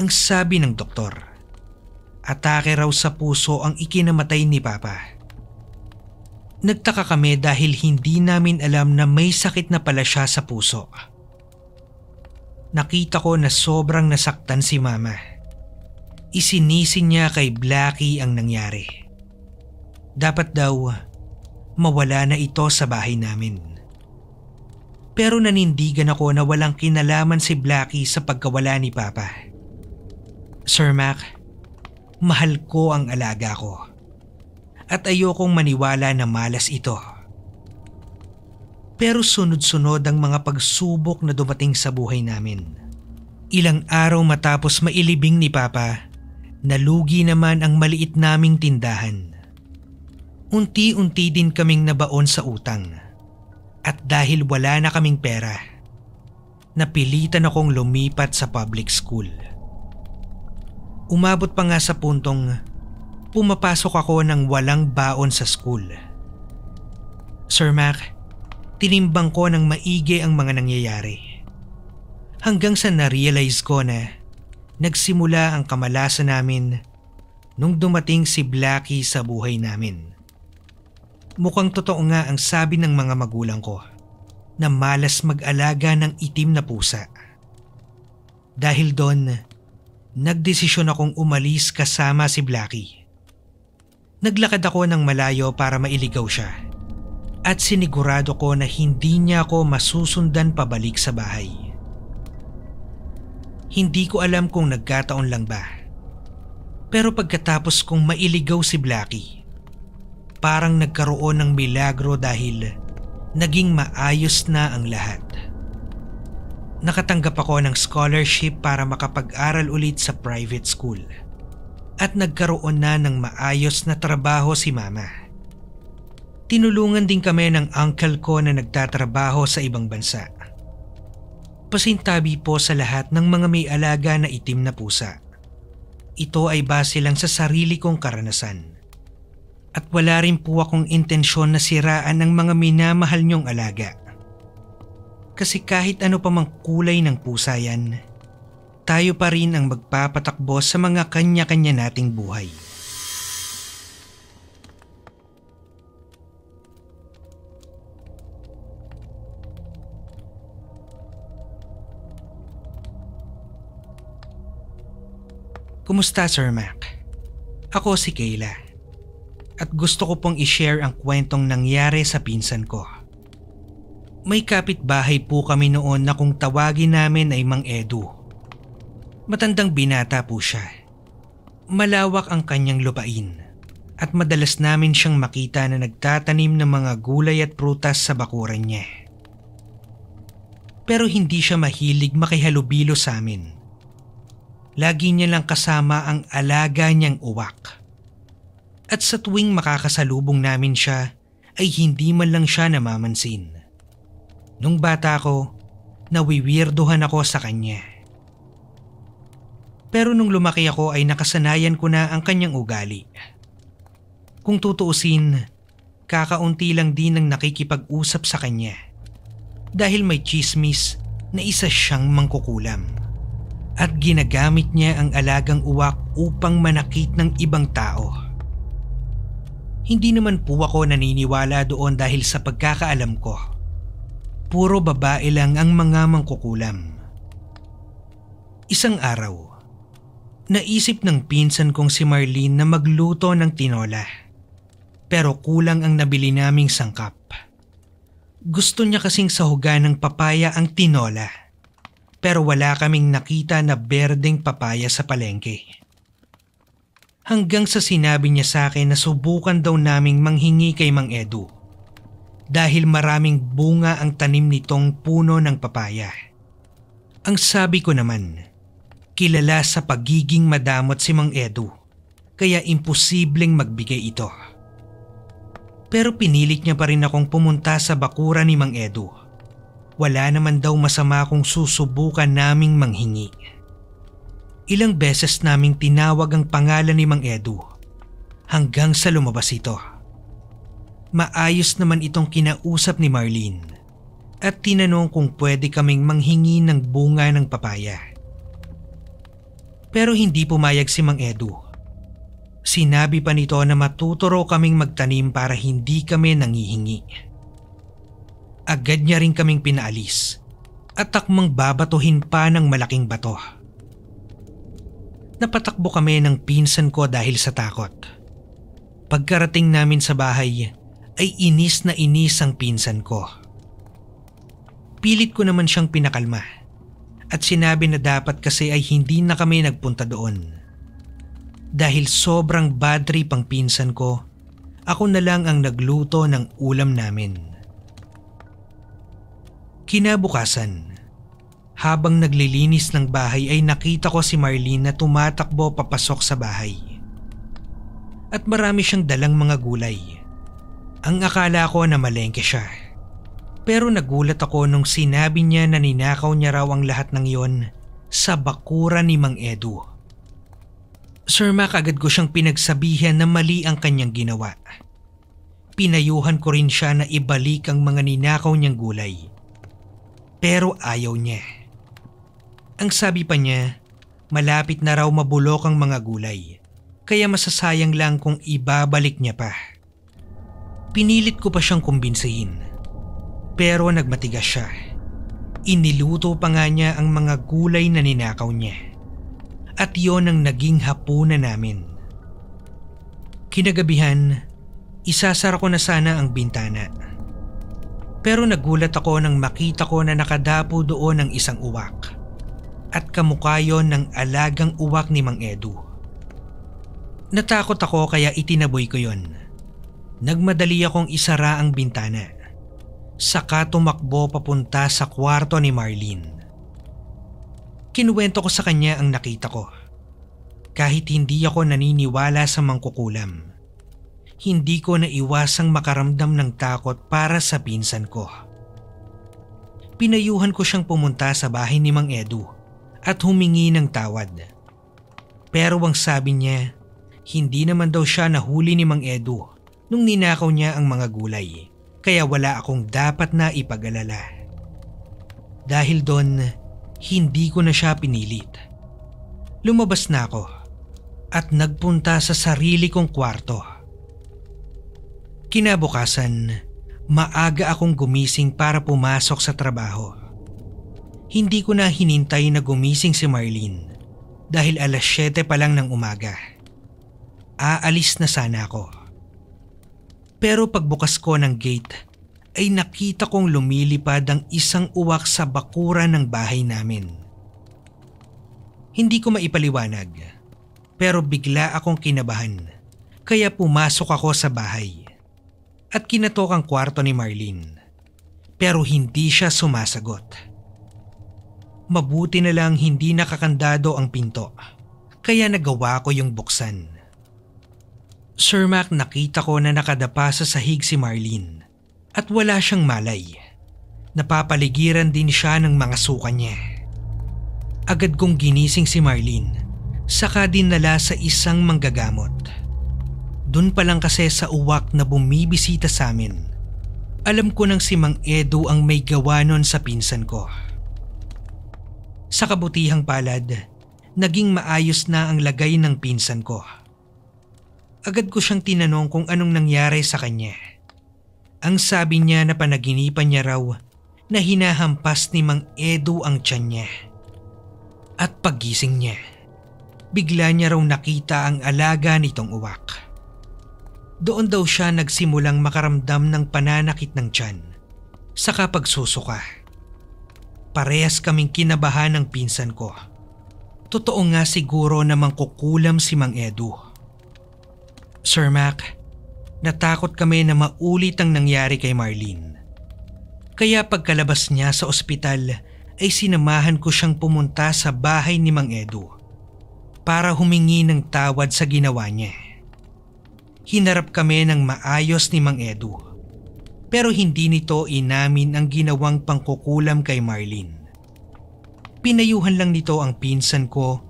Ang sabi ng doktor, atake raw sa puso ang ikinamatay ni Papa. Nagtaka kami dahil hindi namin alam na may sakit na pala siya sa puso. Nakita ko na sobrang nasaktan si Mama. Mama isinising niya kay Blackie ang nangyari. Dapat daw mawala na ito sa bahay namin. Pero nanindigan ako na walang kinalaman si Blackie sa pagkawala ni Papa. Sir Mac, mahal ko ang alaga ko. At ayokong maniwala na malas ito. Pero sunod-sunod ang mga pagsubok na dumating sa buhay namin. Ilang araw matapos mailibing ni Papa, Nalugi naman ang maliit naming tindahan. Unti-unti din kaming nabaon sa utang. At dahil wala na kaming pera, napilitan akong lumipat sa public school. Umabot pa nga sa puntong pumapasok ako ng walang baon sa school. Sir Mac, tinimbang ko ng maigi ang mga nangyayari. Hanggang sa narealize ko na nagsimula ang kamalasan namin nung dumating si Blacky sa buhay namin. Mukhang totoo nga ang sabi ng mga magulang ko na malas mag-alaga ng itim na pusa. Dahil doon, nagdesisyon akong umalis kasama si Blacky. Naglakad ako ng malayo para mailigaw siya at sinigurado ko na hindi niya ako masusundan pabalik sa bahay. Hindi ko alam kung nagkataon lang ba. Pero pagkatapos kong mailigaw si Blackie, parang nagkaroon ng milagro dahil naging maayos na ang lahat. Nakatanggap ako ng scholarship para makapag-aral ulit sa private school at nagkaroon na ng maayos na trabaho si mama. Tinulungan din kami ng uncle ko na nagtatrabaho sa ibang bansa Pasintabi po sa lahat ng mga may alaga na itim na pusa. Ito ay base lang sa sarili kong karanasan. At wala rin po akong intensyon na siraan ang mga minamahal niyong alaga. Kasi kahit ano pa mang kulay ng pusa yan, tayo pa rin ang magpapatakbo sa mga kanya-kanya nating buhay. Kumusta Sir Mac? Ako si Kayla. At gusto ko pong i-share ang kwentong nangyari sa pinsan ko. May kapitbahay po kami noon na kung tawagin namin ay Mang Edu. Matandang binata po siya. Malawak ang kanyang lupain at madalas namin siyang makita na nagtatanim ng mga gulay at prutas sa bakuran niya. Pero hindi siya mahilig makihalubilo sa amin lagi niya lang kasama ang alaga niyang uwak. At sa tuwing makakasalubong namin siya, ay hindi man lang siya namamansin. Nung bata ko, nawiwirdohan ako sa kanya. Pero nung lumaki ako ay nakasanayan ko na ang kanyang ugali. Kung tutuusin, kakaunti lang din ang nakikipag-usap sa kanya. Dahil may chismis na isa siyang mangkukulam at ginagamit niya ang alagang uwak upang manakit ng ibang tao. Hindi naman po ako naniniwala doon dahil sa pagkakaalam ko. Puro babae lang ang mga mangkukulam. Isang araw, naisip ng pinsan kong si Marlene na magluto ng tinola. Pero kulang ang nabili naming sangkap. Gusto niya kasing sahugan ng papaya ang tinola pero wala kaming nakita na berdeng papaya sa palengke. Hanggang sa sinabi niya sa akin na subukan daw naming manghingi kay Mang Edu dahil maraming bunga ang tanim nitong puno ng papaya. Ang sabi ko naman, kilala sa pagiging madamot si Mang Edu kaya imposibleng magbigay ito. Pero pinilit niya pa rin akong pumunta sa bakura ni Mang Edu wala naman daw masama kung susubukan naming manghingi. Ilang beses naming tinawag ang pangalan ni Mang Edu hanggang sa lumabas ito. Maayos naman itong kinausap ni Marlene at tinanong kung pwede kaming manghingi ng bunga ng papaya. Pero hindi pumayag si Mang Edu. Sinabi pa nito na matuturo kaming magtanim para hindi kami nangihingi agad niya rin kaming pinaalis at takmang babatuhin pa ng malaking bato. Napatakbo kami ng pinsan ko dahil sa takot. Pagkarating namin sa bahay ay inis na inis ang pinsan ko. Pilit ko naman siyang pinakalma at sinabi na dapat kasi ay hindi na kami nagpunta doon. Dahil sobrang bad trip ang pinsan ko, ako na lang ang nagluto ng ulam namin. Kinabukasan, habang naglilinis ng bahay ay nakita ko si Marlene na tumatakbo papasok sa bahay. At marami siyang dalang mga gulay. Ang akala ko na malengke siya. Pero nagulat ako nung sinabi niya na ninakaw niya raw ang lahat ng yon sa bakura ni Mang Edu. Sir Mac agad ko siyang pinagsabihan na mali ang kanyang ginawa. Pinayuhan ko rin siya na ibalik ang mga ninakaw niyang gulay pero ayaw niya. Ang sabi pa niya, malapit na raw mabulok ang mga gulay, kaya masasayang lang kung ibabalik niya pa. Pinilit ko pa siyang kumbinsihin, pero nagmatigas siya. Iniluto pa nga niya ang mga gulay na ninakaw niya. At yon ang naging hapunan namin. Kinagabihan, isasara ko na sana ang bintana pero nagulat ako nang makita ko na nakadapo doon ang isang uwak. At kamukha yon ng alagang uwak ni Mang Edu. Natakot ako kaya itinaboy ko yon. Nagmadali akong isara ang bintana. Saka tumakbo papunta sa kwarto ni Marlene. Kinuwento ko sa kanya ang nakita ko. Kahit hindi ako naniniwala sa mangkukulam hindi ko naiwasang makaramdam ng takot para sa pinsan ko. Pinayuhan ko siyang pumunta sa bahay ni Mang Edu at humingi ng tawad. Pero ang sabi niya, hindi naman daw siya nahuli ni Mang Edu nung ninakaw niya ang mga gulay kaya wala akong dapat na ipag Dahil doon, hindi ko na siya pinilit. Lumabas na ako at nagpunta sa sarili kong kwarto Kinabukasan, maaga akong gumising para pumasok sa trabaho. Hindi ko na hinintay na gumising si Marlene dahil alas 7 pa lang ng umaga. Aalis na sana ako. Pero pagbukas ko ng gate ay nakita kong lumilipad ang isang uwak sa bakura ng bahay namin. Hindi ko maipaliwanag pero bigla akong kinabahan kaya pumasok ako sa bahay at kinatok ang kwarto ni Marlene. Pero hindi siya sumasagot. Mabuti na lang hindi nakakandado ang pinto, kaya nagawa ko yung buksan. Sir Mac nakita ko na nakadapa sa sahig si Marlene at wala siyang malay. Napapaligiran din siya ng mga suka niya. Agad kong ginising si Marlene, saka din dinala sa isang manggagamot. Doon pa lang kasi sa uwak na bumibisita sa amin. Alam ko nang si Mang Edo ang may gawa nun sa pinsan ko. Sa kabutihang palad, naging maayos na ang lagay ng pinsan ko. Agad ko siyang tinanong kung anong nangyari sa kanya. Ang sabi niya na panaginipan niya raw na hinahampas ni Mang Edo ang tiyan niya. At paggising niya, bigla niya raw nakita ang alaga nitong uwak. Doon daw siya nagsimulang makaramdam ng pananakit ng tiyan sa kapagsusuka. Parehas kaming kinabahan ng pinsan ko. Totoo nga siguro na mangkukulam si Mang Edu. Sir Mac, natakot kami na maulit ang nangyari kay Marlene. Kaya pagkalabas niya sa ospital ay sinamahan ko siyang pumunta sa bahay ni Mang Edu para humingi ng tawad sa ginawa niya hinarap kami ng maayos ni Mang Edu. Pero hindi nito inamin ang ginawang pangkukulam kay Marlene. Pinayuhan lang nito ang pinsan ko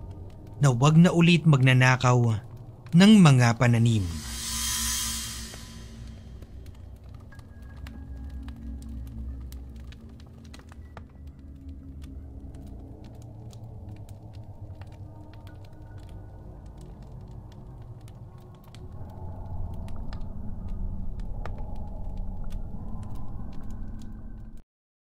na wag na ulit magnanakaw ng mga pananim.